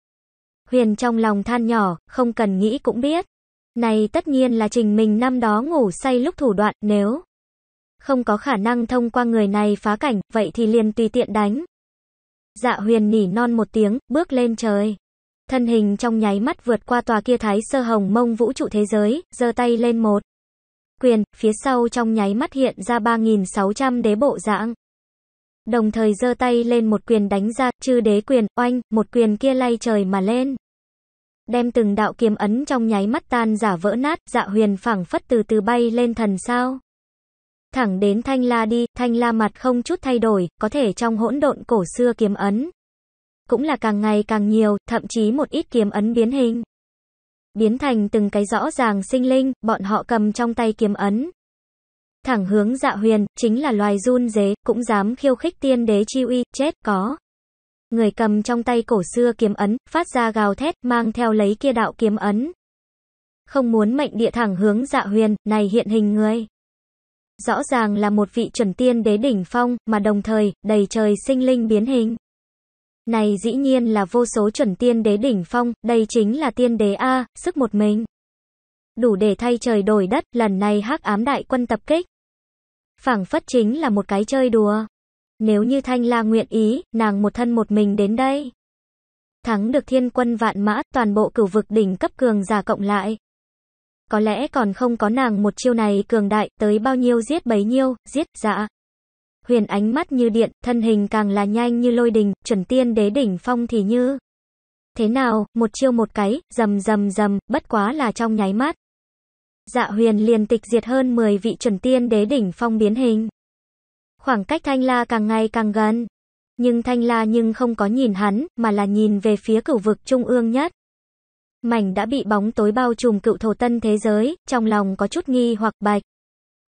Huyền trong lòng than nhỏ, không cần nghĩ cũng biết. Này tất nhiên là trình mình năm đó ngủ say lúc thủ đoạn, nếu không có khả năng thông qua người này phá cảnh, vậy thì liền tùy tiện đánh. Dạ huyền nỉ non một tiếng, bước lên trời. Thân hình trong nháy mắt vượt qua tòa kia thái sơ hồng mông vũ trụ thế giới, giơ tay lên một. Quyền, phía sau trong nháy mắt hiện ra 3.600 đế bộ dạng. Đồng thời giơ tay lên một quyền đánh ra, chư đế quyền, oanh, một quyền kia lay trời mà lên. Đem từng đạo kiếm ấn trong nháy mắt tan giả vỡ nát, dạ huyền phẳng phất từ từ bay lên thần sao thẳng đến Thanh La đi, Thanh La mặt không chút thay đổi, có thể trong hỗn độn cổ xưa kiếm ấn. Cũng là càng ngày càng nhiều, thậm chí một ít kiếm ấn biến hình. Biến thành từng cái rõ ràng sinh linh, bọn họ cầm trong tay kiếm ấn. Thẳng hướng dạ huyền, chính là loài run dế, cũng dám khiêu khích tiên đế chi uy, chết có. Người cầm trong tay cổ xưa kiếm ấn, phát ra gào thét, mang theo lấy kia đạo kiếm ấn. Không muốn mệnh địa thẳng hướng dạ huyền, này hiện hình người rõ ràng là một vị chuẩn tiên đế đỉnh phong, mà đồng thời, đầy trời sinh linh biến hình. Này dĩ nhiên là vô số chuẩn tiên đế đỉnh phong, đây chính là tiên đế A, sức một mình. Đủ để thay trời đổi đất, lần này hắc ám đại quân tập kích. phảng phất chính là một cái chơi đùa. Nếu như Thanh La nguyện ý, nàng một thân một mình đến đây. Thắng được thiên quân vạn mã, toàn bộ cửu vực đỉnh cấp cường giả cộng lại, có lẽ còn không có nàng một chiêu này cường đại, tới bao nhiêu giết bấy nhiêu, giết, dạ. Huyền ánh mắt như điện, thân hình càng là nhanh như lôi đình, chuẩn tiên đế đỉnh phong thì như. Thế nào, một chiêu một cái, dầm dầm dầm, bất quá là trong nháy mắt. Dạ huyền liền tịch diệt hơn 10 vị chuẩn tiên đế đỉnh phong biến hình. Khoảng cách thanh la càng ngày càng gần. Nhưng thanh la nhưng không có nhìn hắn, mà là nhìn về phía cửu vực trung ương nhất. Mảnh đã bị bóng tối bao trùm cựu thổ tân thế giới, trong lòng có chút nghi hoặc bạch.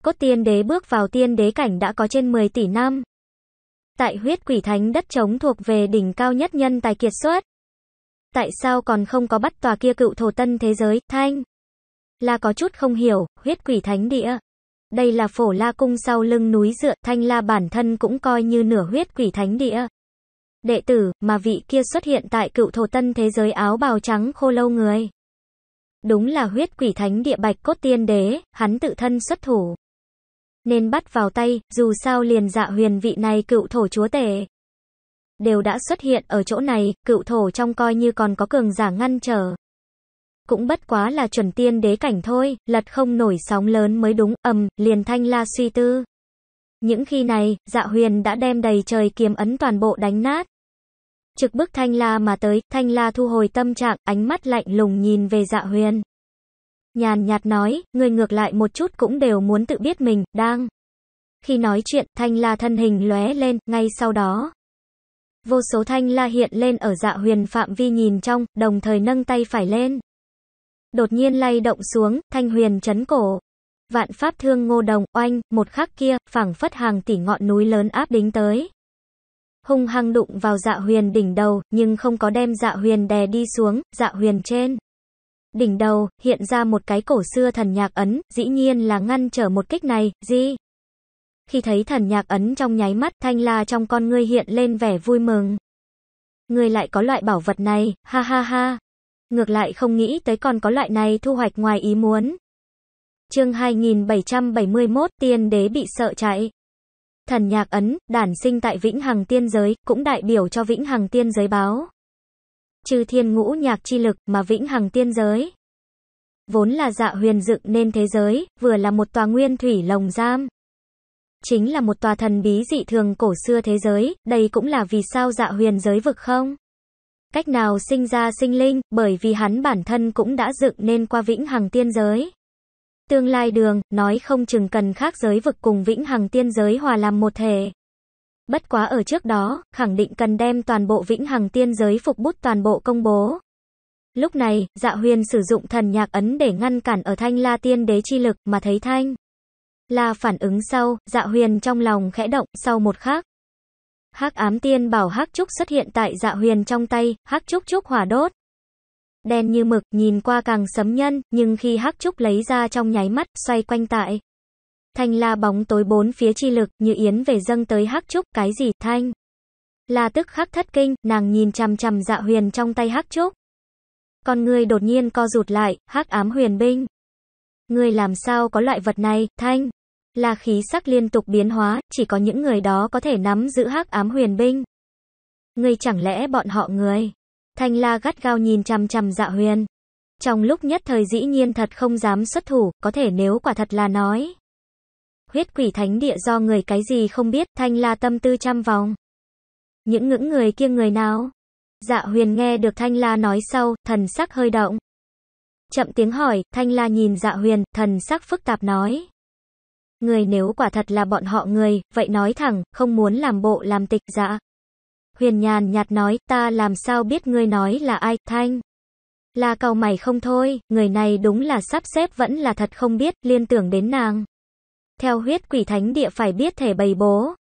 Cốt tiên đế bước vào tiên đế cảnh đã có trên 10 tỷ năm. Tại huyết quỷ thánh đất trống thuộc về đỉnh cao nhất nhân tài kiệt xuất. Tại sao còn không có bắt tòa kia cựu thổ tân thế giới, thanh? Là có chút không hiểu, huyết quỷ thánh địa. Đây là phổ la cung sau lưng núi dựa, thanh la bản thân cũng coi như nửa huyết quỷ thánh địa đệ tử, mà vị kia xuất hiện tại cựu thổ tân thế giới áo bào trắng khô lâu người. Đúng là huyết quỷ thánh địa bạch cốt tiên đế, hắn tự thân xuất thủ. Nên bắt vào tay, dù sao liền dạ huyền vị này cựu thổ chúa tể. Đều đã xuất hiện ở chỗ này, cựu thổ trong coi như còn có cường giả ngăn trở. Cũng bất quá là chuẩn tiên đế cảnh thôi, lật không nổi sóng lớn mới đúng, ầm, liền thanh la suy tư. Những khi này, dạ huyền đã đem đầy trời kiếm ấn toàn bộ đánh nát. Trực bức Thanh La mà tới, Thanh La thu hồi tâm trạng, ánh mắt lạnh lùng nhìn về dạ huyền. Nhàn nhạt nói, người ngược lại một chút cũng đều muốn tự biết mình, đang. Khi nói chuyện, Thanh La thân hình lóe lên, ngay sau đó. Vô số Thanh La hiện lên ở dạ huyền phạm vi nhìn trong, đồng thời nâng tay phải lên. Đột nhiên lay động xuống, Thanh huyền chấn cổ. Vạn pháp thương ngô đồng, oanh, một khắc kia, phảng phất hàng tỷ ngọn núi lớn áp đính tới hung hăng đụng vào dạ huyền đỉnh đầu, nhưng không có đem dạ huyền đè đi xuống, dạ huyền trên. Đỉnh đầu, hiện ra một cái cổ xưa thần nhạc ấn, dĩ nhiên là ngăn trở một kích này, gì? Khi thấy thần nhạc ấn trong nháy mắt, thanh la trong con ngươi hiện lên vẻ vui mừng. Ngươi lại có loại bảo vật này, ha ha ha. Ngược lại không nghĩ tới còn có loại này thu hoạch ngoài ý muốn. Chương 2771, tiên đế bị sợ chạy. Thần nhạc ấn, đản sinh tại Vĩnh Hằng Tiên Giới, cũng đại biểu cho Vĩnh Hằng Tiên Giới báo. Trừ thiên ngũ nhạc chi lực mà Vĩnh Hằng Tiên Giới. Vốn là dạ huyền dựng nên thế giới, vừa là một tòa nguyên thủy lồng giam. Chính là một tòa thần bí dị thường cổ xưa thế giới, đây cũng là vì sao dạ huyền giới vực không? Cách nào sinh ra sinh linh, bởi vì hắn bản thân cũng đã dựng nên qua Vĩnh Hằng Tiên Giới. Tương lai đường, nói không chừng cần khác giới vực cùng vĩnh hằng tiên giới hòa làm một thể. Bất quá ở trước đó, khẳng định cần đem toàn bộ vĩnh hằng tiên giới phục bút toàn bộ công bố. Lúc này, dạ huyền sử dụng thần nhạc ấn để ngăn cản ở thanh la tiên đế chi lực mà thấy thanh. Là phản ứng sau, dạ huyền trong lòng khẽ động, sau một khắc. Hắc ám tiên bảo hắc trúc xuất hiện tại dạ huyền trong tay, hắc trúc trúc hỏa đốt đen như mực, nhìn qua càng sấm nhân, nhưng khi hắc trúc lấy ra trong nháy mắt, xoay quanh tại. Thanh la bóng tối bốn phía chi lực, như yến về dâng tới hắc trúc, cái gì, thanh. La tức khắc thất kinh, nàng nhìn chằm chằm dạ huyền trong tay hắc trúc. Con người đột nhiên co rụt lại, hắc ám huyền binh. Người làm sao có loại vật này, thanh. Là khí sắc liên tục biến hóa, chỉ có những người đó có thể nắm giữ hắc ám huyền binh. người chẳng lẽ bọn họ người Thanh La gắt gao nhìn chằm chằm dạ huyền. Trong lúc nhất thời dĩ nhiên thật không dám xuất thủ, có thể nếu quả thật là nói. Huyết quỷ thánh địa do người cái gì không biết, Thanh La tâm tư trăm vòng. Những ngưỡng người kia người nào? Dạ huyền nghe được Thanh La nói sau, thần sắc hơi động. Chậm tiếng hỏi, Thanh La nhìn dạ huyền, thần sắc phức tạp nói. Người nếu quả thật là bọn họ người, vậy nói thẳng, không muốn làm bộ làm tịch dạ. Huyền nhàn nhạt nói, ta làm sao biết ngươi nói là ai, Thanh. Là cầu mày không thôi, người này đúng là sắp xếp vẫn là thật không biết, liên tưởng đến nàng. Theo huyết quỷ thánh địa phải biết thể bày bố.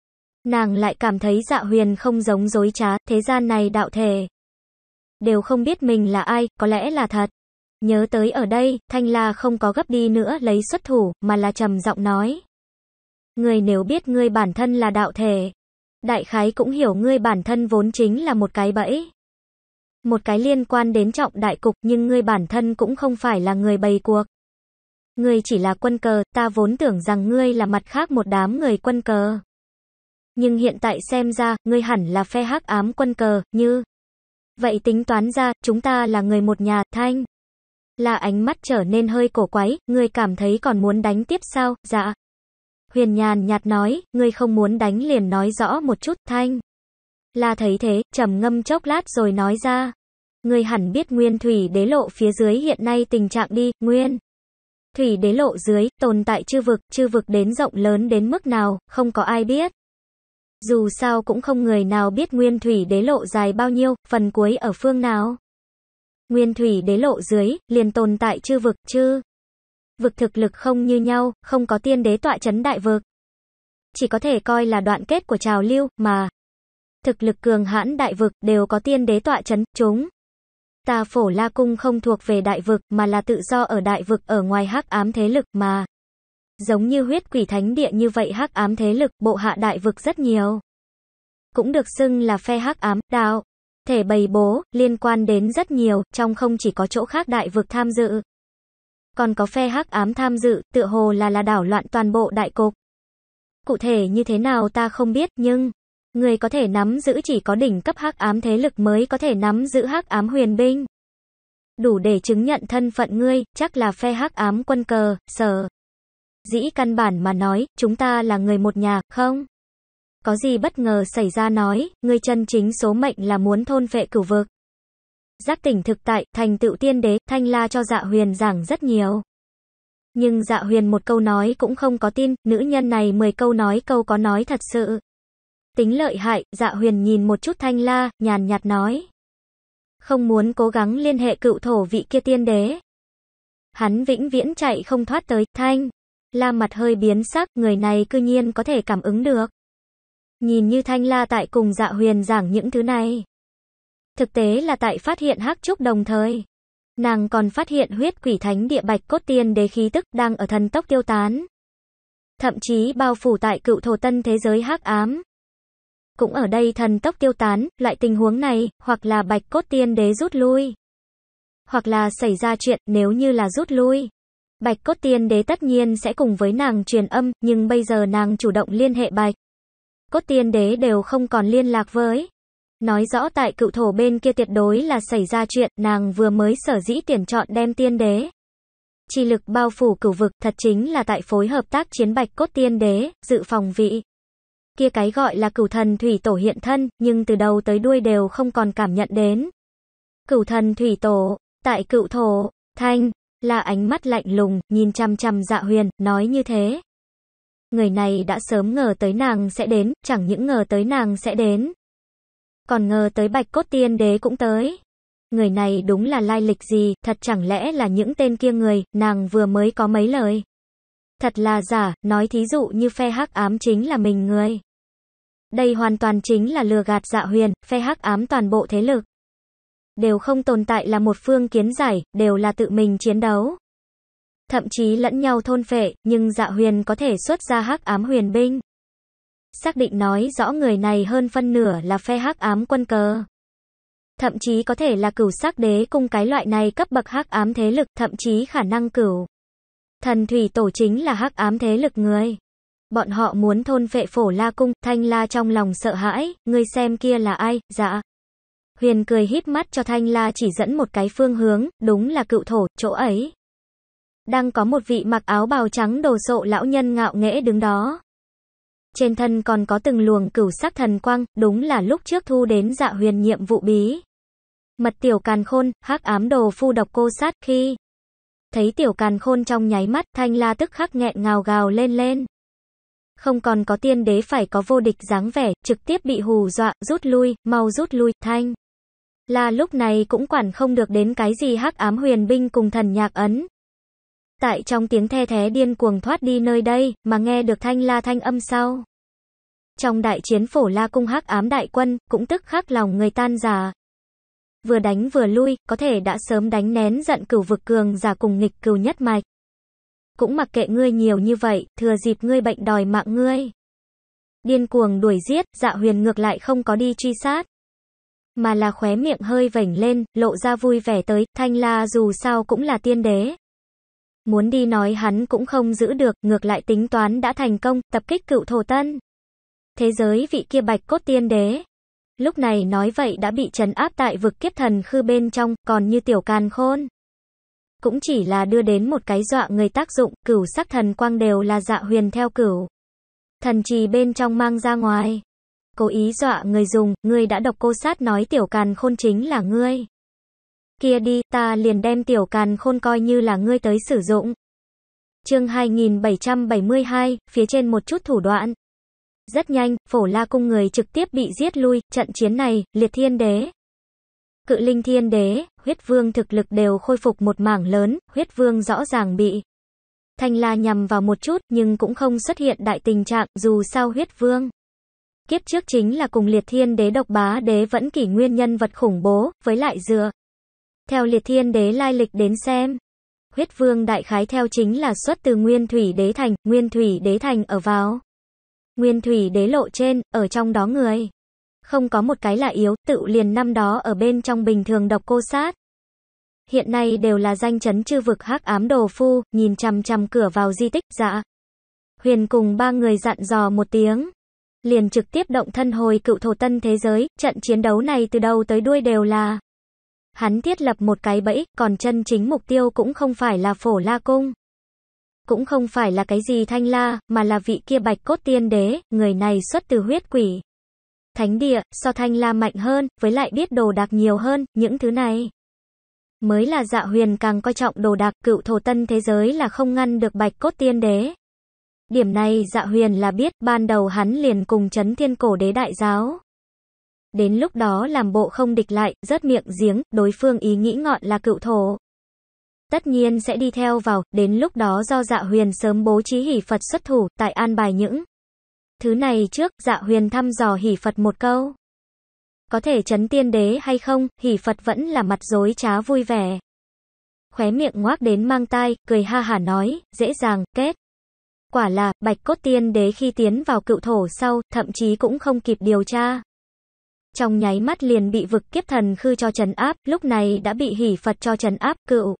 Nàng lại cảm thấy dạ huyền không giống dối trá, thế gian này đạo thể. Đều không biết mình là ai, có lẽ là thật. Nhớ tới ở đây, Thanh La không có gấp đi nữa lấy xuất thủ, mà là trầm giọng nói. Người nếu biết ngươi bản thân là đạo thể, đại khái cũng hiểu ngươi bản thân vốn chính là một cái bẫy. Một cái liên quan đến trọng đại cục nhưng ngươi bản thân cũng không phải là người bày cuộc. Ngươi chỉ là quân cờ, ta vốn tưởng rằng ngươi là mặt khác một đám người quân cờ. Nhưng hiện tại xem ra, ngươi hẳn là phe hắc ám quân cờ, như. Vậy tính toán ra, chúng ta là người một nhà, thanh. Là ánh mắt trở nên hơi cổ quái, ngươi cảm thấy còn muốn đánh tiếp sao, dạ. Huyền nhàn nhạt nói, ngươi không muốn đánh liền nói rõ một chút, Thanh. Là thấy thế, trầm ngâm chốc lát rồi nói ra. Ngươi hẳn biết nguyên thủy đế lộ phía dưới hiện nay tình trạng đi, nguyên. Thủy đế lộ dưới, tồn tại chư vực, chư vực đến rộng lớn đến mức nào, không có ai biết. Dù sao cũng không người nào biết nguyên thủy đế lộ dài bao nhiêu, phần cuối ở phương nào. Nguyên thủy đế lộ dưới, liền tồn tại chư vực, chư vực thực lực không như nhau, không có tiên đế tọa chấn đại vực. Chỉ có thể coi là đoạn kết của trào lưu, mà. Thực lực cường hãn đại vực đều có tiên đế tọa chấn, chúng. ta phổ la cung không thuộc về đại vực mà là tự do ở đại vực ở ngoài hắc ám thế lực mà. Giống như huyết quỷ thánh địa như vậy hắc ám thế lực bộ hạ đại vực rất nhiều. Cũng được xưng là phe hắc ám, đạo. Thể bày bố, liên quan đến rất nhiều, trong không chỉ có chỗ khác đại vực tham dự, còn có phe hắc ám tham dự, tựa hồ là là đảo loạn toàn bộ đại cục. Cụ thể như thế nào ta không biết, nhưng người có thể nắm giữ chỉ có đỉnh cấp hắc ám thế lực mới có thể nắm giữ hắc ám huyền binh. Đủ để chứng nhận thân phận ngươi, chắc là phe hắc ám quân cờ, sở. Dĩ căn bản mà nói, chúng ta là người một nhà, không? Có gì bất ngờ xảy ra nói, ngươi chân chính số mệnh là muốn thôn vệ cửu vực giác tỉnh thực tại, thành tựu tiên đế, Thanh La cho dạ huyền giảng rất nhiều. Nhưng dạ huyền một câu nói cũng không có tin, nữ nhân này mười câu nói câu có nói thật sự. Tính lợi hại, dạ huyền nhìn một chút Thanh La, nhàn nhạt nói. Không muốn cố gắng liên hệ cựu thổ vị kia tiên đế. Hắn vĩnh viễn chạy không thoát tới, Thanh. La mặt hơi biến sắc, người này cư nhiên có thể cảm ứng được. Nhìn như Thanh La tại cùng dạ huyền giảng những thứ này. Thực tế là tại phát hiện hắc trúc đồng thời, nàng còn phát hiện huyết quỷ thánh địa bạch cốt tiên đế khí tức đang ở thần tốc tiêu tán. Thậm chí bao phủ tại cựu thổ tân thế giới hắc ám. Cũng ở đây thần tốc tiêu tán, loại tình huống này, hoặc là bạch cốt tiên đế rút lui. Hoặc là xảy ra chuyện nếu như là rút lui. Bạch cốt tiên đế tất nhiên sẽ cùng với nàng truyền âm, nhưng bây giờ nàng chủ động liên hệ bạch. Cốt tiên đế đều không còn liên lạc với. Nói rõ tại cựu thổ bên kia tuyệt đối là xảy ra chuyện, nàng vừa mới sở dĩ tuyển chọn đem tiên đế. Chi lực bao phủ cửu vực thật chính là tại phối hợp tác chiến bạch cốt tiên đế, dự phòng vị. Kia cái gọi là cửu thần thủy tổ hiện thân, nhưng từ đầu tới đuôi đều không còn cảm nhận đến. Cửu thần thủy tổ, tại cựu thổ, thanh, là ánh mắt lạnh lùng, nhìn chăm chăm dạ huyền, nói như thế. Người này đã sớm ngờ tới nàng sẽ đến, chẳng những ngờ tới nàng sẽ đến, còn ngờ tới bạch cốt tiên đế cũng tới. Người này đúng là lai lịch gì, thật chẳng lẽ là những tên kia người, nàng vừa mới có mấy lời. Thật là giả, nói thí dụ như phe hắc ám chính là mình người. Đây hoàn toàn chính là lừa gạt dạ huyền, phe hắc ám toàn bộ thế lực. Đều không tồn tại là một phương kiến giải, đều là tự mình chiến đấu. Thậm chí lẫn nhau thôn phệ, nhưng dạ huyền có thể xuất ra hắc ám huyền binh xác định nói rõ người này hơn phân nửa là phe hắc ám quân cờ. Thậm chí có thể là cửu sắc đế cung cái loại này cấp bậc hắc ám thế lực, thậm chí khả năng cửu. Thần thủy tổ chính là hắc ám thế lực người. Bọn họ muốn thôn vệ phổ la cung, thanh la trong lòng sợ hãi, người xem kia là ai, dạ. Huyền cười híp mắt cho thanh la chỉ dẫn một cái phương hướng, đúng là cựu thổ, chỗ ấy. Đang có một vị mặc áo bào trắng đồ sộ lão nhân ngạo nghễ đứng đó trên thân còn có từng luồng cửu sắc thần quang, đúng là lúc trước thu đến dạ huyền nhiệm vụ bí. Mật tiểu càn khôn, hắc ám đồ phu độc cô sát khi. Thấy tiểu càn khôn trong nháy mắt, thanh la tức khắc nghẹn ngào gào lên lên. Không còn có tiên đế phải có vô địch dáng vẻ, trực tiếp bị hù dọa, rút lui, mau rút lui, thanh. la lúc này cũng quản không được đến cái gì hắc ám huyền binh cùng thần nhạc ấn, tại trong tiếng the thé điên cuồng thoát đi nơi đây, mà nghe được thanh la thanh âm sau. Trong đại chiến phổ la cung hắc ám đại quân, cũng tức khắc lòng người tan giả. Vừa đánh vừa lui, có thể đã sớm đánh nén giận cửu vực cường giả cùng nghịch cừu nhất mạch. Cũng mặc kệ ngươi nhiều như vậy, thừa dịp ngươi bệnh đòi mạng ngươi. Điên cuồng đuổi giết, dạ huyền ngược lại không có đi truy sát mà là khóe miệng hơi vểnh lên, lộ ra vui vẻ tới, Thanh La dù sao cũng là tiên đế. Muốn đi nói hắn cũng không giữ được, ngược lại tính toán đã thành công, tập kích cựu thổ tân. Thế giới vị kia bạch cốt tiên đế. Lúc này nói vậy đã bị trấn áp tại vực kiếp thần khư bên trong, còn như tiểu càn khôn. Cũng chỉ là đưa đến một cái dọa người tác dụng, cửu sắc thần quang đều là dạ huyền theo cửu. Thần trì bên trong mang ra ngoài. Cố ý dọa người dùng, người đã đọc cô sát nói tiểu càn khôn chính là ngươi kia đi, ta liền đem tiểu càn khôn coi như là ngươi tới sử dụng. Chương 2772, phía trên một chút thủ đoạn. Rất nhanh, phổ la cung người trực tiếp bị giết lui, trận chiến này, liệt thiên đế. Cự linh thiên đế, huyết vương thực lực đều khôi phục một mảng lớn, huyết vương rõ ràng bị. Thanh la nhằm vào một chút nhưng cũng không xuất hiện đại tình trạng dù sao huyết vương. Kiếp trước chính là cùng liệt thiên đế độc bá đế vẫn kỷ nguyên nhân vật khủng bố, với lại dựa. Theo liệt thiên đế lai lịch đến xem. Huyết vương đại khái theo chính là xuất từ nguyên thủy đế thành, nguyên thủy đế thành ở vào. Nguyên thủy đế lộ trên, ở trong đó người. Không có một cái là yếu, tự liền năm đó ở bên trong bình thường độc cô sát. Hiện nay đều là danh chấn chư vực hắc ám đồ phu, nhìn chằm chằm cửa vào di tích, dạ. Huyền cùng ba người dặn dò một tiếng. Liền trực tiếp động thân hồi cựu thổ tân thế giới, trận chiến đấu này từ đầu tới đuôi đều là Hắn thiết lập một cái bẫy, còn chân chính mục tiêu cũng không phải là phổ la cung. Cũng không phải là cái gì thanh la, mà là vị kia bạch cốt tiên đế, người này xuất từ huyết quỷ. Thánh địa, so thanh la mạnh hơn, với lại biết đồ đạc nhiều hơn, những thứ này. Mới là dạ huyền càng coi trọng đồ đạc cựu thổ tân thế giới là không ngăn được bạch cốt tiên đế. Điểm này dạ huyền là biết, ban đầu hắn liền cùng chấn thiên cổ đế đại giáo. Đến lúc đó làm bộ không địch lại, rớt miệng giếng, đối phương ý nghĩ ngọn là cựu thổ. Tất nhiên sẽ đi theo vào, đến lúc đó do dạ huyền sớm bố trí hỷ Phật xuất thủ, tại an bài những thứ này trước, dạ huyền thăm dò hỷ Phật một câu. Có thể chấn tiên đế hay không, hỷ Phật vẫn là mặt dối trá vui vẻ. Khóe miệng ngoác đến mang tai, cười ha hả nói, dễ dàng, kết. Quả là, bạch cốt tiên đế khi tiến vào cựu thổ sau, thậm chí cũng không kịp điều tra trong nháy mắt liền bị vực kiếp thần khư cho trấn áp, lúc này đã bị hỉ Phật cho trấn áp, cựu.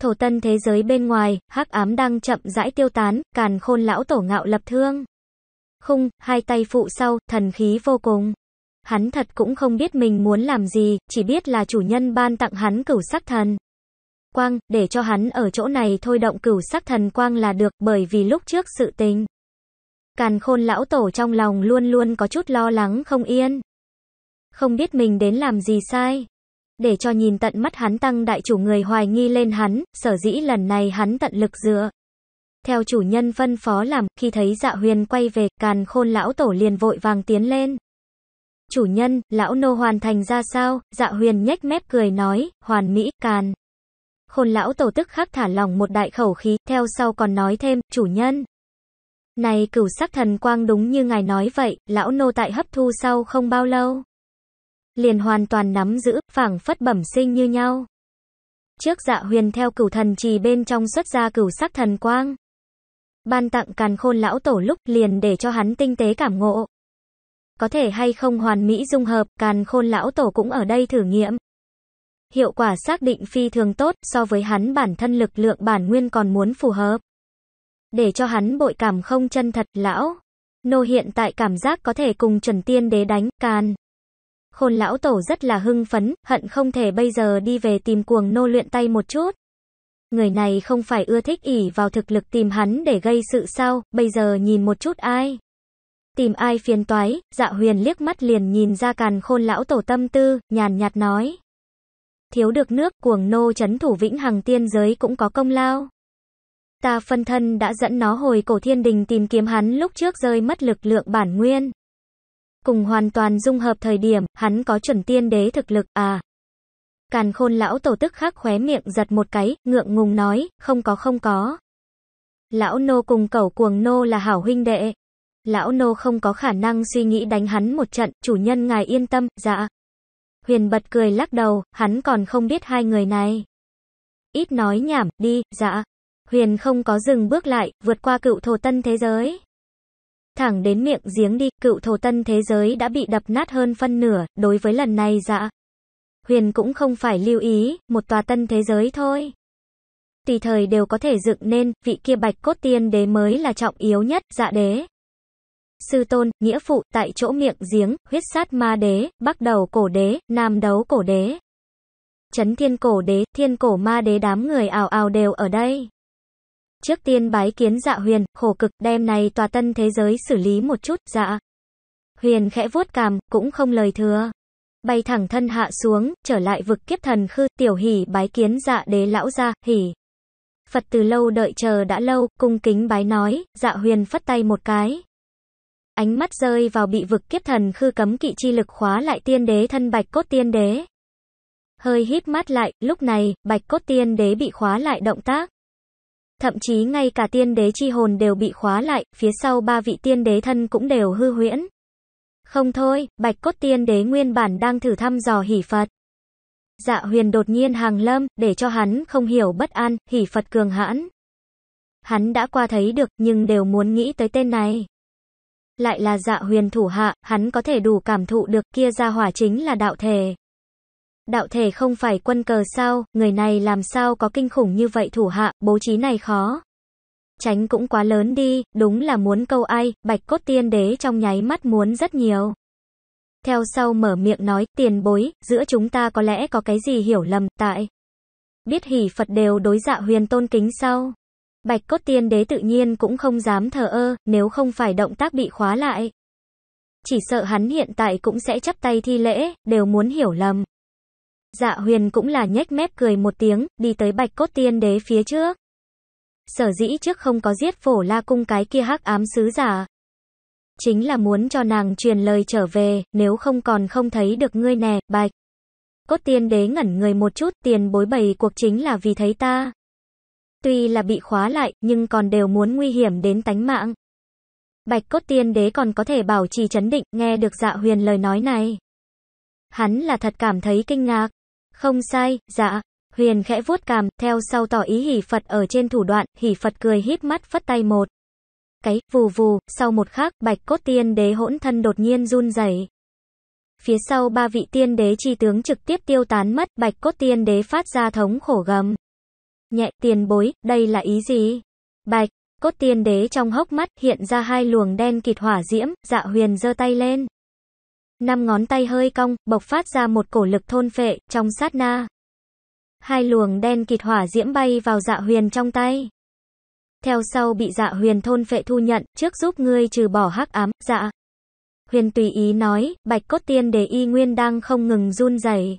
Thổ tân thế giới bên ngoài, hắc ám đang chậm rãi tiêu tán, càn khôn lão tổ ngạo lập thương. Khung, hai tay phụ sau, thần khí vô cùng. Hắn thật cũng không biết mình muốn làm gì, chỉ biết là chủ nhân ban tặng hắn cửu sắc thần. Quang, để cho hắn ở chỗ này thôi động cửu sắc thần quang là được, bởi vì lúc trước sự tình. Càn khôn lão tổ trong lòng luôn luôn có chút lo lắng không yên. Không biết mình đến làm gì sai. Để cho nhìn tận mắt hắn tăng đại chủ người hoài nghi lên hắn, sở dĩ lần này hắn tận lực dựa. Theo chủ nhân phân phó làm, khi thấy dạ huyền quay về, càn khôn lão tổ liền vội vàng tiến lên. Chủ nhân, lão nô hoàn thành ra sao, dạ huyền nhếch mép cười nói, hoàn mỹ, càn. Khôn lão tổ tức khắc thả lòng một đại khẩu khí, theo sau còn nói thêm, chủ nhân. Này cửu sắc thần quang đúng như ngài nói vậy, lão nô tại hấp thu sau không bao lâu liền hoàn toàn nắm giữ, phảng phất bẩm sinh như nhau. Trước dạ huyền theo cửu thần trì bên trong xuất ra cửu sắc thần quang. Ban tặng càn khôn lão tổ lúc liền để cho hắn tinh tế cảm ngộ. Có thể hay không hoàn mỹ dung hợp, càn khôn lão tổ cũng ở đây thử nghiệm. Hiệu quả xác định phi thường tốt so với hắn bản thân lực lượng bản nguyên còn muốn phù hợp. Để cho hắn bội cảm không chân thật lão. Nô hiện tại cảm giác có thể cùng chuẩn tiên đế đánh, càn. Khôn lão tổ rất là hưng phấn, hận không thể bây giờ đi về tìm cuồng nô luyện tay một chút. Người này không phải ưa thích ỉ vào thực lực tìm hắn để gây sự sao, bây giờ nhìn một chút ai. Tìm ai phiền toái, dạ huyền liếc mắt liền nhìn ra càn khôn lão tổ tâm tư, nhàn nhạt nói. Thiếu được nước, cuồng nô chấn thủ vĩnh hằng tiên giới cũng có công lao. Ta phân thân đã dẫn nó hồi cổ thiên đình tìm kiếm hắn lúc trước rơi mất lực lượng bản nguyên cùng hoàn toàn dung hợp thời điểm, hắn có chuẩn tiên đế thực lực, à. Càn khôn lão tổ tức khắc khóe miệng giật một cái, ngượng ngùng nói, không có không có. Lão nô cùng cẩu cuồng nô là hảo huynh đệ. Lão nô không có khả năng suy nghĩ đánh hắn một trận, chủ nhân ngài yên tâm, dạ. Huyền bật cười lắc đầu, hắn còn không biết hai người này. Ít nói nhảm, đi, dạ. Huyền không có dừng bước lại, vượt qua cựu thổ tân thế giới thẳng đến miệng giếng đi, cựu thổ tân thế giới đã bị đập nát hơn phân nửa, đối với lần này dạ. Huyền cũng không phải lưu ý, một tòa tân thế giới thôi. Tùy thời đều có thể dựng nên, vị kia bạch cốt tiên đế mới là trọng yếu nhất, dạ đế. Sư tôn, nghĩa phụ, tại chỗ miệng giếng, huyết sát ma đế, bắc đầu cổ đế, nam đấu cổ đế. Chấn thiên cổ đế, thiên cổ ma đế đám người ảo ảo đều ở đây. Trước tiên bái kiến dạ huyền, khổ cực, đem này tòa tân thế giới xử lý một chút, dạ. Huyền khẽ vuốt cằm cũng không lời thừa. Bay thẳng thân hạ xuống, trở lại vực kiếp thần khư, tiểu hỉ bái kiến dạ đế lão ra, hỉ. Phật từ lâu đợi chờ đã lâu, cung kính bái nói, dạ huyền phất tay một cái. Ánh mắt rơi vào bị vực kiếp thần khư cấm kỵ chi lực khóa lại tiên đế thân bạch cốt tiên đế. Hơi hít mắt lại, lúc này, bạch cốt tiên đế bị khóa lại động tác. Thậm chí ngay cả tiên đế chi hồn đều bị khóa lại, phía sau ba vị tiên đế thân cũng đều hư huyễn. Không thôi, bạch cốt tiên đế nguyên bản đang thử thăm dò hỷ Phật. Dạ huyền đột nhiên hàng lâm, để cho hắn không hiểu bất an, hỷ Phật cường hãn. Hắn đã qua thấy được, nhưng đều muốn nghĩ tới tên này. Lại là dạ huyền thủ hạ, hắn có thể đủ cảm thụ được kia ra hỏa chính là đạo thể. Đạo thể không phải quân cờ sao, người này làm sao có kinh khủng như vậy thủ hạ, bố trí này khó. Tránh cũng quá lớn đi, đúng là muốn câu ai, bạch cốt tiên đế trong nháy mắt muốn rất nhiều. Theo sau mở miệng nói, tiền bối, giữa chúng ta có lẽ có cái gì hiểu lầm, tại. Biết hỉ Phật đều đối dạ huyền tôn kính sau. Bạch cốt tiên đế tự nhiên cũng không dám thờ ơ, nếu không phải động tác bị khóa lại. Chỉ sợ hắn hiện tại cũng sẽ chấp tay thi lễ, đều muốn hiểu lầm. Dạ huyền cũng là nhếch mép cười một tiếng, đi tới bạch cốt tiên đế phía trước. Sở dĩ trước không có giết phổ la cung cái kia hắc ám sứ giả. Chính là muốn cho nàng truyền lời trở về, nếu không còn không thấy được ngươi nè, bạch. Cốt tiên đế ngẩn người một chút, tiền bối bày cuộc chính là vì thấy ta. Tuy là bị khóa lại, nhưng còn đều muốn nguy hiểm đến tánh mạng. Bạch cốt tiên đế còn có thể bảo trì chấn định, nghe được dạ huyền lời nói này. Hắn là thật cảm thấy kinh ngạc. Không sai, dạ. Huyền khẽ vuốt cằm theo sau tỏ ý hỉ Phật ở trên thủ đoạn, hỉ Phật cười híp mắt phất tay một. Cái, vù vù, sau một khắc, bạch cốt tiên đế hỗn thân đột nhiên run rẩy. Phía sau ba vị tiên đế chi tướng trực tiếp tiêu tán mất, bạch cốt tiên đế phát ra thống khổ gầm. Nhẹ tiền bối, đây là ý gì? Bạch, cốt tiên đế trong hốc mắt hiện ra hai luồng đen kịt hỏa diễm, dạ huyền giơ tay lên năm ngón tay hơi cong, bộc phát ra một cổ lực thôn phệ, trong sát na. Hai luồng đen kịt hỏa diễm bay vào dạ huyền trong tay. Theo sau bị dạ huyền thôn phệ thu nhận, trước giúp ngươi trừ bỏ hắc ám, dạ. Huyền tùy ý nói, bạch cốt tiên đề y nguyên đang không ngừng run rẩy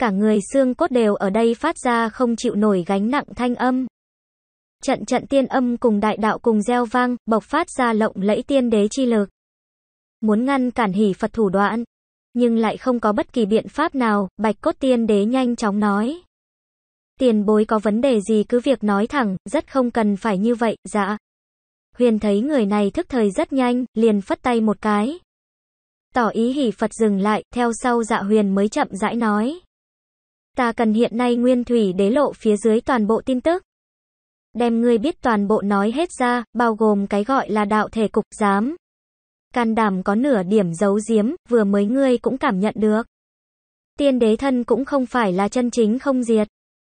Cả người xương cốt đều ở đây phát ra không chịu nổi gánh nặng thanh âm. Trận trận tiên âm cùng đại đạo cùng gieo vang, bộc phát ra lộng lẫy tiên đế chi lực muốn ngăn cản hỉ Phật thủ đoạn, nhưng lại không có bất kỳ biện pháp nào, Bạch Cốt Tiên Đế nhanh chóng nói. Tiền bối có vấn đề gì cứ việc nói thẳng, rất không cần phải như vậy, dạ. Huyền thấy người này thức thời rất nhanh, liền phất tay một cái. Tỏ ý hỉ Phật dừng lại, theo sau dạ huyền mới chậm rãi nói. Ta cần hiện nay nguyên thủy đế lộ phía dưới toàn bộ tin tức. Đem ngươi biết toàn bộ nói hết ra, bao gồm cái gọi là đạo thể cục giám, can đảm có nửa điểm giấu giếm, vừa mới ngươi cũng cảm nhận được. Tiên đế thân cũng không phải là chân chính không diệt.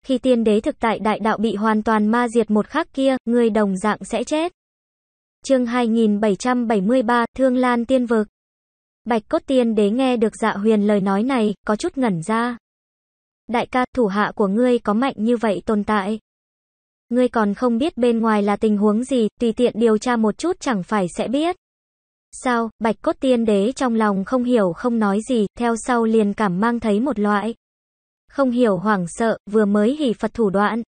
Khi tiên đế thực tại đại đạo bị hoàn toàn ma diệt một khắc kia, ngươi đồng dạng sẽ chết. Chương 2773, Thương Lan Tiên Vực Bạch cốt tiên đế nghe được dạ huyền lời nói này, có chút ngẩn ra. Đại ca, thủ hạ của ngươi có mạnh như vậy tồn tại. Ngươi còn không biết bên ngoài là tình huống gì, tùy tiện điều tra một chút chẳng phải sẽ biết sao, bạch cốt tiên đế trong lòng không hiểu không nói gì, theo sau liền cảm mang thấy một loại. Không hiểu hoảng sợ, vừa mới hỉ Phật thủ đoạn.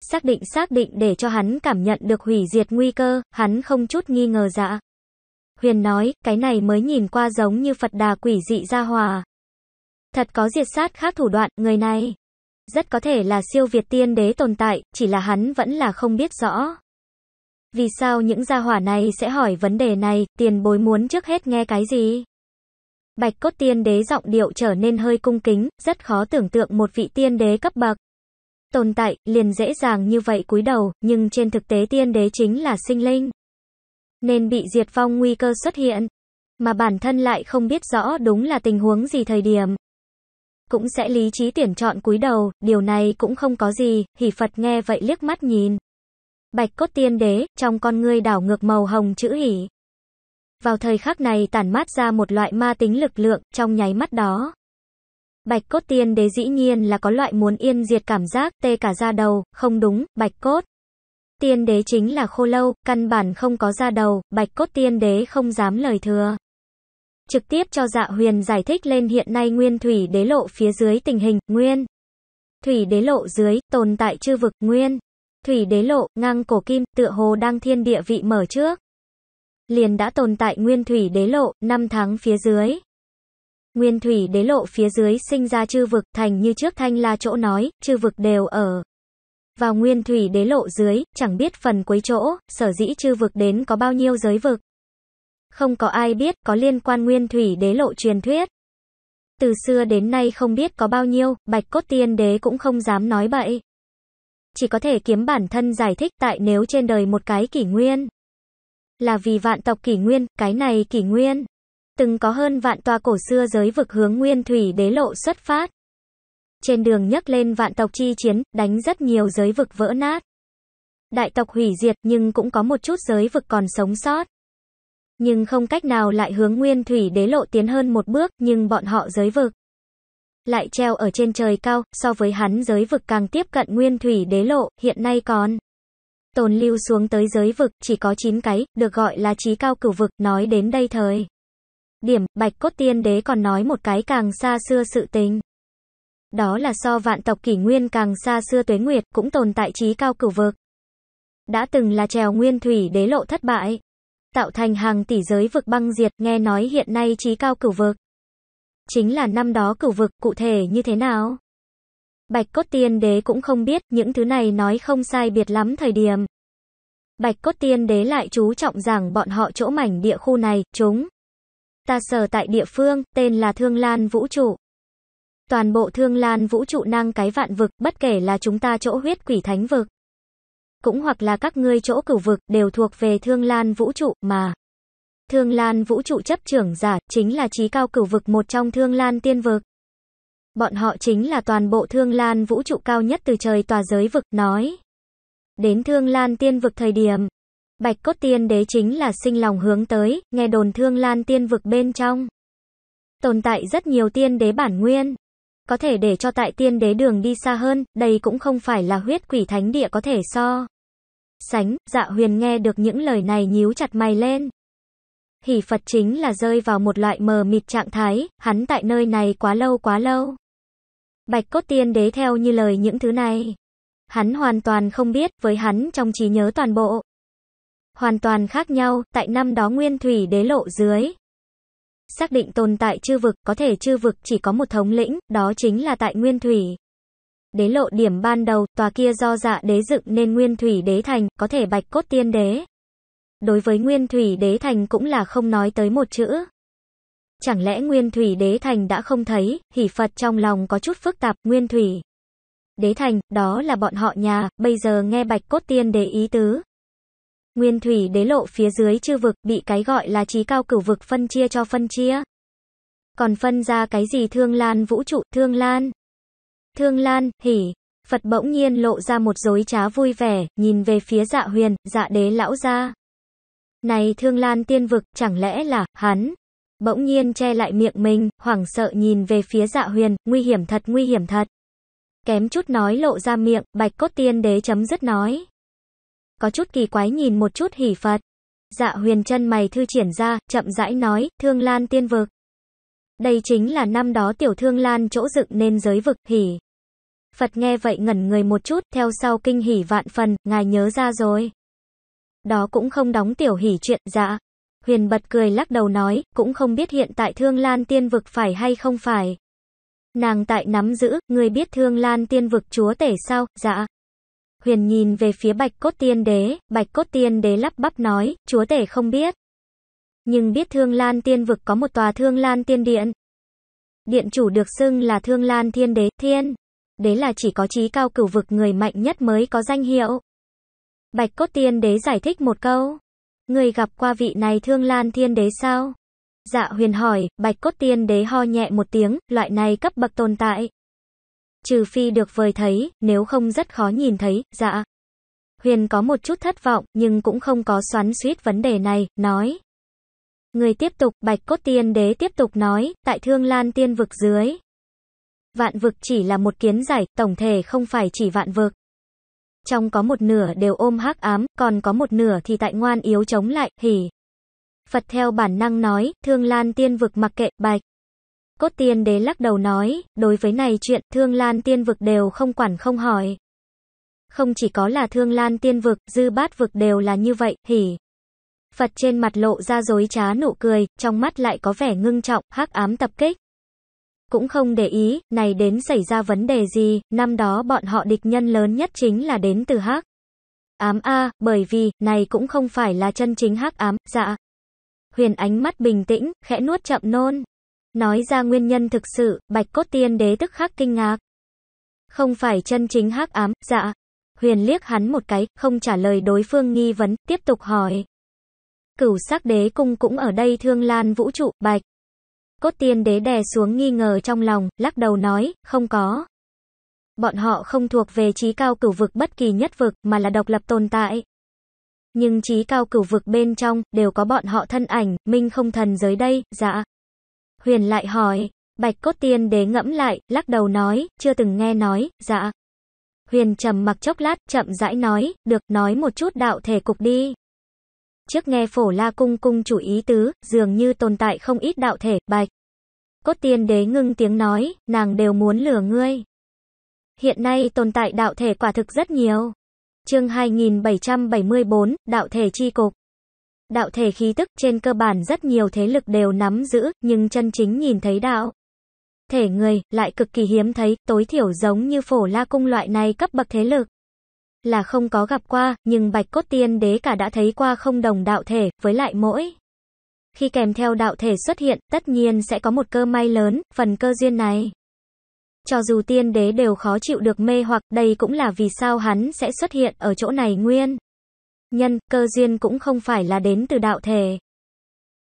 Xác định xác định để cho hắn cảm nhận được hủy diệt nguy cơ, hắn không chút nghi ngờ dạ. Huyền nói, cái này mới nhìn qua giống như Phật đà quỷ dị ra hòa. Thật có diệt sát khác thủ đoạn, người này. Rất có thể là siêu việt tiên đế tồn tại, chỉ là hắn vẫn là không biết rõ. Vì sao những gia hỏa này sẽ hỏi vấn đề này, tiền bối muốn trước hết nghe cái gì? Bạch cốt tiên đế giọng điệu trở nên hơi cung kính, rất khó tưởng tượng một vị tiên đế cấp bậc. Tồn tại, liền dễ dàng như vậy cúi đầu, nhưng trên thực tế tiên đế chính là sinh linh. Nên bị diệt vong nguy cơ xuất hiện. Mà bản thân lại không biết rõ đúng là tình huống gì thời điểm. Cũng sẽ lý trí tuyển chọn cúi đầu, điều này cũng không có gì, hỉ Phật nghe vậy liếc mắt nhìn bạch cốt tiên đế, trong con ngươi đảo ngược màu hồng chữ hỉ. Vào thời khắc này tản mát ra một loại ma tính lực lượng, trong nháy mắt đó. Bạch cốt tiên đế dĩ nhiên là có loại muốn yên diệt cảm giác, tê cả da đầu, không đúng, bạch cốt. Tiên đế chính là khô lâu, căn bản không có da đầu, bạch cốt tiên đế không dám lời thừa. Trực tiếp cho dạ huyền giải thích lên hiện nay nguyên thủy đế lộ phía dưới tình hình, nguyên. Thủy đế lộ dưới, tồn tại chư vực, nguyên. Thủy đế lộ, ngang cổ kim, tựa hồ đang thiên địa vị mở trước. Liền đã tồn tại nguyên thủy đế lộ, năm tháng phía dưới. Nguyên thủy đế lộ phía dưới sinh ra chư vực thành như trước thanh la chỗ nói, chư vực đều ở. Vào nguyên thủy đế lộ dưới, chẳng biết phần cuối chỗ, sở dĩ chư vực đến có bao nhiêu giới vực. Không có ai biết có liên quan nguyên thủy đế lộ truyền thuyết. Từ xưa đến nay không biết có bao nhiêu, bạch cốt tiên đế cũng không dám nói bậy chỉ có thể kiếm bản thân giải thích tại nếu trên đời một cái kỷ nguyên. Là vì vạn tộc kỷ nguyên, cái này kỷ nguyên. Từng có hơn vạn tòa cổ xưa giới vực hướng nguyên thủy đế lộ xuất phát. Trên đường nhấc lên vạn tộc chi chiến, đánh rất nhiều giới vực vỡ nát. Đại tộc hủy diệt nhưng cũng có một chút giới vực còn sống sót. Nhưng không cách nào lại hướng nguyên thủy đế lộ tiến hơn một bước, nhưng bọn họ giới vực lại treo ở trên trời cao, so với hắn giới vực càng tiếp cận nguyên thủy đế lộ, hiện nay còn tồn lưu xuống tới giới vực, chỉ có 9 cái, được gọi là trí cao cửu vực, nói đến đây thời. Điểm, Bạch Cốt Tiên Đế còn nói một cái càng xa xưa sự tình. Đó là so vạn tộc kỷ nguyên càng xa xưa tuế nguyệt, cũng tồn tại trí cao cửu vực. Đã từng là trèo nguyên thủy đế lộ thất bại. Tạo thành hàng tỷ giới vực băng diệt, nghe nói hiện nay trí cao cửu vực chính là năm đó cửu vực cụ thể như thế nào. Bạch cốt tiên đế cũng không biết, những thứ này nói không sai biệt lắm thời điểm. Bạch cốt tiên đế lại chú trọng rằng bọn họ chỗ mảnh địa khu này, chúng. Ta sở tại địa phương, tên là Thương Lan Vũ Trụ. Toàn bộ Thương Lan Vũ Trụ năng cái vạn vực, bất kể là chúng ta chỗ huyết quỷ thánh vực. Cũng hoặc là các ngươi chỗ cửu vực, đều thuộc về Thương Lan Vũ Trụ, mà. Thương Lan vũ trụ chấp trưởng giả, chính là trí cao cửu vực một trong Thương Lan tiên vực. Bọn họ chính là toàn bộ Thương Lan vũ trụ cao nhất từ trời tòa giới vực, nói. Đến Thương Lan tiên vực thời điểm, Bạch cốt tiên đế chính là sinh lòng hướng tới, nghe đồn Thương Lan tiên vực bên trong. Tồn tại rất nhiều tiên đế bản nguyên. Có thể để cho tại tiên đế đường đi xa hơn, đây cũng không phải là huyết quỷ thánh địa có thể so. Sánh, dạ huyền nghe được những lời này nhíu chặt mày lên hỷ Phật chính là rơi vào một loại mờ mịt trạng thái, hắn tại nơi này quá lâu quá lâu. Bạch cốt tiên đế theo như lời những thứ này. Hắn hoàn toàn không biết, với hắn trong trí nhớ toàn bộ. Hoàn toàn khác nhau, tại năm đó nguyên thủy đế lộ dưới. Xác định tồn tại chư vực, có thể chư vực chỉ có một thống lĩnh, đó chính là tại nguyên thủy. Đế lộ điểm ban đầu, tòa kia do dạ đế dựng nên nguyên thủy đế thành, có thể bạch cốt tiên đế đối với Nguyên Thủy Đế Thành cũng là không nói tới một chữ. Chẳng lẽ Nguyên Thủy Đế Thành đã không thấy, hỉ Phật trong lòng có chút phức tạp, Nguyên Thủy. Đế Thành, đó là bọn họ nhà, bây giờ nghe bạch cốt tiên để ý tứ. Nguyên Thủy Đế lộ phía dưới chư vực bị cái gọi là trí cao cửu vực phân chia cho phân chia. Còn phân ra cái gì thương lan vũ trụ, thương lan. Thương lan, hỉ, Phật bỗng nhiên lộ ra một dối trá vui vẻ, nhìn về phía dạ huyền, dạ đế lão gia này thương lan tiên vực, chẳng lẽ là, hắn? Bỗng nhiên che lại miệng mình, hoảng sợ nhìn về phía dạ huyền, nguy hiểm thật nguy hiểm thật. Kém chút nói lộ ra miệng, bạch cốt tiên đế chấm dứt nói. Có chút kỳ quái nhìn một chút hỉ phật. Dạ huyền chân mày thư triển ra, chậm rãi nói, thương lan tiên vực. Đây chính là năm đó tiểu thương lan chỗ dựng nên giới vực, hỉ. Phật nghe vậy ngẩn người một chút, theo sau kinh hỉ vạn phần, ngài nhớ ra rồi đó cũng không đóng tiểu hỉ chuyện dạ. Huyền bật cười lắc đầu nói, cũng không biết hiện tại thương lan tiên vực phải hay không phải. Nàng tại nắm giữ, người biết thương lan tiên vực chúa tể sao, dạ. Huyền nhìn về phía bạch cốt tiên đế, bạch cốt tiên đế lắp bắp nói, chúa tể không biết. Nhưng biết thương lan tiên vực có một tòa thương lan tiên điện. Điện chủ được xưng là thương lan thiên đế, thiên. Đế là chỉ có trí cao cửu vực người mạnh nhất mới có danh hiệu. Bạch Cốt Tiên Đế giải thích một câu. Người gặp qua vị này Thương Lan Thiên Đế sao? Dạ huyền hỏi, Bạch Cốt Tiên Đế ho nhẹ một tiếng, loại này cấp bậc tồn tại. Trừ phi được vời thấy, nếu không rất khó nhìn thấy, dạ. Huyền có một chút thất vọng, nhưng cũng không có xoắn suýt vấn đề này, nói. Người tiếp tục, Bạch Cốt Tiên Đế tiếp tục nói, tại Thương Lan Tiên Vực dưới. Vạn vực chỉ là một kiến giải, tổng thể không phải chỉ vạn vực trong có một nửa đều ôm hắc ám, còn có một nửa thì tại ngoan yếu chống lại, hỉ. Phật theo bản năng nói, Thương Lan Tiên Vực mặc kệ, bạch. Cốt Tiên Đế lắc đầu nói, đối với này chuyện, Thương Lan Tiên Vực đều không quản không hỏi. Không chỉ có là Thương Lan Tiên Vực, Dư Bát Vực đều là như vậy, hỉ. Phật trên mặt lộ ra dối trá nụ cười, trong mắt lại có vẻ ngưng trọng, hắc ám tập kích. Cũng không để ý, này đến xảy ra vấn đề gì, năm đó bọn họ địch nhân lớn nhất chính là đến từ hắc ám A, bởi vì, này cũng không phải là chân chính hắc ám, dạ. Huyền ánh mắt bình tĩnh, khẽ nuốt chậm nôn. Nói ra nguyên nhân thực sự, bạch cốt tiên đế tức khắc kinh ngạc. Không phải chân chính hắc ám, dạ. Huyền liếc hắn một cái, không trả lời đối phương nghi vấn, tiếp tục hỏi. Cửu sắc đế cung cũng ở đây thương lan vũ trụ, bạch. Cốt tiên đế đè xuống nghi ngờ trong lòng, lắc đầu nói, không có. Bọn họ không thuộc về trí cao cửu vực bất kỳ nhất vực, mà là độc lập tồn tại. Nhưng trí cao cửu vực bên trong, đều có bọn họ thân ảnh, minh không thần giới đây, dạ. Huyền lại hỏi, bạch cốt tiên đế ngẫm lại, lắc đầu nói, chưa từng nghe nói, dạ. Huyền trầm mặc chốc lát, chậm rãi nói, được, nói một chút đạo thể cục đi. Trước nghe phổ la cung cung chủ ý tứ, dường như tồn tại không ít đạo thể, bạch. Cốt tiên đế ngưng tiếng nói, nàng đều muốn lừa ngươi. Hiện nay tồn tại đạo thể quả thực rất nhiều. Chương 2774, đạo thể chi cục. Đạo thể khí tức trên cơ bản rất nhiều thế lực đều nắm giữ, nhưng chân chính nhìn thấy đạo. Thể người lại cực kỳ hiếm thấy, tối thiểu giống như phổ la cung loại này cấp bậc thế lực là không có gặp qua, nhưng Bạch Cốt Tiên Đế cả đã thấy qua không đồng đạo thể, với lại mỗi. Khi kèm theo đạo thể xuất hiện, tất nhiên sẽ có một cơ may lớn, phần cơ duyên này. Cho dù tiên đế đều khó chịu được mê hoặc, đây cũng là vì sao hắn sẽ xuất hiện ở chỗ này nguyên. Nhân, cơ duyên cũng không phải là đến từ đạo thể,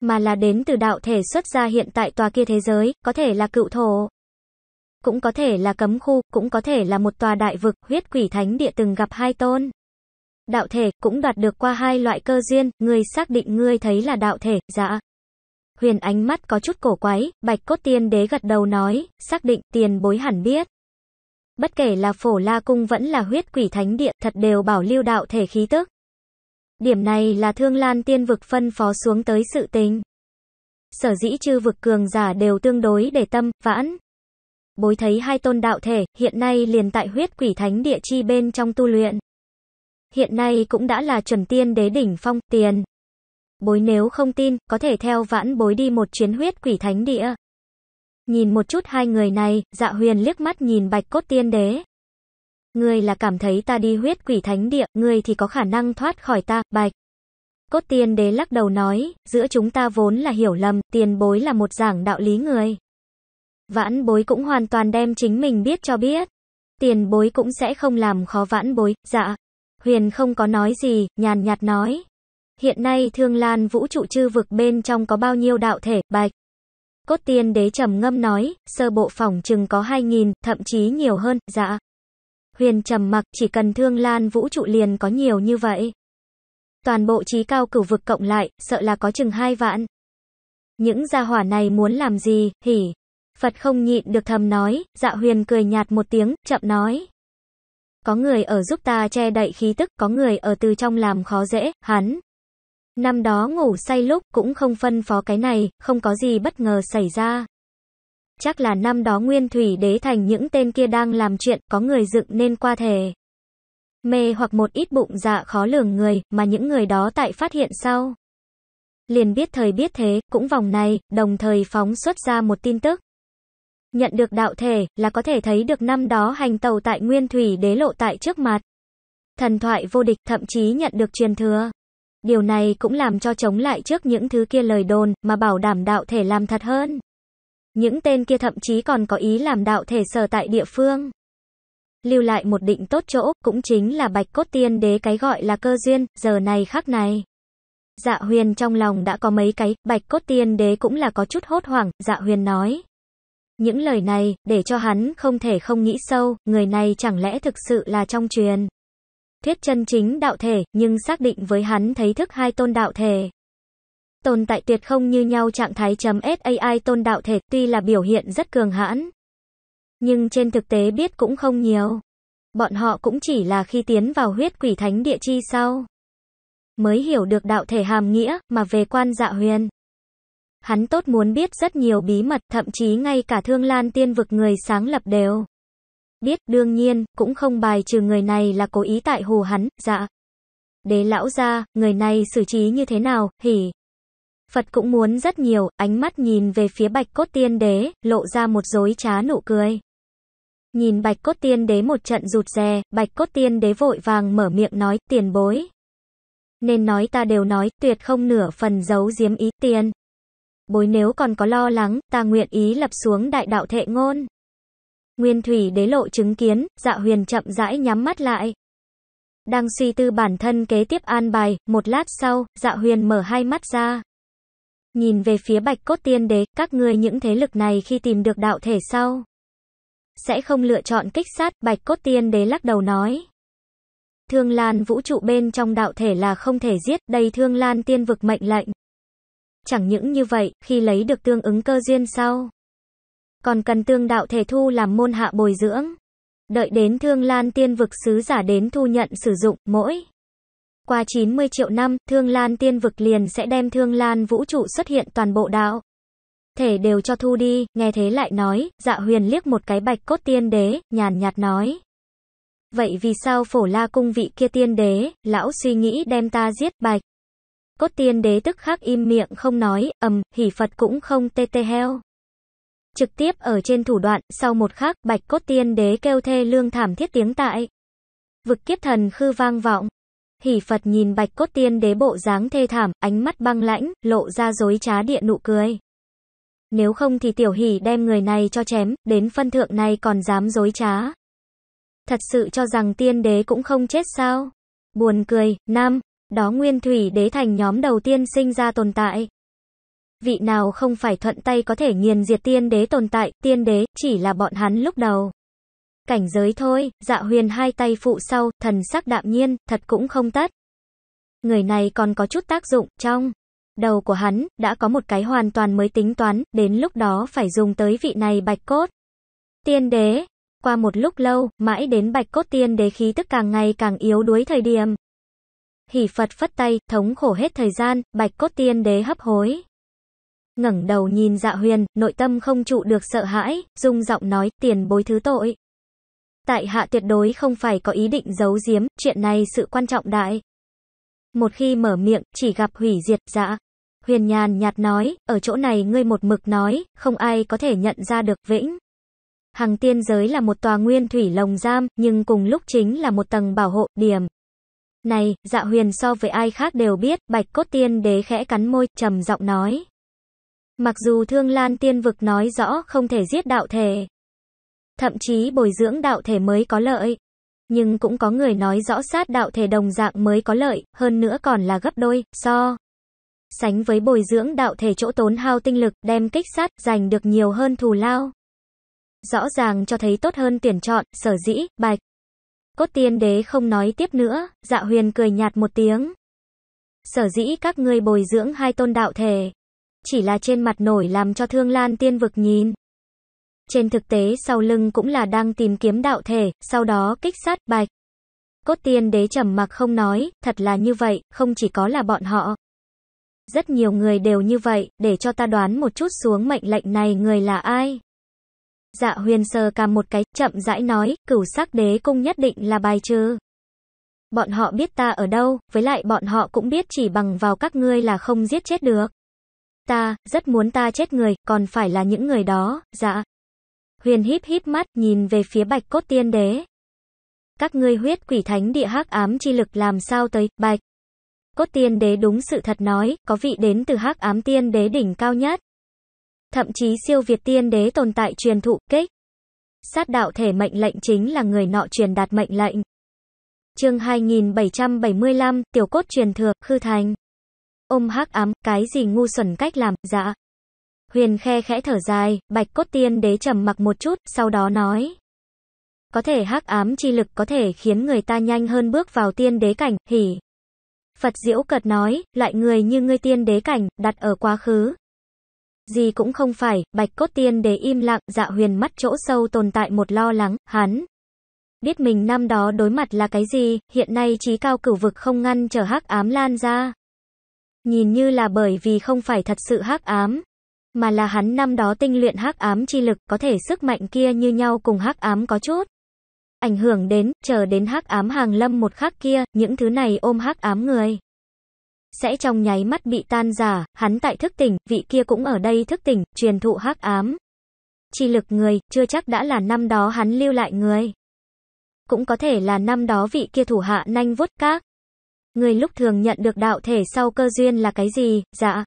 mà là đến từ đạo thể xuất ra hiện tại tòa kia thế giới, có thể là cựu thổ, cũng có thể là cấm khu, cũng có thể là một tòa đại vực, huyết quỷ thánh địa từng gặp hai tôn. Đạo thể, cũng đoạt được qua hai loại cơ duyên, người xác định ngươi thấy là đạo thể, dạ. Huyền ánh mắt có chút cổ quái, bạch cốt tiên đế gật đầu nói, xác định tiền bối hẳn biết. Bất kể là phổ la cung vẫn là huyết quỷ thánh địa, thật đều bảo lưu đạo thể khí tức. Điểm này là thương lan tiên vực phân phó xuống tới sự tình. Sở dĩ chư vực cường giả đều tương đối để tâm, vãn, bối thấy hai tôn đạo thể, hiện nay liền tại huyết quỷ thánh địa chi bên trong tu luyện. Hiện nay cũng đã là chuẩn tiên đế đỉnh phong, tiền. Bối nếu không tin, có thể theo vãn bối đi một chuyến huyết quỷ thánh địa. Nhìn một chút hai người này, dạ huyền liếc mắt nhìn bạch cốt tiên đế. người là cảm thấy ta đi huyết quỷ thánh địa, người thì có khả năng thoát khỏi ta, bạch. Cốt tiên đế lắc đầu nói, giữa chúng ta vốn là hiểu lầm, tiền bối là một giảng đạo lý người vãn bối cũng hoàn toàn đem chính mình biết cho biết. Tiền bối cũng sẽ không làm khó vãn bối, dạ. Huyền không có nói gì, nhàn nhạt nói. Hiện nay thương lan vũ trụ chư vực bên trong có bao nhiêu đạo thể, bạch. Cốt tiên đế trầm ngâm nói, sơ bộ phòng chừng có 2.000, thậm chí nhiều hơn, dạ. Huyền trầm mặc chỉ cần thương lan vũ trụ liền có nhiều như vậy. Toàn bộ trí cao cửu vực cộng lại, sợ là có chừng hai vạn. Những gia hỏa này muốn làm gì, hỉ. Phật không nhịn được thầm nói, dạ huyền cười nhạt một tiếng, chậm nói. Có người ở giúp ta che đậy khí tức, có người ở từ trong làm khó dễ, hắn. Năm đó ngủ say lúc cũng không phân phó cái này, không có gì bất ngờ xảy ra. Chắc là năm đó nguyên thủy đế thành những tên kia đang làm chuyện, có người dựng nên qua thể. Mê hoặc một ít bụng dạ khó lường người, mà những người đó tại phát hiện sau. Liền biết thời biết thế, cũng vòng này, đồng thời phóng xuất ra một tin tức nhận được đạo thể là có thể thấy được năm đó hành tàu tại nguyên thủy đế lộ tại trước mặt. Thần thoại vô địch thậm chí nhận được truyền thừa. Điều này cũng làm cho chống lại trước những thứ kia lời đồn mà bảo đảm đạo thể làm thật hơn. Những tên kia thậm chí còn có ý làm đạo thể sở tại địa phương. Lưu lại một định tốt chỗ, cũng chính là bạch cốt tiên đế cái gọi là cơ duyên, giờ này khác này. Dạ huyền trong lòng đã có mấy cái, bạch cốt tiên đế cũng là có chút hốt hoảng, dạ huyền nói. Những lời này, để cho hắn không thể không nghĩ sâu, người này chẳng lẽ thực sự là trong truyền. Thuyết chân chính đạo thể, nhưng xác định với hắn thấy thức hai tôn đạo thể. Tồn tại tuyệt không như nhau trạng thái chấm .sai tôn đạo thể tuy là biểu hiện rất cường hãn. Nhưng trên thực tế biết cũng không nhiều. Bọn họ cũng chỉ là khi tiến vào huyết quỷ thánh địa chi sau. Mới hiểu được đạo thể hàm nghĩa, mà về quan dạ huyền hắn tốt muốn biết rất nhiều bí mật, thậm chí ngay cả thương lan tiên vực người sáng lập đều. Biết, đương nhiên, cũng không bài trừ người này là cố ý tại hồ hắn, dạ. Đế lão ra, người này xử trí như thế nào, hỉ. Phật cũng muốn rất nhiều, ánh mắt nhìn về phía bạch cốt tiên đế, lộ ra một dối trá nụ cười. Nhìn bạch cốt tiên đế một trận rụt rè, bạch cốt tiên đế vội vàng mở miệng nói, tiền bối. Nên nói ta đều nói, tuyệt không nửa phần giấu giếm ý tiền. Bối nếu còn có lo lắng, ta nguyện ý lập xuống đại đạo thệ ngôn. Nguyên thủy đế lộ chứng kiến, dạ huyền chậm rãi nhắm mắt lại. Đang suy tư bản thân kế tiếp an bài, một lát sau, dạ huyền mở hai mắt ra. Nhìn về phía bạch cốt tiên đế, các ngươi những thế lực này khi tìm được đạo thể sau. Sẽ không lựa chọn kích sát, bạch cốt tiên đế lắc đầu nói. Thương lan vũ trụ bên trong đạo thể là không thể giết, đầy thương lan tiên vực mệnh lệnh. Chẳng những như vậy, khi lấy được tương ứng cơ duyên sau, còn cần tương đạo thể thu làm môn hạ bồi dưỡng. Đợi đến Thương Lan Tiên vực sứ giả đến thu nhận sử dụng, mỗi qua 90 triệu năm, Thương Lan Tiên vực liền sẽ đem Thương Lan vũ trụ xuất hiện toàn bộ đạo. Thể đều cho thu đi, nghe thế lại nói, dạ huyền liếc một cái bạch cốt tiên đế, nhàn nhạt nói. Vậy vì sao phổ la cung vị kia tiên đế, lão suy nghĩ đem ta giết bạch? Cốt tiên đế tức khắc im miệng không nói, ầm, hỉ Phật cũng không tê tê heo. Trực tiếp ở trên thủ đoạn, sau một khắc, bạch cốt tiên đế kêu thê lương thảm thiết tiếng tại. Vực kiếp thần khư vang vọng. Hỉ Phật nhìn bạch cốt tiên đế bộ dáng thê thảm, ánh mắt băng lãnh, lộ ra dối trá địa nụ cười. Nếu không thì tiểu hỉ đem người này cho chém, đến phân thượng này còn dám dối trá. Thật sự cho rằng tiên đế cũng không chết sao? Buồn cười, nam, đó nguyên thủy đế thành nhóm đầu tiên sinh ra tồn tại. Vị nào không phải thuận tay có thể nghiền diệt tiên đế tồn tại, tiên đế, chỉ là bọn hắn lúc đầu. Cảnh giới thôi, dạ huyền hai tay phụ sau, thần sắc đạm nhiên, thật cũng không tắt. Người này còn có chút tác dụng, trong đầu của hắn, đã có một cái hoàn toàn mới tính toán, đến lúc đó phải dùng tới vị này bạch cốt. Tiên đế, qua một lúc lâu, mãi đến bạch cốt tiên đế khí tức càng ngày càng yếu đuối thời điểm thì Phật phất tay, thống khổ hết thời gian, bạch cốt tiên đế hấp hối. ngẩng đầu nhìn dạ huyền, nội tâm không trụ được sợ hãi, rung giọng nói, tiền bối thứ tội. Tại hạ tuyệt đối không phải có ý định giấu giếm, chuyện này sự quan trọng đại. Một khi mở miệng, chỉ gặp hủy diệt, dạ. Huyền nhàn nhạt nói, ở chỗ này ngươi một mực nói, không ai có thể nhận ra được vĩnh. Hằng tiên giới là một tòa nguyên thủy lồng giam, nhưng cùng lúc chính là một tầng bảo hộ, điểm. Này, dạ huyền so với ai khác đều biết, bạch cốt tiên đế khẽ cắn môi, trầm giọng nói. Mặc dù thương lan tiên vực nói rõ không thể giết đạo thể, thậm chí bồi dưỡng đạo thể mới có lợi, nhưng cũng có người nói rõ sát đạo thể đồng dạng mới có lợi, hơn nữa còn là gấp đôi, so. Sánh với bồi dưỡng đạo thể chỗ tốn hao tinh lực, đem kích sát, giành được nhiều hơn thù lao. Rõ ràng cho thấy tốt hơn tuyển chọn, sở dĩ, bạch. Cốt tiên đế không nói tiếp nữa, dạ huyền cười nhạt một tiếng. Sở dĩ các ngươi bồi dưỡng hai tôn đạo thể, chỉ là trên mặt nổi làm cho thương lan tiên vực nhìn. Trên thực tế sau lưng cũng là đang tìm kiếm đạo thể, sau đó kích sát bạch. Cốt tiên đế trầm mặc không nói, thật là như vậy, không chỉ có là bọn họ. Rất nhiều người đều như vậy, để cho ta đoán một chút xuống mệnh lệnh này người là ai. Dạ huyền sờ cằm một cái, chậm rãi nói, cửu sắc đế cung nhất định là bài trừ. Bọn họ biết ta ở đâu, với lại bọn họ cũng biết chỉ bằng vào các ngươi là không giết chết được. Ta, rất muốn ta chết người, còn phải là những người đó, dạ. Huyền híp híp mắt, nhìn về phía bạch cốt tiên đế. Các ngươi huyết quỷ thánh địa hắc ám chi lực làm sao tới, bạch. Cốt tiên đế đúng sự thật nói, có vị đến từ hắc ám tiên đế đỉnh cao nhất thậm chí siêu việt tiên đế tồn tại truyền thụ kích. Sát đạo thể mệnh lệnh chính là người nọ truyền đạt mệnh lệnh. Chương 2775, tiểu cốt truyền thừa, khư thành. Ôm hắc ám, cái gì ngu xuẩn cách làm, dạ. Huyền khe khẽ thở dài, bạch cốt tiên đế trầm mặc một chút, sau đó nói. Có thể hắc ám chi lực có thể khiến người ta nhanh hơn bước vào tiên đế cảnh, hỉ. Phật diễu cật nói, loại người như ngươi tiên đế cảnh, đặt ở quá khứ, gì cũng không phải, bạch cốt tiên đế im lặng, dạ huyền mắt chỗ sâu tồn tại một lo lắng, hắn. Biết mình năm đó đối mặt là cái gì, hiện nay trí cao cửu vực không ngăn trở hắc ám lan ra. Nhìn như là bởi vì không phải thật sự hắc ám, mà là hắn năm đó tinh luyện hắc ám chi lực, có thể sức mạnh kia như nhau cùng hắc ám có chút. Ảnh hưởng đến, chờ đến hắc ám hàng lâm một khắc kia, những thứ này ôm hắc ám người sẽ trong nháy mắt bị tan giả, hắn tại thức tỉnh, vị kia cũng ở đây thức tỉnh, truyền thụ hắc ám. Chi lực người, chưa chắc đã là năm đó hắn lưu lại người. Cũng có thể là năm đó vị kia thủ hạ nanh vuốt các. Người lúc thường nhận được đạo thể sau cơ duyên là cái gì, dạ.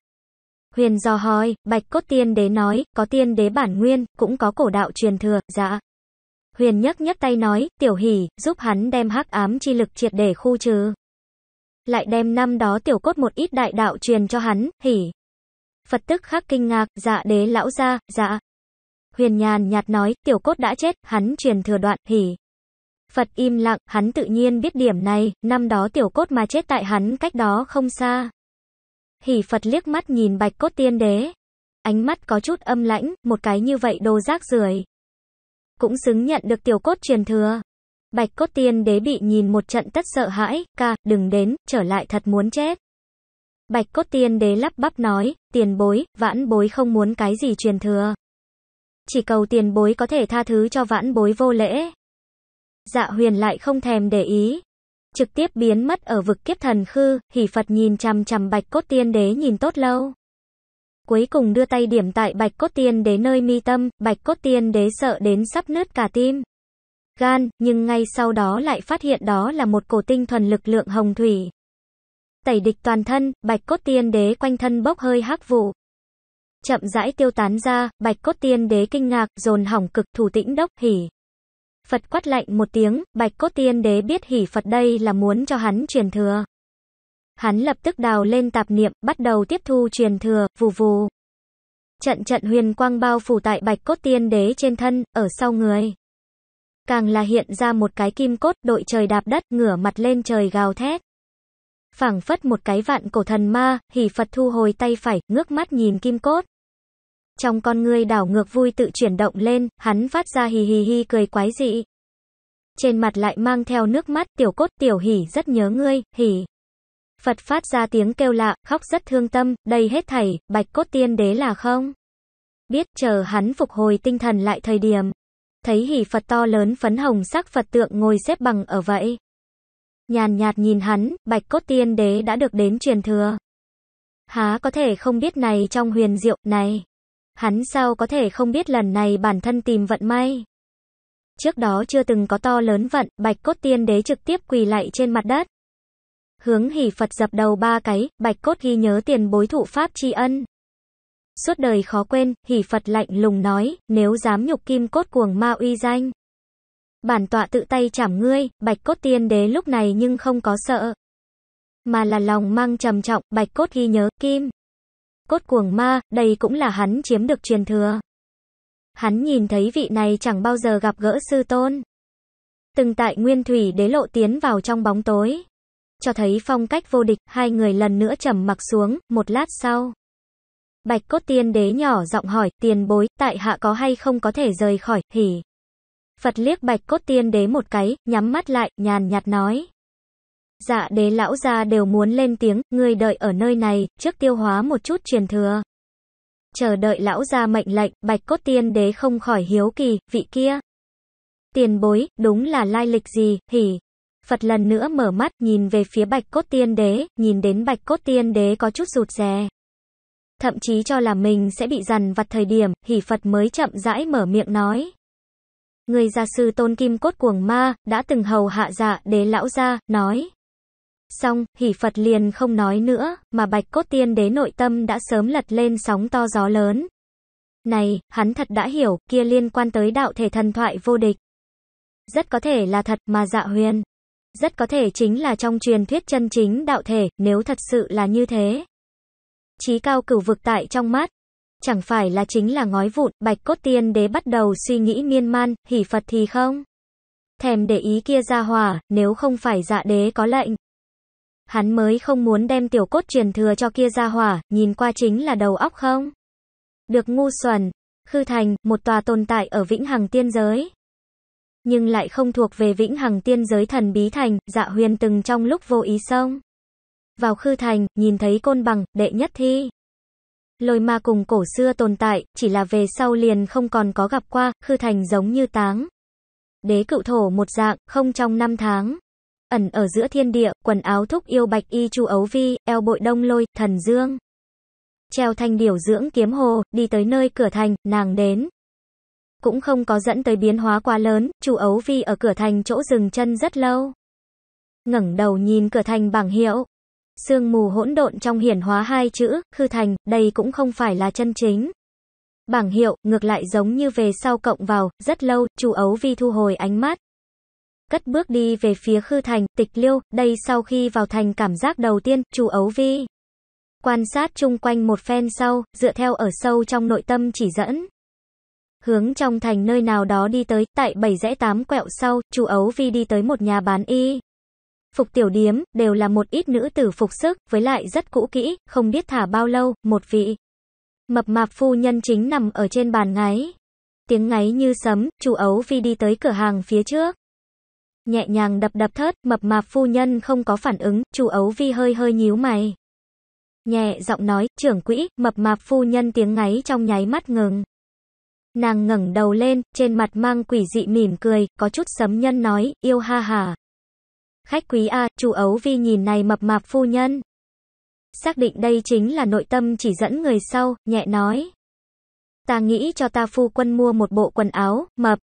Huyền dò hỏi, bạch cốt tiên đế nói, có tiên đế bản nguyên, cũng có cổ đạo truyền thừa, dạ. Huyền nhấc nhấc tay nói, tiểu hỉ, giúp hắn đem hắc ám chi lực triệt để khu trừ lại đem năm đó tiểu cốt một ít đại đạo truyền cho hắn, hỉ. Phật tức khắc kinh ngạc, dạ đế lão ra dạ. Huyền nhàn nhạt nói, tiểu cốt đã chết, hắn truyền thừa đoạn, hỉ. Phật im lặng, hắn tự nhiên biết điểm này, năm đó tiểu cốt mà chết tại hắn cách đó không xa. Hỉ Phật liếc mắt nhìn bạch cốt tiên đế. Ánh mắt có chút âm lãnh, một cái như vậy đồ rác rưởi Cũng xứng nhận được tiểu cốt truyền thừa. Bạch cốt tiên đế bị nhìn một trận tất sợ hãi, ca, đừng đến, trở lại thật muốn chết. Bạch cốt tiên đế lắp bắp nói, tiền bối, vãn bối không muốn cái gì truyền thừa. Chỉ cầu tiền bối có thể tha thứ cho vãn bối vô lễ. Dạ huyền lại không thèm để ý. Trực tiếp biến mất ở vực kiếp thần khư, hỉ Phật nhìn chằm chằm bạch cốt tiên đế nhìn tốt lâu. Cuối cùng đưa tay điểm tại bạch cốt tiên đế nơi mi tâm, bạch cốt tiên đế sợ đến sắp nứt cả tim gan, nhưng ngay sau đó lại phát hiện đó là một cổ tinh thuần lực lượng hồng thủy. Tẩy địch toàn thân, bạch cốt tiên đế quanh thân bốc hơi hắc vụ. Chậm rãi tiêu tán ra, bạch cốt tiên đế kinh ngạc, dồn hỏng cực thủ tĩnh đốc, hỉ. Phật quát lạnh một tiếng, bạch cốt tiên đế biết hỉ Phật đây là muốn cho hắn truyền thừa. Hắn lập tức đào lên tạp niệm, bắt đầu tiếp thu truyền thừa, vù vù. Trận trận huyền quang bao phủ tại bạch cốt tiên đế trên thân, ở sau người càng là hiện ra một cái kim cốt đội trời đạp đất ngửa mặt lên trời gào thét. phảng phất một cái vạn cổ thần ma, hỉ Phật thu hồi tay phải, ngước mắt nhìn kim cốt. Trong con người đảo ngược vui tự chuyển động lên, hắn phát ra hì hì hì cười quái dị. Trên mặt lại mang theo nước mắt, tiểu cốt tiểu hỉ rất nhớ ngươi, hỉ. Phật phát ra tiếng kêu lạ, khóc rất thương tâm, đây hết thảy, bạch cốt tiên đế là không? Biết chờ hắn phục hồi tinh thần lại thời điểm, thấy hỷ Phật to lớn phấn hồng sắc Phật tượng ngồi xếp bằng ở vậy. Nhàn nhạt nhìn hắn, bạch cốt tiên đế đã được đến truyền thừa. Há có thể không biết này trong huyền diệu, này. Hắn sao có thể không biết lần này bản thân tìm vận may. Trước đó chưa từng có to lớn vận, bạch cốt tiên đế trực tiếp quỳ lại trên mặt đất. Hướng hỷ Phật dập đầu ba cái, bạch cốt ghi nhớ tiền bối thụ pháp tri ân suốt đời khó quên, hỷ Phật lạnh lùng nói, nếu dám nhục kim cốt cuồng ma uy danh. Bản tọa tự tay chảm ngươi, bạch cốt tiên đế lúc này nhưng không có sợ. Mà là lòng mang trầm trọng, bạch cốt ghi nhớ, kim. Cốt cuồng ma, đây cũng là hắn chiếm được truyền thừa. Hắn nhìn thấy vị này chẳng bao giờ gặp gỡ sư tôn. Từng tại nguyên thủy đế lộ tiến vào trong bóng tối. Cho thấy phong cách vô địch, hai người lần nữa trầm mặc xuống, một lát sau. Bạch cốt tiên đế nhỏ giọng hỏi, tiền bối, tại hạ có hay không có thể rời khỏi, hỉ. Phật liếc bạch cốt tiên đế một cái, nhắm mắt lại, nhàn nhạt nói. Dạ đế lão gia đều muốn lên tiếng, người đợi ở nơi này, trước tiêu hóa một chút truyền thừa. Chờ đợi lão gia mệnh lệnh, bạch cốt tiên đế không khỏi hiếu kỳ, vị kia. Tiền bối, đúng là lai lịch gì, hỉ. Phật lần nữa mở mắt, nhìn về phía bạch cốt tiên đế, nhìn đến bạch cốt tiên đế có chút rụt rè thậm chí cho là mình sẽ bị dằn vặt thời điểm, hỷ Phật mới chậm rãi mở miệng nói. Người gia sư tôn kim cốt cuồng ma, đã từng hầu hạ dạ đế lão gia, nói. Xong, hỷ Phật liền không nói nữa, mà bạch cốt tiên đế nội tâm đã sớm lật lên sóng to gió lớn. Này, hắn thật đã hiểu, kia liên quan tới đạo thể thần thoại vô địch. Rất có thể là thật mà dạ huyền. Rất có thể chính là trong truyền thuyết chân chính đạo thể, nếu thật sự là như thế trí cao cửu vực tại trong mắt Chẳng phải là chính là ngói vụn, bạch cốt tiên đế bắt đầu suy nghĩ miên man, hỉ Phật thì không? Thèm để ý kia ra hòa, nếu không phải dạ đế có lệnh. Hắn mới không muốn đem tiểu cốt truyền thừa cho kia ra hỏa, nhìn qua chính là đầu óc không? Được ngu xuẩn, khư thành, một tòa tồn tại ở vĩnh hằng tiên giới. Nhưng lại không thuộc về vĩnh hằng tiên giới thần bí thành, dạ huyền từng trong lúc vô ý xông vào khư thành, nhìn thấy côn bằng, đệ nhất thi. Lôi ma cùng cổ xưa tồn tại, chỉ là về sau liền không còn có gặp qua, khư thành giống như táng. Đế cựu thổ một dạng, không trong năm tháng. Ẩn ở giữa thiên địa, quần áo thúc yêu bạch y chu ấu vi, eo bội đông lôi, thần dương. Treo thanh điểu dưỡng kiếm hồ, đi tới nơi cửa thành, nàng đến. Cũng không có dẫn tới biến hóa quá lớn, chu ấu vi ở cửa thành chỗ dừng chân rất lâu. ngẩng đầu nhìn cửa thành bảng hiệu, Sương mù hỗn độn trong hiển hóa hai chữ, khư thành, đây cũng không phải là chân chính. Bảng hiệu, ngược lại giống như về sau cộng vào, rất lâu, chủ ấu vi thu hồi ánh mắt. Cất bước đi về phía khư thành, tịch liêu, đây sau khi vào thành cảm giác đầu tiên, chủ ấu vi. Quan sát chung quanh một phen sau, dựa theo ở sâu trong nội tâm chỉ dẫn. Hướng trong thành nơi nào đó đi tới, tại bảy rẽ tám quẹo sau, chủ ấu vi đi tới một nhà bán y phục tiểu điếm, đều là một ít nữ tử phục sức, với lại rất cũ kỹ, không biết thả bao lâu, một vị. Mập mạp phu nhân chính nằm ở trên bàn ngáy. Tiếng ngáy như sấm, chu ấu phi đi tới cửa hàng phía trước. Nhẹ nhàng đập đập thớt, mập mạp phu nhân không có phản ứng, chu ấu vi hơi hơi nhíu mày. Nhẹ giọng nói, trưởng quỹ, mập mạp phu nhân tiếng ngáy trong nháy mắt ngừng. Nàng ngẩng đầu lên, trên mặt mang quỷ dị mỉm cười, có chút sấm nhân nói, yêu ha hà. Khách quý A, chu Ấu Vi nhìn này mập mạp phu nhân. Xác định đây chính là nội tâm chỉ dẫn người sau, nhẹ nói. Ta nghĩ cho ta phu quân mua một bộ quần áo, mập.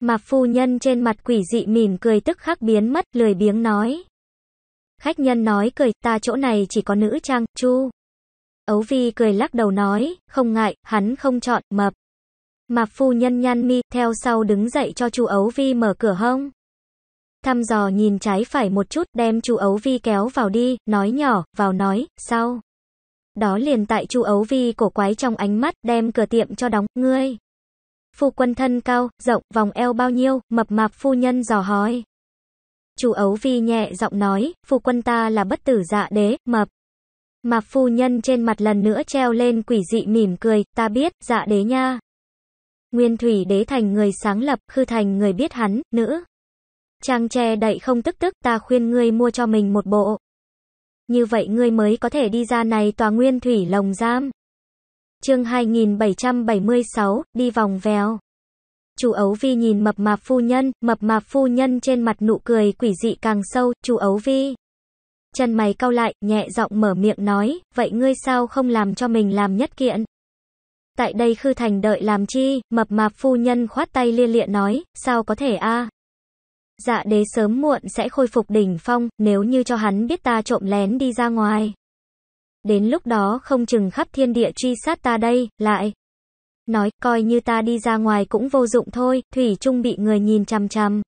Mạp phu nhân trên mặt quỷ dị mỉm cười tức khắc biến mất, lười biếng nói. Khách nhân nói cười, ta chỗ này chỉ có nữ trang, chu. Ấu Vi cười lắc đầu nói, không ngại, hắn không chọn, mập. Mạp phu nhân nhan mi, theo sau đứng dậy cho chu Ấu Vi mở cửa hông thăm dò nhìn trái phải một chút, đem chú Ấu Vi kéo vào đi, nói nhỏ, vào nói, sau. Đó liền tại chú Ấu Vi cổ quái trong ánh mắt, đem cửa tiệm cho đóng, ngươi. Phu quân thân cao, rộng, vòng eo bao nhiêu, mập mạp phu nhân dò hỏi. Chú Ấu Vi nhẹ giọng nói, phu quân ta là bất tử dạ đế, mập. Mạp phu nhân trên mặt lần nữa treo lên quỷ dị mỉm cười, ta biết, dạ đế nha. Nguyên thủy đế thành người sáng lập, khư thành người biết hắn, nữ. Trang che đậy không tức tức, ta khuyên ngươi mua cho mình một bộ. Như vậy ngươi mới có thể đi ra này tòa nguyên thủy lồng giam. Chương 2776, đi vòng vèo. Chu Ấu Vi nhìn mập mạp phu nhân, mập mạp phu nhân trên mặt nụ cười quỷ dị càng sâu, "Chu Ấu Vi." Chân mày cau lại, nhẹ giọng mở miệng nói, "Vậy ngươi sao không làm cho mình làm nhất kiện?" Tại đây Khư Thành đợi làm chi? Mập mạp phu nhân khoát tay lia lịa nói, "Sao có thể a, dạ đế sớm muộn sẽ khôi phục đỉnh phong, nếu như cho hắn biết ta trộm lén đi ra ngoài. Đến lúc đó không chừng khắp thiên địa truy sát ta đây, lại. Nói, coi như ta đi ra ngoài cũng vô dụng thôi, Thủy Trung bị người nhìn chằm chằm.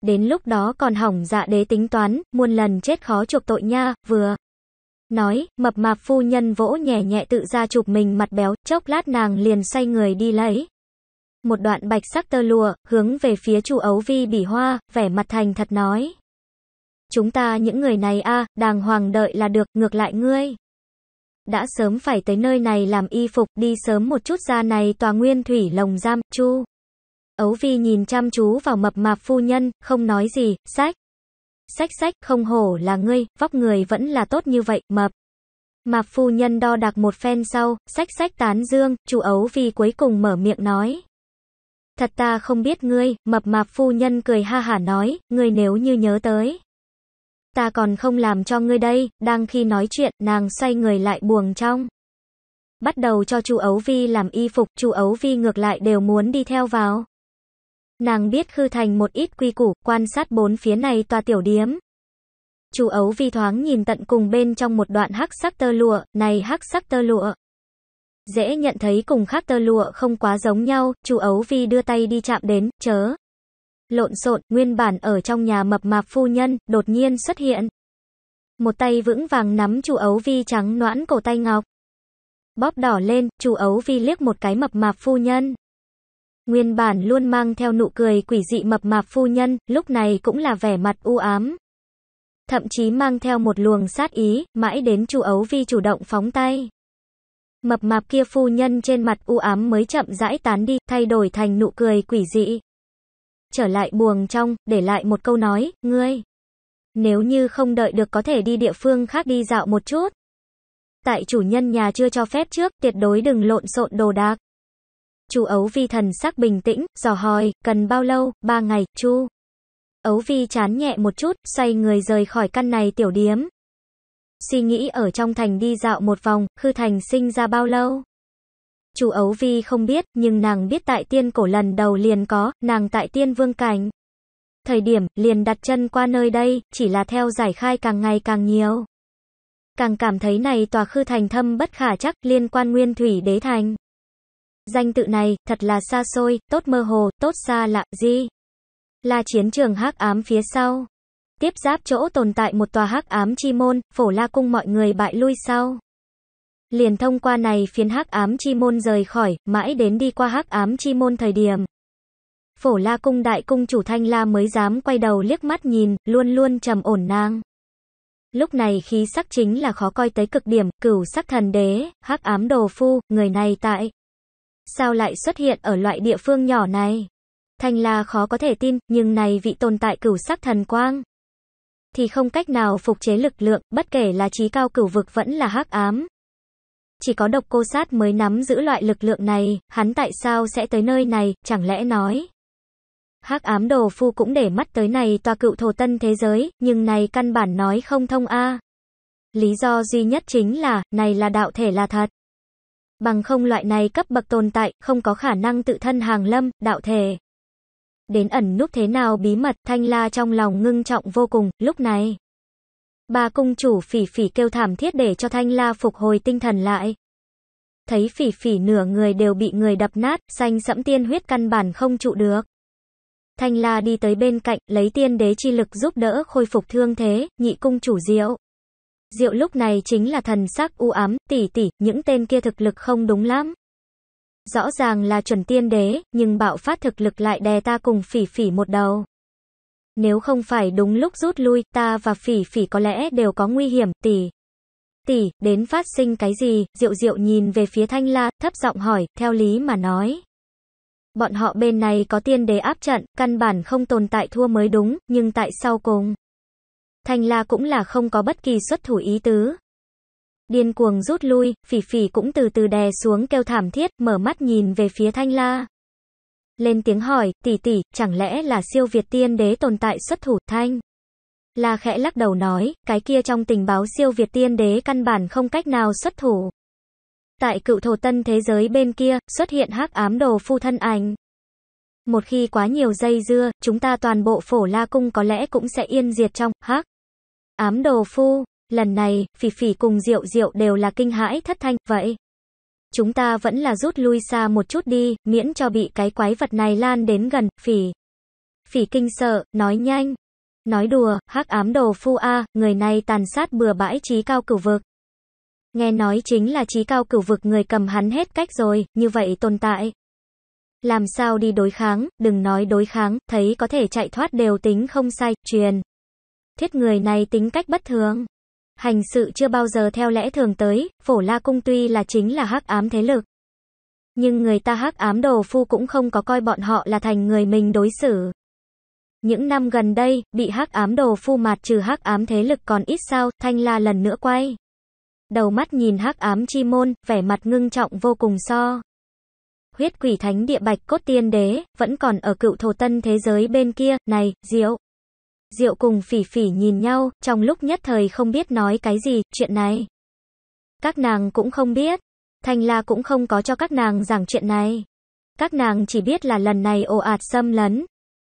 Đến lúc đó còn hỏng dạ đế tính toán, muôn lần chết khó chuộc tội nha, vừa. Nói, mập mạp phu nhân vỗ nhẹ nhẹ tự ra chụp mình mặt béo, chốc lát nàng liền xoay người đi lấy một đoạn bạch sắc tơ lụa, hướng về phía chu ấu vi bỉ hoa, vẻ mặt thành thật nói. Chúng ta những người này a đàng hoàng đợi là được, ngược lại ngươi. Đã sớm phải tới nơi này làm y phục, đi sớm một chút ra này tòa nguyên thủy lồng giam, chu. Ấu vi nhìn chăm chú vào mập mạp phu nhân, không nói gì, sách. Sách sách, không hổ là ngươi, vóc người vẫn là tốt như vậy, mập. Mạp phu nhân đo đạc một phen sau, sách sách tán dương, chú ấu vi cuối cùng mở miệng nói thật ta không biết ngươi, mập mạp phu nhân cười ha hả nói, ngươi nếu như nhớ tới. Ta còn không làm cho ngươi đây, đang khi nói chuyện, nàng xoay người lại buồng trong. Bắt đầu cho chu Ấu Vi làm y phục, chu Ấu Vi ngược lại đều muốn đi theo vào. Nàng biết khư thành một ít quy củ, quan sát bốn phía này tòa tiểu điếm. chu Ấu Vi thoáng nhìn tận cùng bên trong một đoạn hắc sắc tơ lụa, này hắc sắc tơ lụa dễ nhận thấy cùng khác tơ lụa không quá giống nhau, chú Ấu vi đưa tay đi chạm đến, chớ. Lộn xộn, nguyên bản ở trong nhà mập mạp phu nhân, đột nhiên xuất hiện. Một tay vững vàng nắm chú Ấu Vi trắng noãn cổ tay ngọc. Bóp đỏ lên, chú Ấu Vi liếc một cái mập mạp phu nhân. Nguyên bản luôn mang theo nụ cười quỷ dị mập mạp phu nhân, lúc này cũng là vẻ mặt u ám. Thậm chí mang theo một luồng sát ý, mãi đến chú Ấu Vi chủ động phóng tay. Mập mạp kia phu nhân trên mặt u ám mới chậm rãi tán đi, thay đổi thành nụ cười quỷ dị. Trở lại buồng trong, để lại một câu nói, ngươi. Nếu như không đợi được có thể đi địa phương khác đi dạo một chút. Tại chủ nhân nhà chưa cho phép trước, tuyệt đối đừng lộn xộn đồ đạc. Chu Ấu Vi thần sắc bình tĩnh, dò hỏi, cần bao lâu, ba ngày, Chu. Ấu Vi chán nhẹ một chút, xoay người rời khỏi căn này tiểu điếm. Suy nghĩ ở trong thành đi dạo một vòng, Khư Thành sinh ra bao lâu? Chu Ấu Vi không biết, nhưng nàng biết tại tiên cổ lần đầu liền có, nàng tại tiên vương cảnh. Thời điểm, liền đặt chân qua nơi đây, chỉ là theo giải khai càng ngày càng nhiều. Càng cảm thấy này tòa khư thành thâm bất khả chắc liên quan nguyên thủy đế thành. Danh tự này, thật là xa xôi, tốt mơ hồ, tốt xa lạ, gì? Là chiến trường hắc ám phía sau tiếp giáp chỗ tồn tại một tòa hắc ám chi môn, phổ la cung mọi người bại lui sau. Liền thông qua này phiến hắc ám chi môn rời khỏi, mãi đến đi qua hắc ám chi môn thời điểm. Phổ la cung đại cung chủ thanh la mới dám quay đầu liếc mắt nhìn, luôn luôn trầm ổn nang. Lúc này khí sắc chính là khó coi tới cực điểm, cửu sắc thần đế, hắc ám đồ phu, người này tại. Sao lại xuất hiện ở loại địa phương nhỏ này? Thanh La khó có thể tin, nhưng này vị tồn tại cửu sắc thần quang thì không cách nào phục chế lực lượng, bất kể là trí cao cửu vực vẫn là hắc ám. Chỉ có độc cô sát mới nắm giữ loại lực lượng này, hắn tại sao sẽ tới nơi này, chẳng lẽ nói. hắc ám đồ phu cũng để mắt tới này tòa cựu thổ tân thế giới, nhưng này căn bản nói không thông a. Lý do duy nhất chính là, này là đạo thể là thật. Bằng không loại này cấp bậc tồn tại, không có khả năng tự thân hàng lâm, đạo thể đến ẩn núp thế nào bí mật, Thanh La trong lòng ngưng trọng vô cùng, lúc này. Bà cung chủ phỉ phỉ kêu thảm thiết để cho Thanh La phục hồi tinh thần lại. Thấy phỉ phỉ nửa người đều bị người đập nát, xanh sẫm tiên huyết căn bản không trụ được. Thanh La đi tới bên cạnh, lấy tiên đế chi lực giúp đỡ khôi phục thương thế, nhị cung chủ diệu. Diệu lúc này chính là thần sắc u ám, tỷ tỷ, những tên kia thực lực không đúng lắm. Rõ ràng là chuẩn tiên đế, nhưng bạo phát thực lực lại đè ta cùng phỉ phỉ một đầu. Nếu không phải đúng lúc rút lui, ta và phỉ phỉ có lẽ đều có nguy hiểm, tỷ. Tỷ, đến phát sinh cái gì, diệu diệu nhìn về phía thanh la, thấp giọng hỏi, theo lý mà nói. Bọn họ bên này có tiên đế áp trận, căn bản không tồn tại thua mới đúng, nhưng tại sao cùng? Thanh la cũng là không có bất kỳ xuất thủ ý tứ, điên cuồng rút lui, phỉ phỉ cũng từ từ đè xuống kêu thảm thiết, mở mắt nhìn về phía thanh la. Lên tiếng hỏi, tỷ tỷ, chẳng lẽ là siêu việt tiên đế tồn tại xuất thủ thanh? La khẽ lắc đầu nói, cái kia trong tình báo siêu việt tiên đế căn bản không cách nào xuất thủ. Tại cựu thổ tân thế giới bên kia, xuất hiện hắc ám đồ phu thân ảnh. Một khi quá nhiều dây dưa, chúng ta toàn bộ phổ la cung có lẽ cũng sẽ yên diệt trong, hắc. Ám đồ phu, Lần này, Phỉ Phỉ cùng Diệu Diệu đều là kinh hãi thất thanh, vậy. Chúng ta vẫn là rút lui xa một chút đi, miễn cho bị cái quái vật này lan đến gần, Phỉ. Phỉ kinh sợ, nói nhanh. Nói đùa, hắc ám đồ phu A, người này tàn sát bừa bãi trí cao cửu vực. Nghe nói chính là trí cao cửu vực người cầm hắn hết cách rồi, như vậy tồn tại. Làm sao đi đối kháng, đừng nói đối kháng, thấy có thể chạy thoát đều tính không sai, truyền. Thiết người này tính cách bất thường hành sự chưa bao giờ theo lẽ thường tới, phổ la cung tuy là chính là hắc ám thế lực. Nhưng người ta hắc ám đồ phu cũng không có coi bọn họ là thành người mình đối xử. Những năm gần đây, bị hắc ám đồ phu mạt trừ hắc ám thế lực còn ít sao, thanh la lần nữa quay. Đầu mắt nhìn hắc ám chi môn, vẻ mặt ngưng trọng vô cùng so. Huyết quỷ thánh địa bạch cốt tiên đế, vẫn còn ở cựu thổ tân thế giới bên kia, này, diệu. Diệu cùng phỉ phỉ nhìn nhau, trong lúc nhất thời không biết nói cái gì, chuyện này. Các nàng cũng không biết. Thanh La cũng không có cho các nàng giảng chuyện này. Các nàng chỉ biết là lần này ồ ạt xâm lấn.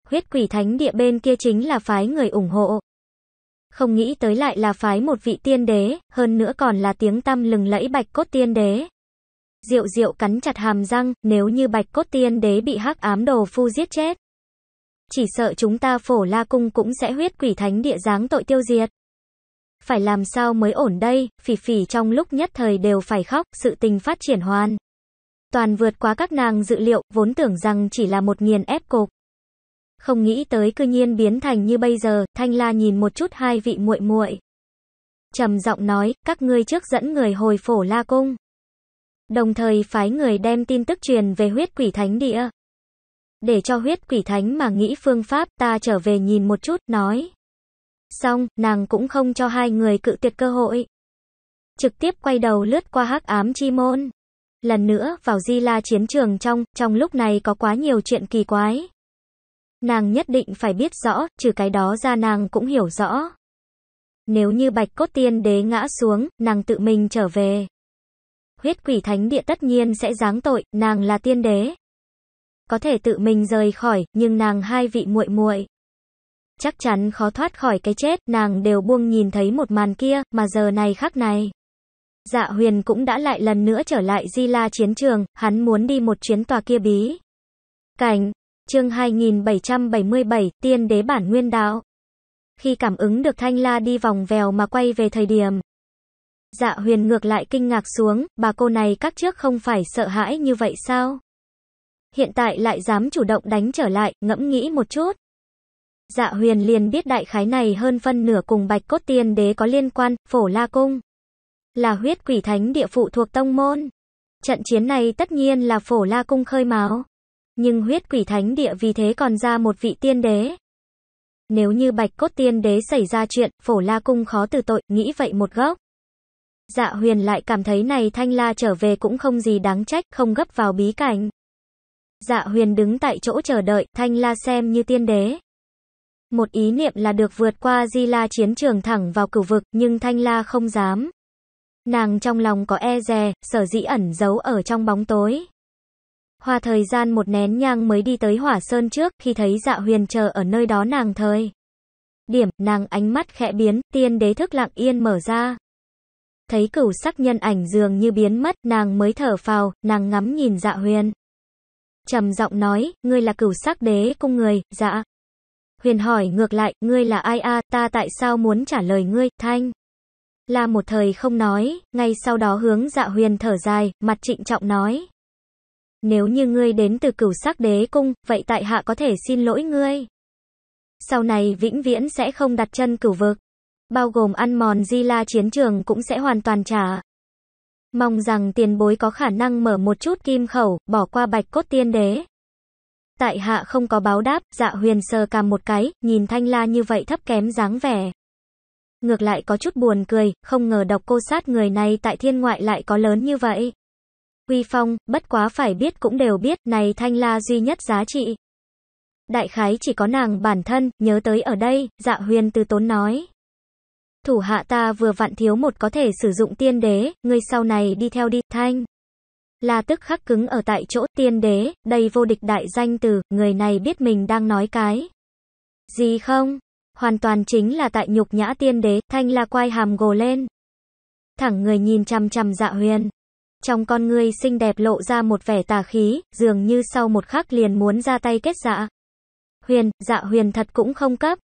Huyết quỷ thánh địa bên kia chính là phái người ủng hộ. Không nghĩ tới lại là phái một vị tiên đế, hơn nữa còn là tiếng tăm lừng lẫy bạch cốt tiên đế. Diệu diệu cắn chặt hàm răng, nếu như bạch cốt tiên đế bị hắc ám đồ phu giết chết. Chỉ sợ chúng ta phổ la cung cũng sẽ huyết quỷ thánh địa giáng tội tiêu diệt. Phải làm sao mới ổn đây, phỉ phỉ trong lúc nhất thời đều phải khóc, sự tình phát triển hoàn. Toàn vượt quá các nàng dự liệu, vốn tưởng rằng chỉ là một nghiền ép cục. Không nghĩ tới cư nhiên biến thành như bây giờ, Thanh La nhìn một chút hai vị muội muội. Trầm giọng nói, các ngươi trước dẫn người hồi phổ la cung. Đồng thời phái người đem tin tức truyền về huyết quỷ thánh địa để cho huyết quỷ thánh mà nghĩ phương pháp ta trở về nhìn một chút, nói. Xong, nàng cũng không cho hai người cự tuyệt cơ hội. Trực tiếp quay đầu lướt qua hắc ám chi môn. Lần nữa, vào di la chiến trường trong, trong lúc này có quá nhiều chuyện kỳ quái. Nàng nhất định phải biết rõ, trừ cái đó ra nàng cũng hiểu rõ. Nếu như bạch cốt tiên đế ngã xuống, nàng tự mình trở về. Huyết quỷ thánh địa tất nhiên sẽ giáng tội, nàng là tiên đế có thể tự mình rời khỏi, nhưng nàng hai vị muội muội chắc chắn khó thoát khỏi cái chết, nàng đều buông nhìn thấy một màn kia, mà giờ này khắc này. Dạ huyền cũng đã lại lần nữa trở lại Di La chiến trường, hắn muốn đi một chuyến tòa kia bí. Cảnh, chương 2777, tiên đế bản nguyên đạo. Khi cảm ứng được Thanh La đi vòng vèo mà quay về thời điểm. Dạ huyền ngược lại kinh ngạc xuống, bà cô này các trước không phải sợ hãi như vậy sao? hiện tại lại dám chủ động đánh trở lại, ngẫm nghĩ một chút. Dạ huyền liền biết đại khái này hơn phân nửa cùng bạch cốt tiên đế có liên quan, phổ la cung. Là huyết quỷ thánh địa phụ thuộc tông môn. Trận chiến này tất nhiên là phổ la cung khơi máu. Nhưng huyết quỷ thánh địa vì thế còn ra một vị tiên đế. Nếu như bạch cốt tiên đế xảy ra chuyện, phổ la cung khó từ tội, nghĩ vậy một góc. Dạ huyền lại cảm thấy này thanh la trở về cũng không gì đáng trách, không gấp vào bí cảnh. Dạ huyền đứng tại chỗ chờ đợi, thanh la xem như tiên đế. Một ý niệm là được vượt qua di la chiến trường thẳng vào cửu vực, nhưng thanh la không dám. Nàng trong lòng có e dè, sở dĩ ẩn giấu ở trong bóng tối. Hoa thời gian một nén nhang mới đi tới hỏa sơn trước, khi thấy dạ huyền chờ ở nơi đó nàng thời. Điểm, nàng ánh mắt khẽ biến, tiên đế thức lặng yên mở ra. Thấy cửu sắc nhân ảnh dường như biến mất, nàng mới thở phào, nàng ngắm nhìn dạ huyền trầm giọng nói, ngươi là cửu sắc đế cung người, dạ. Huyền hỏi ngược lại, ngươi là ai a, ta tại sao muốn trả lời ngươi, thanh. Là một thời không nói, ngay sau đó hướng dạ huyền thở dài, mặt trịnh trọng nói. Nếu như ngươi đến từ cửu sắc đế cung, vậy tại hạ có thể xin lỗi ngươi. Sau này vĩnh viễn sẽ không đặt chân cửu vực. Bao gồm ăn mòn di la chiến trường cũng sẽ hoàn toàn trả. Mong rằng tiền bối có khả năng mở một chút kim khẩu, bỏ qua bạch cốt tiên đế. Tại hạ không có báo đáp, dạ huyền sờ cằm một cái, nhìn thanh la như vậy thấp kém dáng vẻ. Ngược lại có chút buồn cười, không ngờ độc cô sát người này tại thiên ngoại lại có lớn như vậy. Quy phong, bất quá phải biết cũng đều biết, này thanh la duy nhất giá trị. Đại khái chỉ có nàng bản thân, nhớ tới ở đây, dạ huyền từ tốn nói thủ hạ ta vừa vặn thiếu một có thể sử dụng tiên đế, ngươi sau này đi theo đi, thanh. Là tức khắc cứng ở tại chỗ tiên đế, đây vô địch đại danh từ, người này biết mình đang nói cái. Gì không? Hoàn toàn chính là tại nhục nhã tiên đế, thanh là quai hàm gồ lên. Thẳng người nhìn chăm chăm dạ huyền. Trong con người xinh đẹp lộ ra một vẻ tà khí, dường như sau một khắc liền muốn ra tay kết dạ. Huyền, dạ huyền thật cũng không cấp.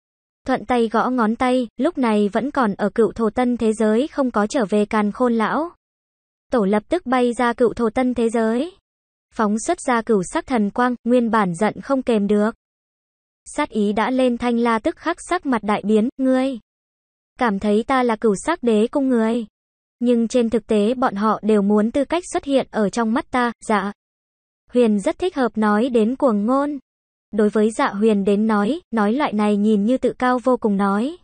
Thuận tay gõ ngón tay, lúc này vẫn còn ở cựu thổ tân thế giới không có trở về càn khôn lão. Tổ lập tức bay ra cựu thổ tân thế giới. Phóng xuất ra cửu sắc thần quang, nguyên bản giận không kềm được. Sát ý đã lên thanh la tức khắc sắc mặt đại biến, ngươi. Cảm thấy ta là cửu sắc đế cung người. Nhưng trên thực tế bọn họ đều muốn tư cách xuất hiện ở trong mắt ta, dạ. Huyền rất thích hợp nói đến cuồng ngôn đối với dạ huyền đến nói, nói loại này nhìn như tự cao vô cùng nói.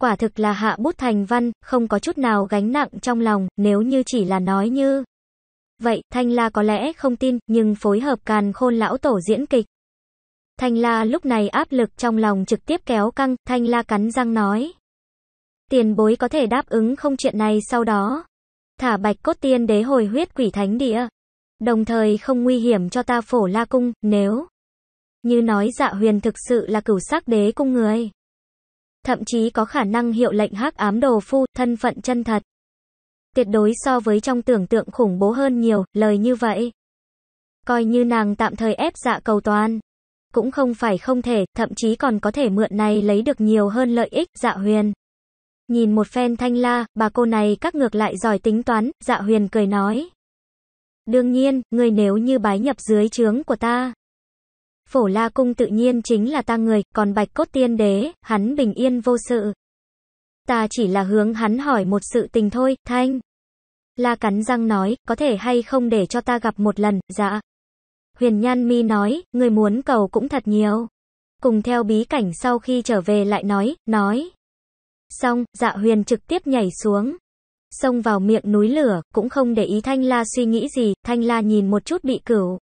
Quả thực là hạ bút thành văn, không có chút nào gánh nặng trong lòng, nếu như chỉ là nói như. Vậy, Thanh La có lẽ không tin, nhưng phối hợp càn khôn lão tổ diễn kịch. Thanh La lúc này áp lực trong lòng trực tiếp kéo căng, Thanh La cắn răng nói. Tiền bối có thể đáp ứng không chuyện này sau đó. Thả bạch cốt tiên đế hồi huyết quỷ thánh địa. Đồng thời không nguy hiểm cho ta phổ la cung, nếu như nói dạ huyền thực sự là cửu sắc đế cung người. Thậm chí có khả năng hiệu lệnh hắc ám đồ phu, thân phận chân thật. Tuyệt đối so với trong tưởng tượng khủng bố hơn nhiều, lời như vậy. Coi như nàng tạm thời ép dạ cầu toàn. Cũng không phải không thể, thậm chí còn có thể mượn này lấy được nhiều hơn lợi ích, dạ huyền. Nhìn một phen thanh la, bà cô này các ngược lại giỏi tính toán, dạ huyền cười nói. Đương nhiên, người nếu như bái nhập dưới trướng của ta, Phổ La Cung tự nhiên chính là ta người, còn Bạch Cốt Tiên Đế, hắn bình yên vô sự. Ta chỉ là hướng hắn hỏi một sự tình thôi, Thanh. La cắn răng nói, có thể hay không để cho ta gặp một lần, dạ. Huyền Nhan Mi nói, người muốn cầu cũng thật nhiều. Cùng theo bí cảnh sau khi trở về lại nói, nói. Xong, dạ huyền trực tiếp nhảy xuống. Xông vào miệng núi lửa, cũng không để ý Thanh La suy nghĩ gì, Thanh La nhìn một chút bị cửu.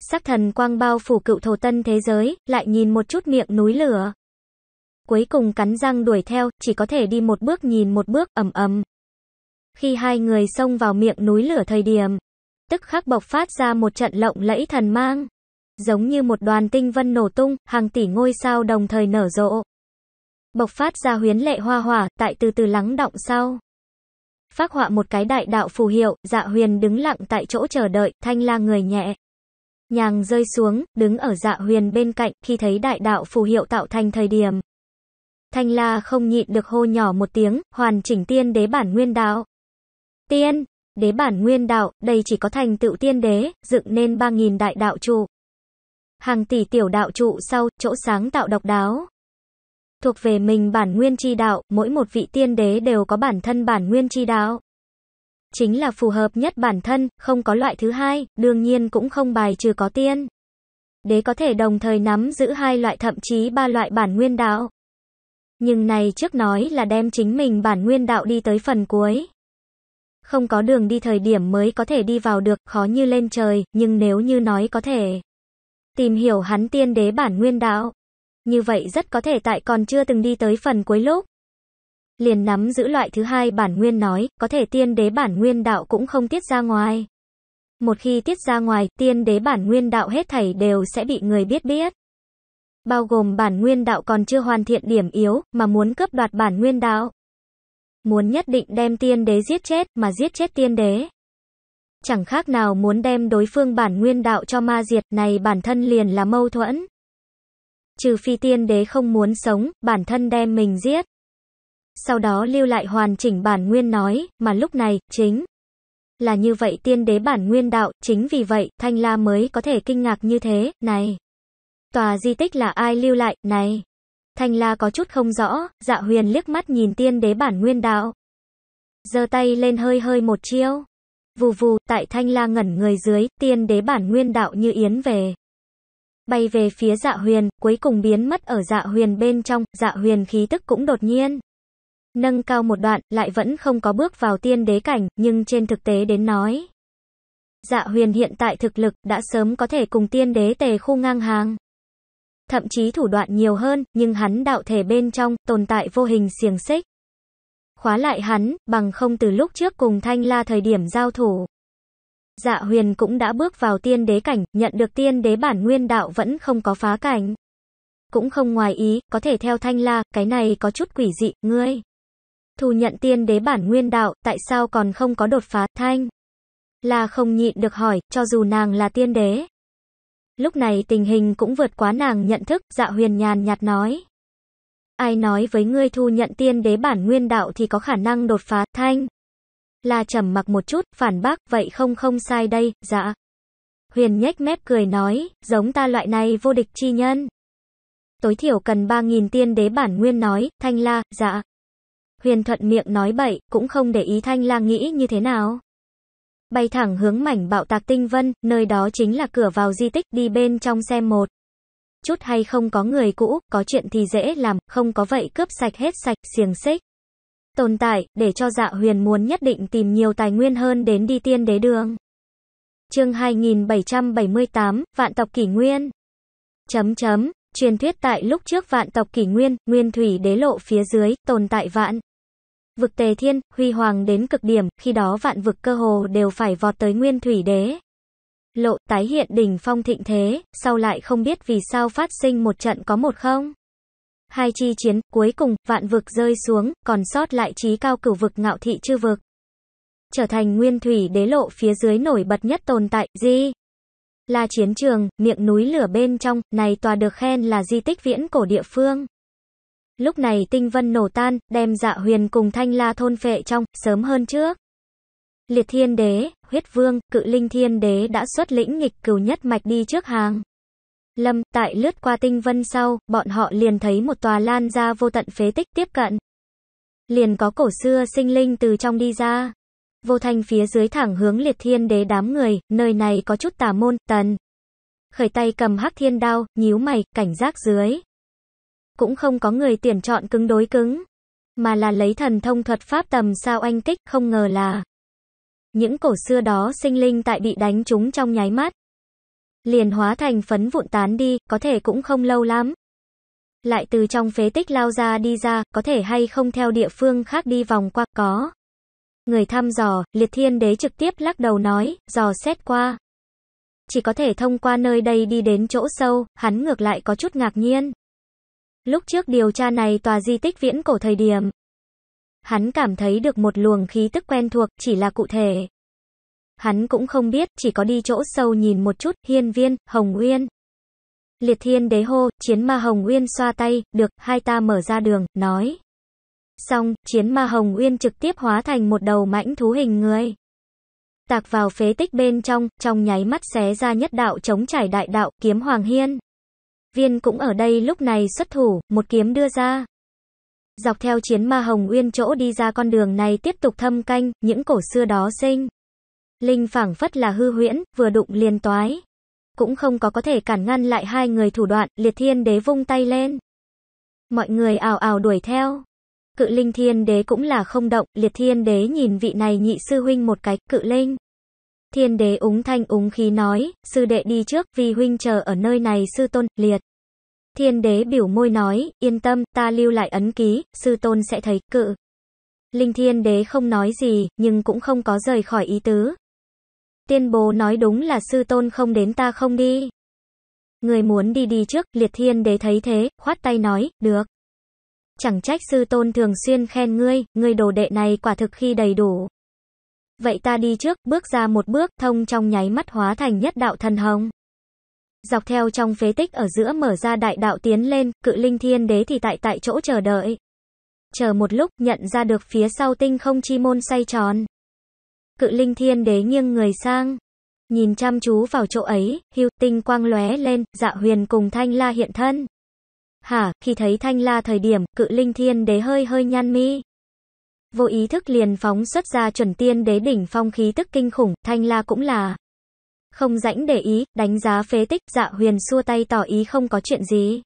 Sắc thần quang bao phủ cựu thổ tân thế giới, lại nhìn một chút miệng núi lửa. Cuối cùng cắn răng đuổi theo, chỉ có thể đi một bước nhìn một bước, ầm ầm. Khi hai người xông vào miệng núi lửa thời điểm, tức khắc bộc phát ra một trận lộng lẫy thần mang. Giống như một đoàn tinh vân nổ tung, hàng tỷ ngôi sao đồng thời nở rộ. Bộc phát ra huyến lệ hoa hỏa, tại từ từ lắng động sau. phác họa một cái đại đạo phù hiệu, dạ huyền đứng lặng tại chỗ chờ đợi, thanh la người nhẹ nhàng rơi xuống, đứng ở dạ huyền bên cạnh, khi thấy đại đạo phù hiệu tạo thành thời điểm. Thanh la không nhịn được hô nhỏ một tiếng, hoàn chỉnh tiên đế bản nguyên đạo. Tiên, đế bản nguyên đạo, đây chỉ có thành tựu tiên đế, dựng nên ba nghìn đại đạo trụ. Hàng tỷ tiểu đạo trụ sau, chỗ sáng tạo độc đáo. Thuộc về mình bản nguyên chi đạo, mỗi một vị tiên đế đều có bản thân bản nguyên chi đạo chính là phù hợp nhất bản thân, không có loại thứ hai, đương nhiên cũng không bài trừ có tiên. Đế có thể đồng thời nắm giữ hai loại thậm chí ba loại bản nguyên đạo. Nhưng này trước nói là đem chính mình bản nguyên đạo đi tới phần cuối. Không có đường đi thời điểm mới có thể đi vào được, khó như lên trời, nhưng nếu như nói có thể tìm hiểu hắn tiên đế bản nguyên đạo. Như vậy rất có thể tại còn chưa từng đi tới phần cuối lúc liền nắm giữ loại thứ hai bản nguyên nói, có thể tiên đế bản nguyên đạo cũng không tiết ra ngoài. Một khi tiết ra ngoài, tiên đế bản nguyên đạo hết thảy đều sẽ bị người biết biết. Bao gồm bản nguyên đạo còn chưa hoàn thiện điểm yếu, mà muốn cướp đoạt bản nguyên đạo. Muốn nhất định đem tiên đế giết chết, mà giết chết tiên đế. Chẳng khác nào muốn đem đối phương bản nguyên đạo cho ma diệt, này bản thân liền là mâu thuẫn. Trừ phi tiên đế không muốn sống, bản thân đem mình giết sau đó lưu lại hoàn chỉnh bản nguyên nói, mà lúc này, chính là như vậy tiên đế bản nguyên đạo, chính vì vậy, Thanh La mới có thể kinh ngạc như thế, này. Tòa di tích là ai lưu lại, này. Thanh La có chút không rõ, dạ huyền liếc mắt nhìn tiên đế bản nguyên đạo. giơ tay lên hơi hơi một chiêu. Vù vù, tại Thanh La ngẩn người dưới, tiên đế bản nguyên đạo như yến về. Bay về phía dạ huyền, cuối cùng biến mất ở dạ huyền bên trong, dạ huyền khí tức cũng đột nhiên nâng cao một đoạn, lại vẫn không có bước vào tiên đế cảnh, nhưng trên thực tế đến nói. Dạ huyền hiện tại thực lực đã sớm có thể cùng tiên đế tề khu ngang hàng. Thậm chí thủ đoạn nhiều hơn, nhưng hắn đạo thể bên trong, tồn tại vô hình xiềng xích. Khóa lại hắn, bằng không từ lúc trước cùng thanh la thời điểm giao thủ. Dạ huyền cũng đã bước vào tiên đế cảnh, nhận được tiên đế bản nguyên đạo vẫn không có phá cảnh. Cũng không ngoài ý, có thể theo thanh la, cái này có chút quỷ dị, ngươi thu nhận tiên đế bản nguyên đạo, tại sao còn không có đột phá, thanh? Là không nhịn được hỏi, cho dù nàng là tiên đế. Lúc này tình hình cũng vượt quá nàng nhận thức, dạ huyền nhàn nhạt nói. Ai nói với ngươi thu nhận tiên đế bản nguyên đạo thì có khả năng đột phá, thanh? Là trầm mặc một chút, phản bác, vậy không không sai đây, dạ. Huyền nhếch mép cười nói, giống ta loại này vô địch chi nhân. Tối thiểu cần 3.000 tiên đế bản nguyên nói, thanh la, dạ. Huyền thuận miệng nói bậy, cũng không để ý thanh lang nghĩ như thế nào. Bay thẳng hướng mảnh bạo tạc tinh vân, nơi đó chính là cửa vào di tích, đi bên trong xem một. Chút hay không có người cũ, có chuyện thì dễ làm, không có vậy cướp sạch hết sạch, xiềng xích. Tồn tại, để cho dạ huyền muốn nhất định tìm nhiều tài nguyên hơn đến đi tiên đế đường. Chương 2778, Vạn tộc kỷ nguyên. Chấm chấm, truyền thuyết tại lúc trước vạn tộc kỷ nguyên, nguyên thủy đế lộ phía dưới, tồn tại vạn. Vực Tề Thiên, huy hoàng đến cực điểm, khi đó vạn vực cơ hồ đều phải vọt tới Nguyên Thủy Đế. Lộ tái hiện đỉnh phong thịnh thế, sau lại không biết vì sao phát sinh một trận có một không. Hai chi chiến, cuối cùng, vạn vực rơi xuống, còn sót lại trí cao cửu vực ngạo thị chư vực. Trở thành Nguyên Thủy Đế lộ phía dưới nổi bật nhất tồn tại, gì? Là chiến trường, miệng núi lửa bên trong, này tòa được khen là di tích viễn cổ địa phương. Lúc này tinh vân nổ tan, đem dạ huyền cùng thanh la thôn phệ trong, sớm hơn trước. Liệt thiên đế, huyết vương, cự linh thiên đế đã xuất lĩnh nghịch cửu nhất mạch đi trước hàng. Lâm, tại lướt qua tinh vân sau, bọn họ liền thấy một tòa lan ra vô tận phế tích tiếp cận. Liền có cổ xưa sinh linh từ trong đi ra. Vô thanh phía dưới thẳng hướng liệt thiên đế đám người, nơi này có chút tà môn, tần. Khởi tay cầm hắc thiên đao, nhíu mày, cảnh giác dưới cũng không có người tuyển chọn cứng đối cứng, mà là lấy thần thông thuật pháp tầm sao anh kích, không ngờ là những cổ xưa đó sinh linh tại bị đánh trúng trong nháy mắt, liền hóa thành phấn vụn tán đi, có thể cũng không lâu lắm. Lại từ trong phế tích lao ra đi ra, có thể hay không theo địa phương khác đi vòng qua, có. Người thăm dò, liệt thiên đế trực tiếp lắc đầu nói, dò xét qua. Chỉ có thể thông qua nơi đây đi đến chỗ sâu, hắn ngược lại có chút ngạc nhiên. Lúc trước điều tra này tòa di tích viễn cổ thời điểm. Hắn cảm thấy được một luồng khí tức quen thuộc, chỉ là cụ thể. Hắn cũng không biết, chỉ có đi chỗ sâu nhìn một chút, hiên viên, hồng uyên Liệt thiên đế hô, chiến ma hồng uyên xoa tay, được, hai ta mở ra đường, nói. Xong, chiến ma hồng uyên trực tiếp hóa thành một đầu mãnh thú hình người. Tạc vào phế tích bên trong, trong nháy mắt xé ra nhất đạo chống trải đại đạo, kiếm hoàng hiên viên cũng ở đây lúc này xuất thủ, một kiếm đưa ra. Dọc theo chiến ma hồng uyên chỗ đi ra con đường này tiếp tục thâm canh, những cổ xưa đó sinh. Linh phảng phất là hư huyễn, vừa đụng liền toái. Cũng không có có thể cản ngăn lại hai người thủ đoạn, liệt thiên đế vung tay lên. Mọi người ảo ảo đuổi theo. Cự linh thiên đế cũng là không động, liệt thiên đế nhìn vị này nhị sư huynh một cái, cự linh. Thiên đế úng thanh úng khí nói, sư đệ đi trước, vì huynh chờ ở nơi này sư tôn, liệt. Thiên đế biểu môi nói, yên tâm, ta lưu lại ấn ký, sư tôn sẽ thấy, cự. Linh thiên đế không nói gì, nhưng cũng không có rời khỏi ý tứ. Tiên bố nói đúng là sư tôn không đến ta không đi. Người muốn đi đi trước, liệt thiên đế thấy thế, khoát tay nói, được. Chẳng trách sư tôn thường xuyên khen ngươi, ngươi đồ đệ này quả thực khi đầy đủ. Vậy ta đi trước, bước ra một bước, thông trong nháy mắt hóa thành nhất đạo thần hồng. Dọc theo trong phế tích ở giữa mở ra đại đạo tiến lên, cự linh thiên đế thì tại tại chỗ chờ đợi. Chờ một lúc, nhận ra được phía sau tinh không chi môn xoay tròn. Cự linh thiên đế nghiêng người sang. Nhìn chăm chú vào chỗ ấy, hưu tinh quang lóe lên, dạ huyền cùng thanh la hiện thân. Hả, khi thấy thanh la thời điểm, cự linh thiên đế hơi hơi nhăn mi vô ý thức liền phóng xuất ra chuẩn tiên đế đỉnh phong khí tức kinh khủng, thanh la cũng là. Không rãnh để ý, đánh giá phế tích, dạ huyền xua tay tỏ ý không có chuyện gì.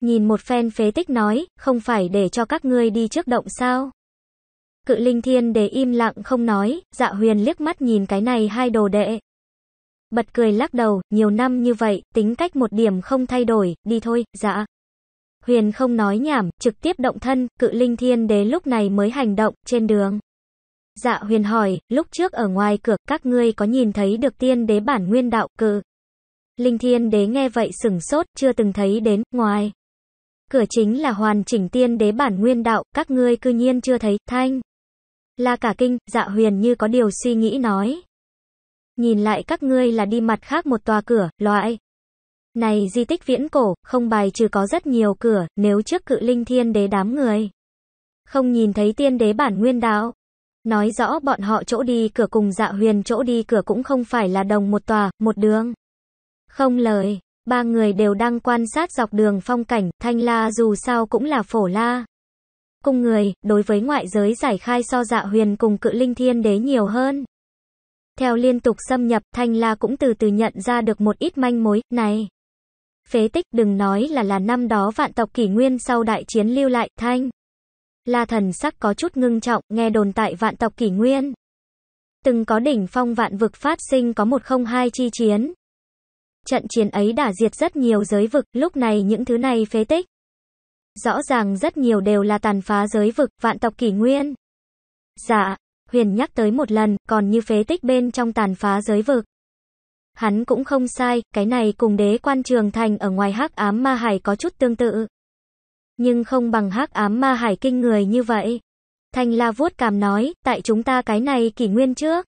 Nhìn một phen phế tích nói, không phải để cho các ngươi đi trước động sao? Cự linh thiên đế im lặng không nói, dạ huyền liếc mắt nhìn cái này hai đồ đệ. Bật cười lắc đầu, nhiều năm như vậy, tính cách một điểm không thay đổi, đi thôi, dạ. Huyền không nói nhảm, trực tiếp động thân, cự linh thiên đế lúc này mới hành động, trên đường. Dạ huyền hỏi, lúc trước ở ngoài cửa, các ngươi có nhìn thấy được tiên đế bản nguyên đạo cự? Linh thiên đế nghe vậy sửng sốt, chưa từng thấy đến, ngoài. Cửa chính là hoàn chỉnh tiên đế bản nguyên đạo, các ngươi cư nhiên chưa thấy, thanh. là cả kinh, dạ huyền như có điều suy nghĩ nói. Nhìn lại các ngươi là đi mặt khác một tòa cửa, loại. Này di tích viễn cổ, không bài trừ có rất nhiều cửa, nếu trước cự linh thiên đế đám người. Không nhìn thấy tiên đế bản nguyên đạo. Nói rõ bọn họ chỗ đi cửa cùng dạ huyền chỗ đi cửa cũng không phải là đồng một tòa, một đường. Không lời, ba người đều đang quan sát dọc đường phong cảnh, thanh la dù sao cũng là phổ la. Cùng người, đối với ngoại giới giải khai so dạ huyền cùng cự linh thiên đế nhiều hơn. Theo liên tục xâm nhập, Thanh La cũng từ từ nhận ra được một ít manh mối, này phế tích đừng nói là là năm đó vạn tộc kỷ nguyên sau đại chiến lưu lại, thanh. La thần sắc có chút ngưng trọng, nghe đồn tại vạn tộc kỷ nguyên. Từng có đỉnh phong vạn vực phát sinh có một không hai chi chiến. Trận chiến ấy đã diệt rất nhiều giới vực, lúc này những thứ này phế tích. Rõ ràng rất nhiều đều là tàn phá giới vực, vạn tộc kỷ nguyên. Dạ, Huyền nhắc tới một lần, còn như phế tích bên trong tàn phá giới vực. Hắn cũng không sai, cái này cùng đế quan trường thành ở ngoài hắc ám ma hải có chút tương tự. Nhưng không bằng hắc ám ma hải kinh người như vậy. thành la vuốt cảm nói, tại chúng ta cái này kỷ nguyên trước.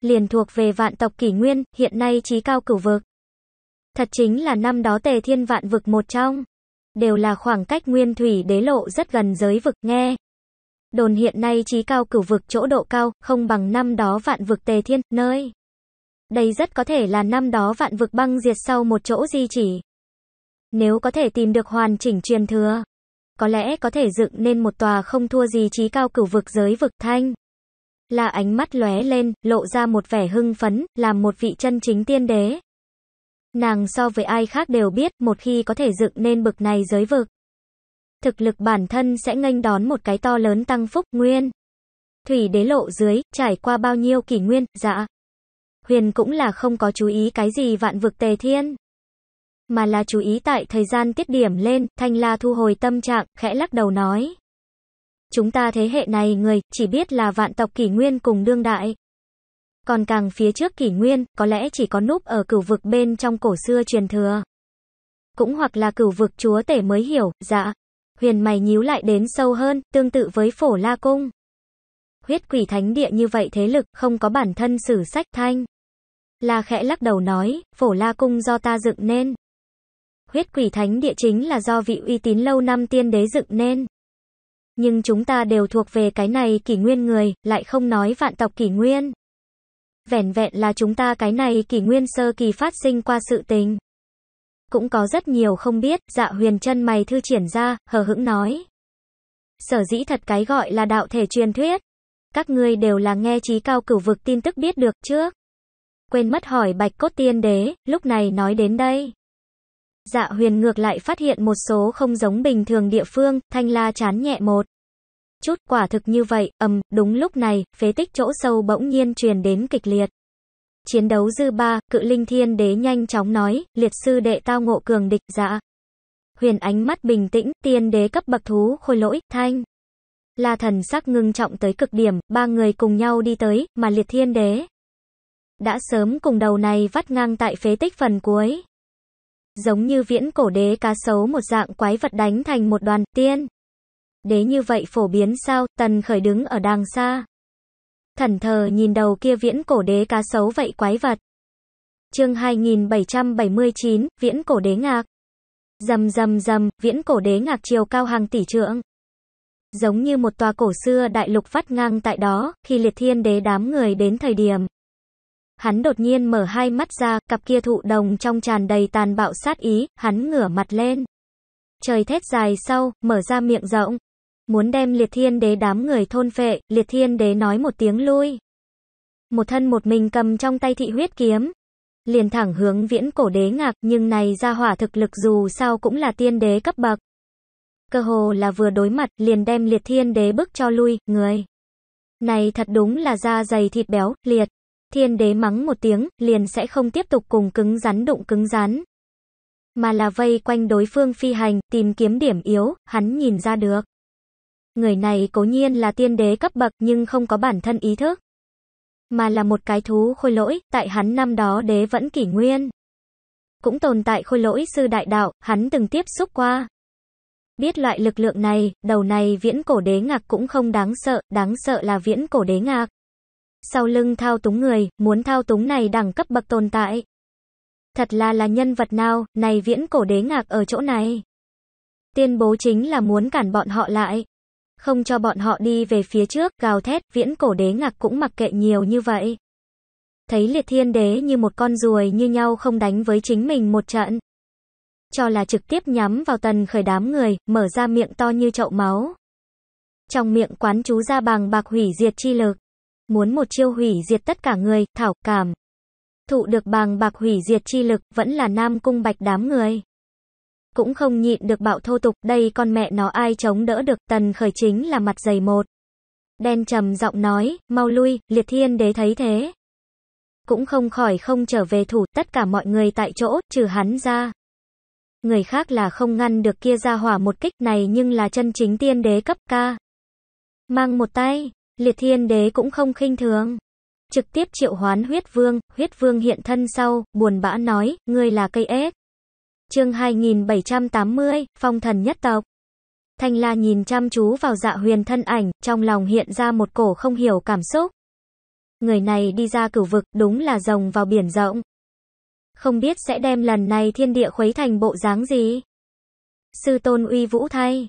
Liền thuộc về vạn tộc kỷ nguyên, hiện nay trí cao cửu vực. Thật chính là năm đó tề thiên vạn vực một trong. Đều là khoảng cách nguyên thủy đế lộ rất gần giới vực nghe. Đồn hiện nay trí cao cửu vực chỗ độ cao, không bằng năm đó vạn vực tề thiên, nơi. Đây rất có thể là năm đó vạn vực băng diệt sau một chỗ di chỉ. Nếu có thể tìm được hoàn chỉnh truyền thừa, có lẽ có thể dựng nên một tòa không thua gì trí cao cửu vực giới vực thanh. Là ánh mắt lóe lên, lộ ra một vẻ hưng phấn, làm một vị chân chính tiên đế. Nàng so với ai khác đều biết, một khi có thể dựng nên bực này giới vực. Thực lực bản thân sẽ nghênh đón một cái to lớn tăng phúc nguyên. Thủy đế lộ dưới, trải qua bao nhiêu kỷ nguyên, dạ, Huyền cũng là không có chú ý cái gì vạn vực tề thiên. Mà là chú ý tại thời gian tiết điểm lên, Thanh La thu hồi tâm trạng, khẽ lắc đầu nói. Chúng ta thế hệ này người, chỉ biết là vạn tộc kỷ nguyên cùng đương đại. Còn càng phía trước kỷ nguyên, có lẽ chỉ có núp ở cửu vực bên trong cổ xưa truyền thừa. Cũng hoặc là cửu vực chúa tể mới hiểu, dạ. Huyền mày nhíu lại đến sâu hơn, tương tự với phổ la cung huyết quỷ thánh địa như vậy thế lực không có bản thân sử sách thanh. La khẽ lắc đầu nói, phổ la cung do ta dựng nên. Huyết quỷ thánh địa chính là do vị uy tín lâu năm tiên đế dựng nên. Nhưng chúng ta đều thuộc về cái này kỷ nguyên người, lại không nói vạn tộc kỷ nguyên. Vẻn vẹn là chúng ta cái này kỷ nguyên sơ kỳ phát sinh qua sự tình. Cũng có rất nhiều không biết, dạ huyền chân mày thư triển ra, hờ hững nói. Sở dĩ thật cái gọi là đạo thể truyền thuyết. Các ngươi đều là nghe trí cao cửu vực tin tức biết được trước quên mất hỏi bạch cốt tiên đế, lúc này nói đến đây. Dạ huyền ngược lại phát hiện một số không giống bình thường địa phương, thanh la chán nhẹ một. Chút quả thực như vậy, ầm, đúng lúc này, phế tích chỗ sâu bỗng nhiên truyền đến kịch liệt. Chiến đấu dư ba, cự linh thiên đế nhanh chóng nói, liệt sư đệ tao ngộ cường địch, dạ. Huyền ánh mắt bình tĩnh, tiên đế cấp bậc thú, khôi lỗi, thanh. La thần sắc ngưng trọng tới cực điểm, ba người cùng nhau đi tới, mà liệt thiên đế đã sớm cùng đầu này vắt ngang tại phế tích phần cuối. Giống như viễn cổ đế cá sấu một dạng quái vật đánh thành một đoàn tiên. Đế như vậy phổ biến sao, tần khởi đứng ở đàng xa. Thần thờ nhìn đầu kia viễn cổ đế cá sấu vậy quái vật. Chương 2779, viễn cổ đế ngạc. Dầm dầm dầm, viễn cổ đế ngạc chiều cao hàng tỷ trượng. Giống như một tòa cổ xưa đại lục vắt ngang tại đó, khi liệt thiên đế đám người đến thời điểm. Hắn đột nhiên mở hai mắt ra, cặp kia thụ đồng trong tràn đầy tàn bạo sát ý, hắn ngửa mặt lên. Trời thét dài sau, mở ra miệng rộng. Muốn đem liệt thiên đế đám người thôn phệ, liệt thiên đế nói một tiếng lui. Một thân một mình cầm trong tay thị huyết kiếm. Liền thẳng hướng viễn cổ đế ngạc, nhưng này ra hỏa thực lực dù sao cũng là tiên đế cấp bậc. Cơ hồ là vừa đối mặt, liền đem liệt thiên đế bức cho lui, người. Này thật đúng là da dày thịt béo, liệt thiên đế mắng một tiếng, liền sẽ không tiếp tục cùng cứng rắn đụng cứng rắn. Mà là vây quanh đối phương phi hành, tìm kiếm điểm yếu, hắn nhìn ra được. Người này cố nhiên là tiên đế cấp bậc nhưng không có bản thân ý thức. Mà là một cái thú khôi lỗi, tại hắn năm đó đế vẫn kỷ nguyên. Cũng tồn tại khôi lỗi sư đại đạo, hắn từng tiếp xúc qua. Biết loại lực lượng này, đầu này viễn cổ đế ngạc cũng không đáng sợ, đáng sợ là viễn cổ đế ngạc sau lưng thao túng người, muốn thao túng này đẳng cấp bậc tồn tại. Thật là là nhân vật nào, này viễn cổ đế ngạc ở chỗ này. Tuyên bố chính là muốn cản bọn họ lại. Không cho bọn họ đi về phía trước, gào thét, viễn cổ đế ngạc cũng mặc kệ nhiều như vậy. Thấy liệt thiên đế như một con ruồi như nhau không đánh với chính mình một trận. Cho là trực tiếp nhắm vào tần khởi đám người, mở ra miệng to như chậu máu. Trong miệng quán chú ra bằng bạc hủy diệt chi lực. Muốn một chiêu hủy diệt tất cả người, thảo, cảm. Thụ được bàng bạc hủy diệt chi lực, vẫn là nam cung bạch đám người. Cũng không nhịn được bạo thô tục, đây con mẹ nó ai chống đỡ được, tần khởi chính là mặt dày một. Đen trầm giọng nói, mau lui, liệt thiên đế thấy thế. Cũng không khỏi không trở về thủ, tất cả mọi người tại chỗ, trừ hắn ra. Người khác là không ngăn được kia ra hỏa một kích này nhưng là chân chính tiên đế cấp ca. Mang một tay, Liệt Thiên Đế cũng không khinh thường. Trực tiếp triệu hoán huyết vương, huyết vương hiện thân sau, buồn bã nói, ngươi là cây ếch. chương 2780, phong thần nhất tộc. Thanh La nhìn chăm chú vào dạ huyền thân ảnh, trong lòng hiện ra một cổ không hiểu cảm xúc. Người này đi ra cửu vực, đúng là rồng vào biển rộng. Không biết sẽ đem lần này thiên địa khuấy thành bộ dáng gì. Sư tôn uy vũ thay.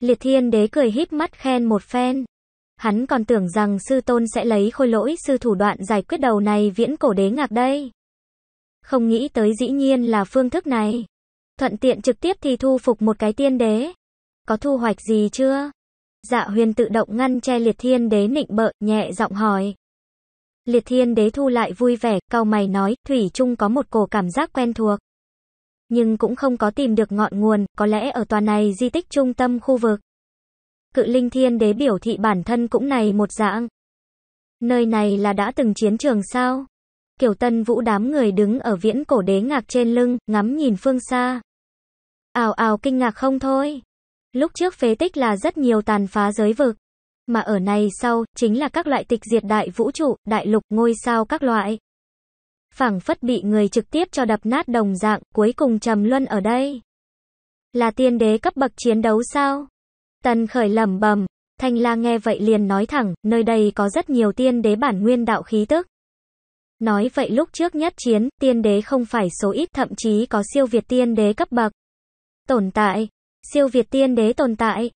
Liệt thiên đế cười híp mắt khen một phen. Hắn còn tưởng rằng sư tôn sẽ lấy khôi lỗi sư thủ đoạn giải quyết đầu này viễn cổ đế ngạc đây. Không nghĩ tới dĩ nhiên là phương thức này. Thuận tiện trực tiếp thì thu phục một cái tiên đế. Có thu hoạch gì chưa? Dạ huyền tự động ngăn che liệt thiên đế nịnh bợ, nhẹ giọng hỏi. Liệt thiên đế thu lại vui vẻ, cau mày nói, Thủy chung có một cổ cảm giác quen thuộc. Nhưng cũng không có tìm được ngọn nguồn, có lẽ ở tòa này di tích trung tâm khu vực cự linh thiên đế biểu thị bản thân cũng này một dạng. Nơi này là đã từng chiến trường sao? Kiểu tân vũ đám người đứng ở viễn cổ đế ngạc trên lưng, ngắm nhìn phương xa. Ào ào kinh ngạc không thôi. Lúc trước phế tích là rất nhiều tàn phá giới vực. Mà ở này sau, chính là các loại tịch diệt đại vũ trụ, đại lục, ngôi sao các loại. phảng phất bị người trực tiếp cho đập nát đồng dạng, cuối cùng trầm luân ở đây. Là tiên đế cấp bậc chiến đấu sao? Tần khởi lẩm bẩm, Thanh La nghe vậy liền nói thẳng, nơi đây có rất nhiều tiên đế bản nguyên đạo khí tức. Nói vậy lúc trước nhất chiến, tiên đế không phải số ít thậm chí có siêu việt tiên đế cấp bậc. Tồn tại, siêu việt tiên đế tồn tại.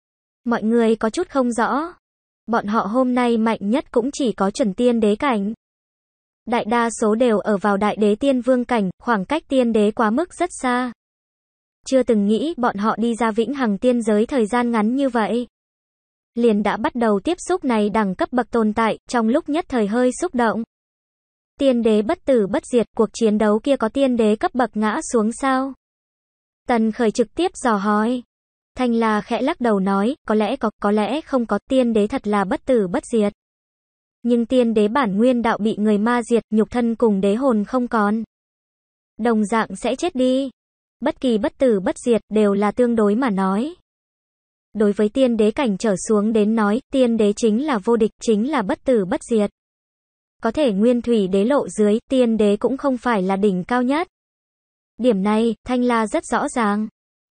Mọi người có chút không rõ. Bọn họ hôm nay mạnh nhất cũng chỉ có chuẩn tiên đế cảnh. Đại đa số đều ở vào đại đế tiên vương cảnh, khoảng cách tiên đế quá mức rất xa chưa từng nghĩ bọn họ đi ra vĩnh hằng tiên giới thời gian ngắn như vậy. Liền đã bắt đầu tiếp xúc này đẳng cấp bậc tồn tại, trong lúc nhất thời hơi xúc động. Tiên đế bất tử bất diệt, cuộc chiến đấu kia có tiên đế cấp bậc ngã xuống sao? Tần khởi trực tiếp dò hỏi. Thanh là khẽ lắc đầu nói, có lẽ có, có lẽ không có, tiên đế thật là bất tử bất diệt. Nhưng tiên đế bản nguyên đạo bị người ma diệt, nhục thân cùng đế hồn không còn. Đồng dạng sẽ chết đi bất kỳ bất tử bất diệt đều là tương đối mà nói. Đối với tiên đế cảnh trở xuống đến nói, tiên đế chính là vô địch, chính là bất tử bất diệt. Có thể nguyên thủy đế lộ dưới, tiên đế cũng không phải là đỉnh cao nhất. Điểm này, Thanh La rất rõ ràng.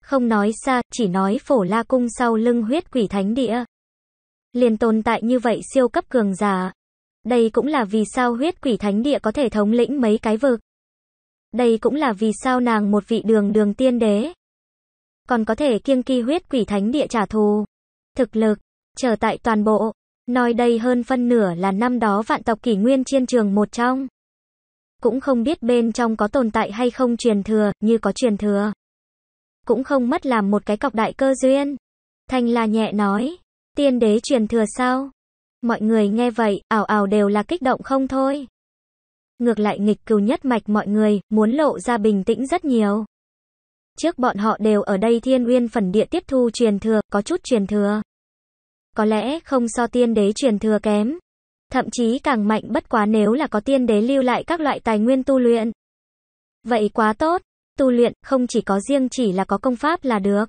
Không nói xa, chỉ nói phổ la cung sau lưng huyết quỷ thánh địa. Liền tồn tại như vậy siêu cấp cường giả. Đây cũng là vì sao huyết quỷ thánh địa có thể thống lĩnh mấy cái vực. Đây cũng là vì sao nàng một vị đường đường tiên đế. Còn có thể kiêng kỳ huyết quỷ thánh địa trả thù. Thực lực, trở tại toàn bộ. Nói đây hơn phân nửa là năm đó vạn tộc kỷ nguyên chiên trường một trong. Cũng không biết bên trong có tồn tại hay không truyền thừa, như có truyền thừa. Cũng không mất làm một cái cọc đại cơ duyên. Thanh là nhẹ nói, tiên đế truyền thừa sao? Mọi người nghe vậy, ảo ảo đều là kích động không thôi. Ngược lại nghịch cừu nhất mạch mọi người, muốn lộ ra bình tĩnh rất nhiều. Trước bọn họ đều ở đây thiên uyên phần địa tiếp thu truyền thừa, có chút truyền thừa. Có lẽ không so tiên đế truyền thừa kém. Thậm chí càng mạnh bất quá nếu là có tiên đế lưu lại các loại tài nguyên tu luyện. Vậy quá tốt, tu luyện không chỉ có riêng chỉ là có công pháp là được.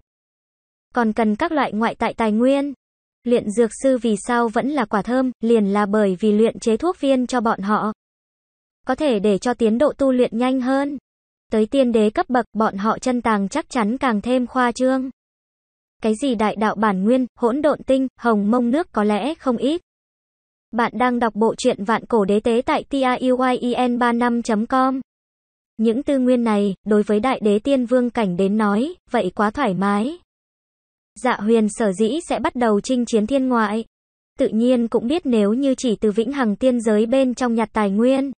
Còn cần các loại ngoại tại tài nguyên. Luyện dược sư vì sao vẫn là quả thơm, liền là bởi vì luyện chế thuốc viên cho bọn họ có thể để cho tiến độ tu luyện nhanh hơn. Tới tiên đế cấp bậc, bọn họ chân tàng chắc chắn càng thêm khoa trương. Cái gì đại đạo bản nguyên, hỗn độn tinh, hồng mông nước có lẽ không ít. Bạn đang đọc bộ truyện vạn cổ đế tế tại tiauyen35.com. Những tư nguyên này, đối với đại đế tiên vương cảnh đến nói, vậy quá thoải mái. Dạ huyền sở dĩ sẽ bắt đầu chinh chiến thiên ngoại. Tự nhiên cũng biết nếu như chỉ từ vĩnh hằng tiên giới bên trong nhặt tài nguyên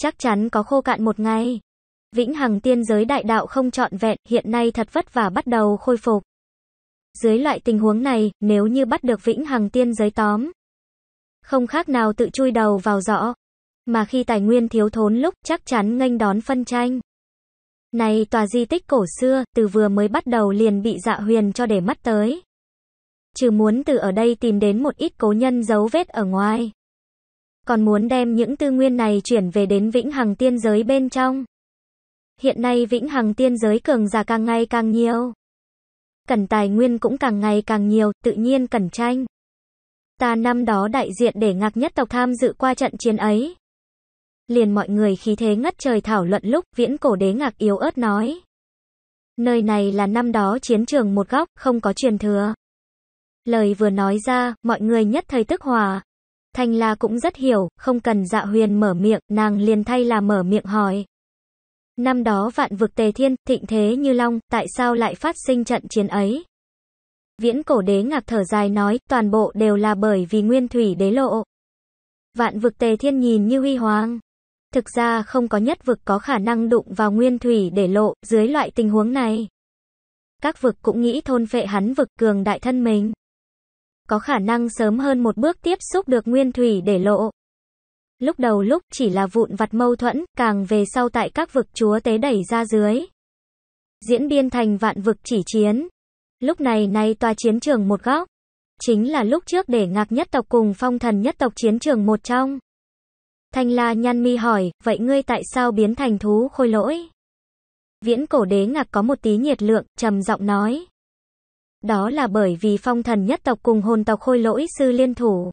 chắc chắn có khô cạn một ngày. Vĩnh Hằng tiên giới đại đạo không trọn vẹn, hiện nay thật vất vả bắt đầu khôi phục. Dưới loại tình huống này, nếu như bắt được Vĩnh Hằng tiên giới tóm, không khác nào tự chui đầu vào rõ. Mà khi tài nguyên thiếu thốn lúc, chắc chắn nghênh đón phân tranh. Này tòa di tích cổ xưa, từ vừa mới bắt đầu liền bị dạ huyền cho để mắt tới. Trừ muốn từ ở đây tìm đến một ít cố nhân dấu vết ở ngoài còn muốn đem những tư nguyên này chuyển về đến vĩnh hằng tiên giới bên trong. Hiện nay vĩnh hằng tiên giới cường giả càng ngày càng nhiều. Cần tài nguyên cũng càng ngày càng nhiều, tự nhiên cần tranh. Ta năm đó đại diện để ngạc nhất tộc tham dự qua trận chiến ấy. Liền mọi người khí thế ngất trời thảo luận lúc viễn cổ đế ngạc yếu ớt nói. Nơi này là năm đó chiến trường một góc, không có truyền thừa. Lời vừa nói ra, mọi người nhất thời tức hòa, Thanh La cũng rất hiểu, không cần dạ huyền mở miệng, nàng liền thay là mở miệng hỏi. Năm đó vạn vực tề thiên, thịnh thế như long, tại sao lại phát sinh trận chiến ấy? Viễn cổ đế ngạc thở dài nói, toàn bộ đều là bởi vì nguyên thủy đế lộ. Vạn vực tề thiên nhìn như huy hoàng. Thực ra không có nhất vực có khả năng đụng vào nguyên thủy để lộ, dưới loại tình huống này. Các vực cũng nghĩ thôn phệ hắn vực cường đại thân mình có khả năng sớm hơn một bước tiếp xúc được nguyên thủy để lộ. Lúc đầu lúc chỉ là vụn vặt mâu thuẫn, càng về sau tại các vực chúa tế đẩy ra dưới. Diễn biên thành vạn vực chỉ chiến. Lúc này nay tòa chiến trường một góc. Chính là lúc trước để ngạc nhất tộc cùng phong thần nhất tộc chiến trường một trong. Thanh la nhăn mi hỏi, vậy ngươi tại sao biến thành thú khôi lỗi? Viễn cổ đế ngạc có một tí nhiệt lượng, trầm giọng nói. Đó là bởi vì phong thần nhất tộc cùng hồn tộc khôi lỗi sư liên thủ.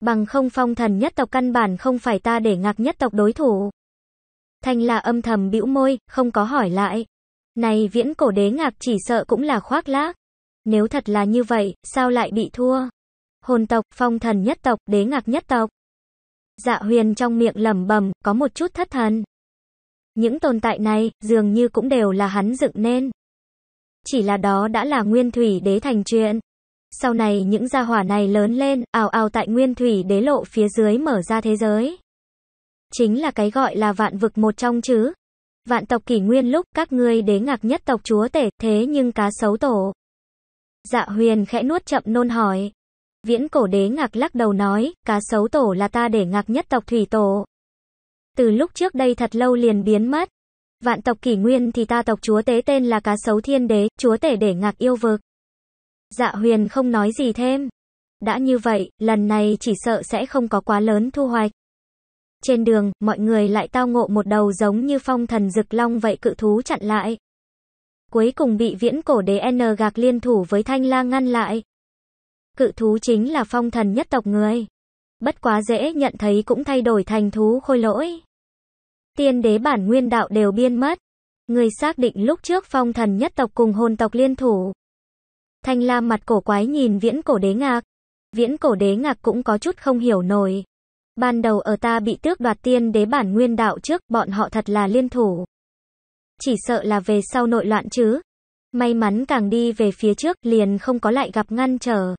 Bằng không phong thần nhất tộc căn bản không phải ta để ngạc nhất tộc đối thủ. Thanh là âm thầm bĩu môi, không có hỏi lại. Này viễn cổ đế ngạc chỉ sợ cũng là khoác lác. Nếu thật là như vậy, sao lại bị thua? Hồn tộc, phong thần nhất tộc, đế ngạc nhất tộc. Dạ huyền trong miệng lẩm bẩm có một chút thất thần. Những tồn tại này, dường như cũng đều là hắn dựng nên chỉ là đó đã là nguyên thủy đế thành chuyện. Sau này những gia hỏa này lớn lên, ào ào tại nguyên thủy đế lộ phía dưới mở ra thế giới. Chính là cái gọi là vạn vực một trong chứ. Vạn tộc kỷ nguyên lúc các ngươi đế ngạc nhất tộc chúa tể, thế nhưng cá xấu tổ. Dạ huyền khẽ nuốt chậm nôn hỏi. Viễn cổ đế ngạc lắc đầu nói, cá xấu tổ là ta để ngạc nhất tộc thủy tổ. Từ lúc trước đây thật lâu liền biến mất. Vạn tộc kỷ nguyên thì ta tộc chúa tế tên là cá sấu thiên đế, chúa tể để ngạc yêu vực. Dạ huyền không nói gì thêm. Đã như vậy, lần này chỉ sợ sẽ không có quá lớn thu hoạch. Trên đường, mọi người lại tao ngộ một đầu giống như phong thần rực long vậy cự thú chặn lại. Cuối cùng bị viễn cổ đế N gạc liên thủ với thanh la ngăn lại. Cự thú chính là phong thần nhất tộc người. Bất quá dễ nhận thấy cũng thay đổi thành thú khôi lỗi tiên đế bản nguyên đạo đều biên mất. Người xác định lúc trước phong thần nhất tộc cùng hồn tộc liên thủ. Thanh Lam mặt cổ quái nhìn viễn cổ đế ngạc. Viễn cổ đế ngạc cũng có chút không hiểu nổi. Ban đầu ở ta bị tước đoạt tiên đế bản nguyên đạo trước, bọn họ thật là liên thủ. Chỉ sợ là về sau nội loạn chứ. May mắn càng đi về phía trước liền không có lại gặp ngăn trở.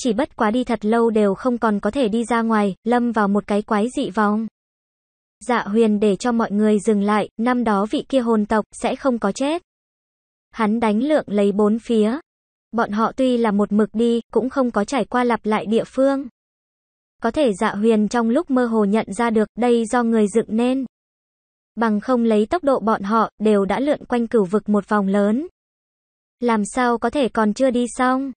Chỉ bất quá đi thật lâu đều không còn có thể đi ra ngoài, lâm vào một cái quái dị vòng. Dạ huyền để cho mọi người dừng lại, năm đó vị kia hồn tộc sẽ không có chết. Hắn đánh lượng lấy bốn phía. Bọn họ tuy là một mực đi, cũng không có trải qua lặp lại địa phương. Có thể dạ huyền trong lúc mơ hồ nhận ra được đây do người dựng nên. Bằng không lấy tốc độ bọn họ, đều đã lượn quanh cửu vực một vòng lớn. Làm sao có thể còn chưa đi xong?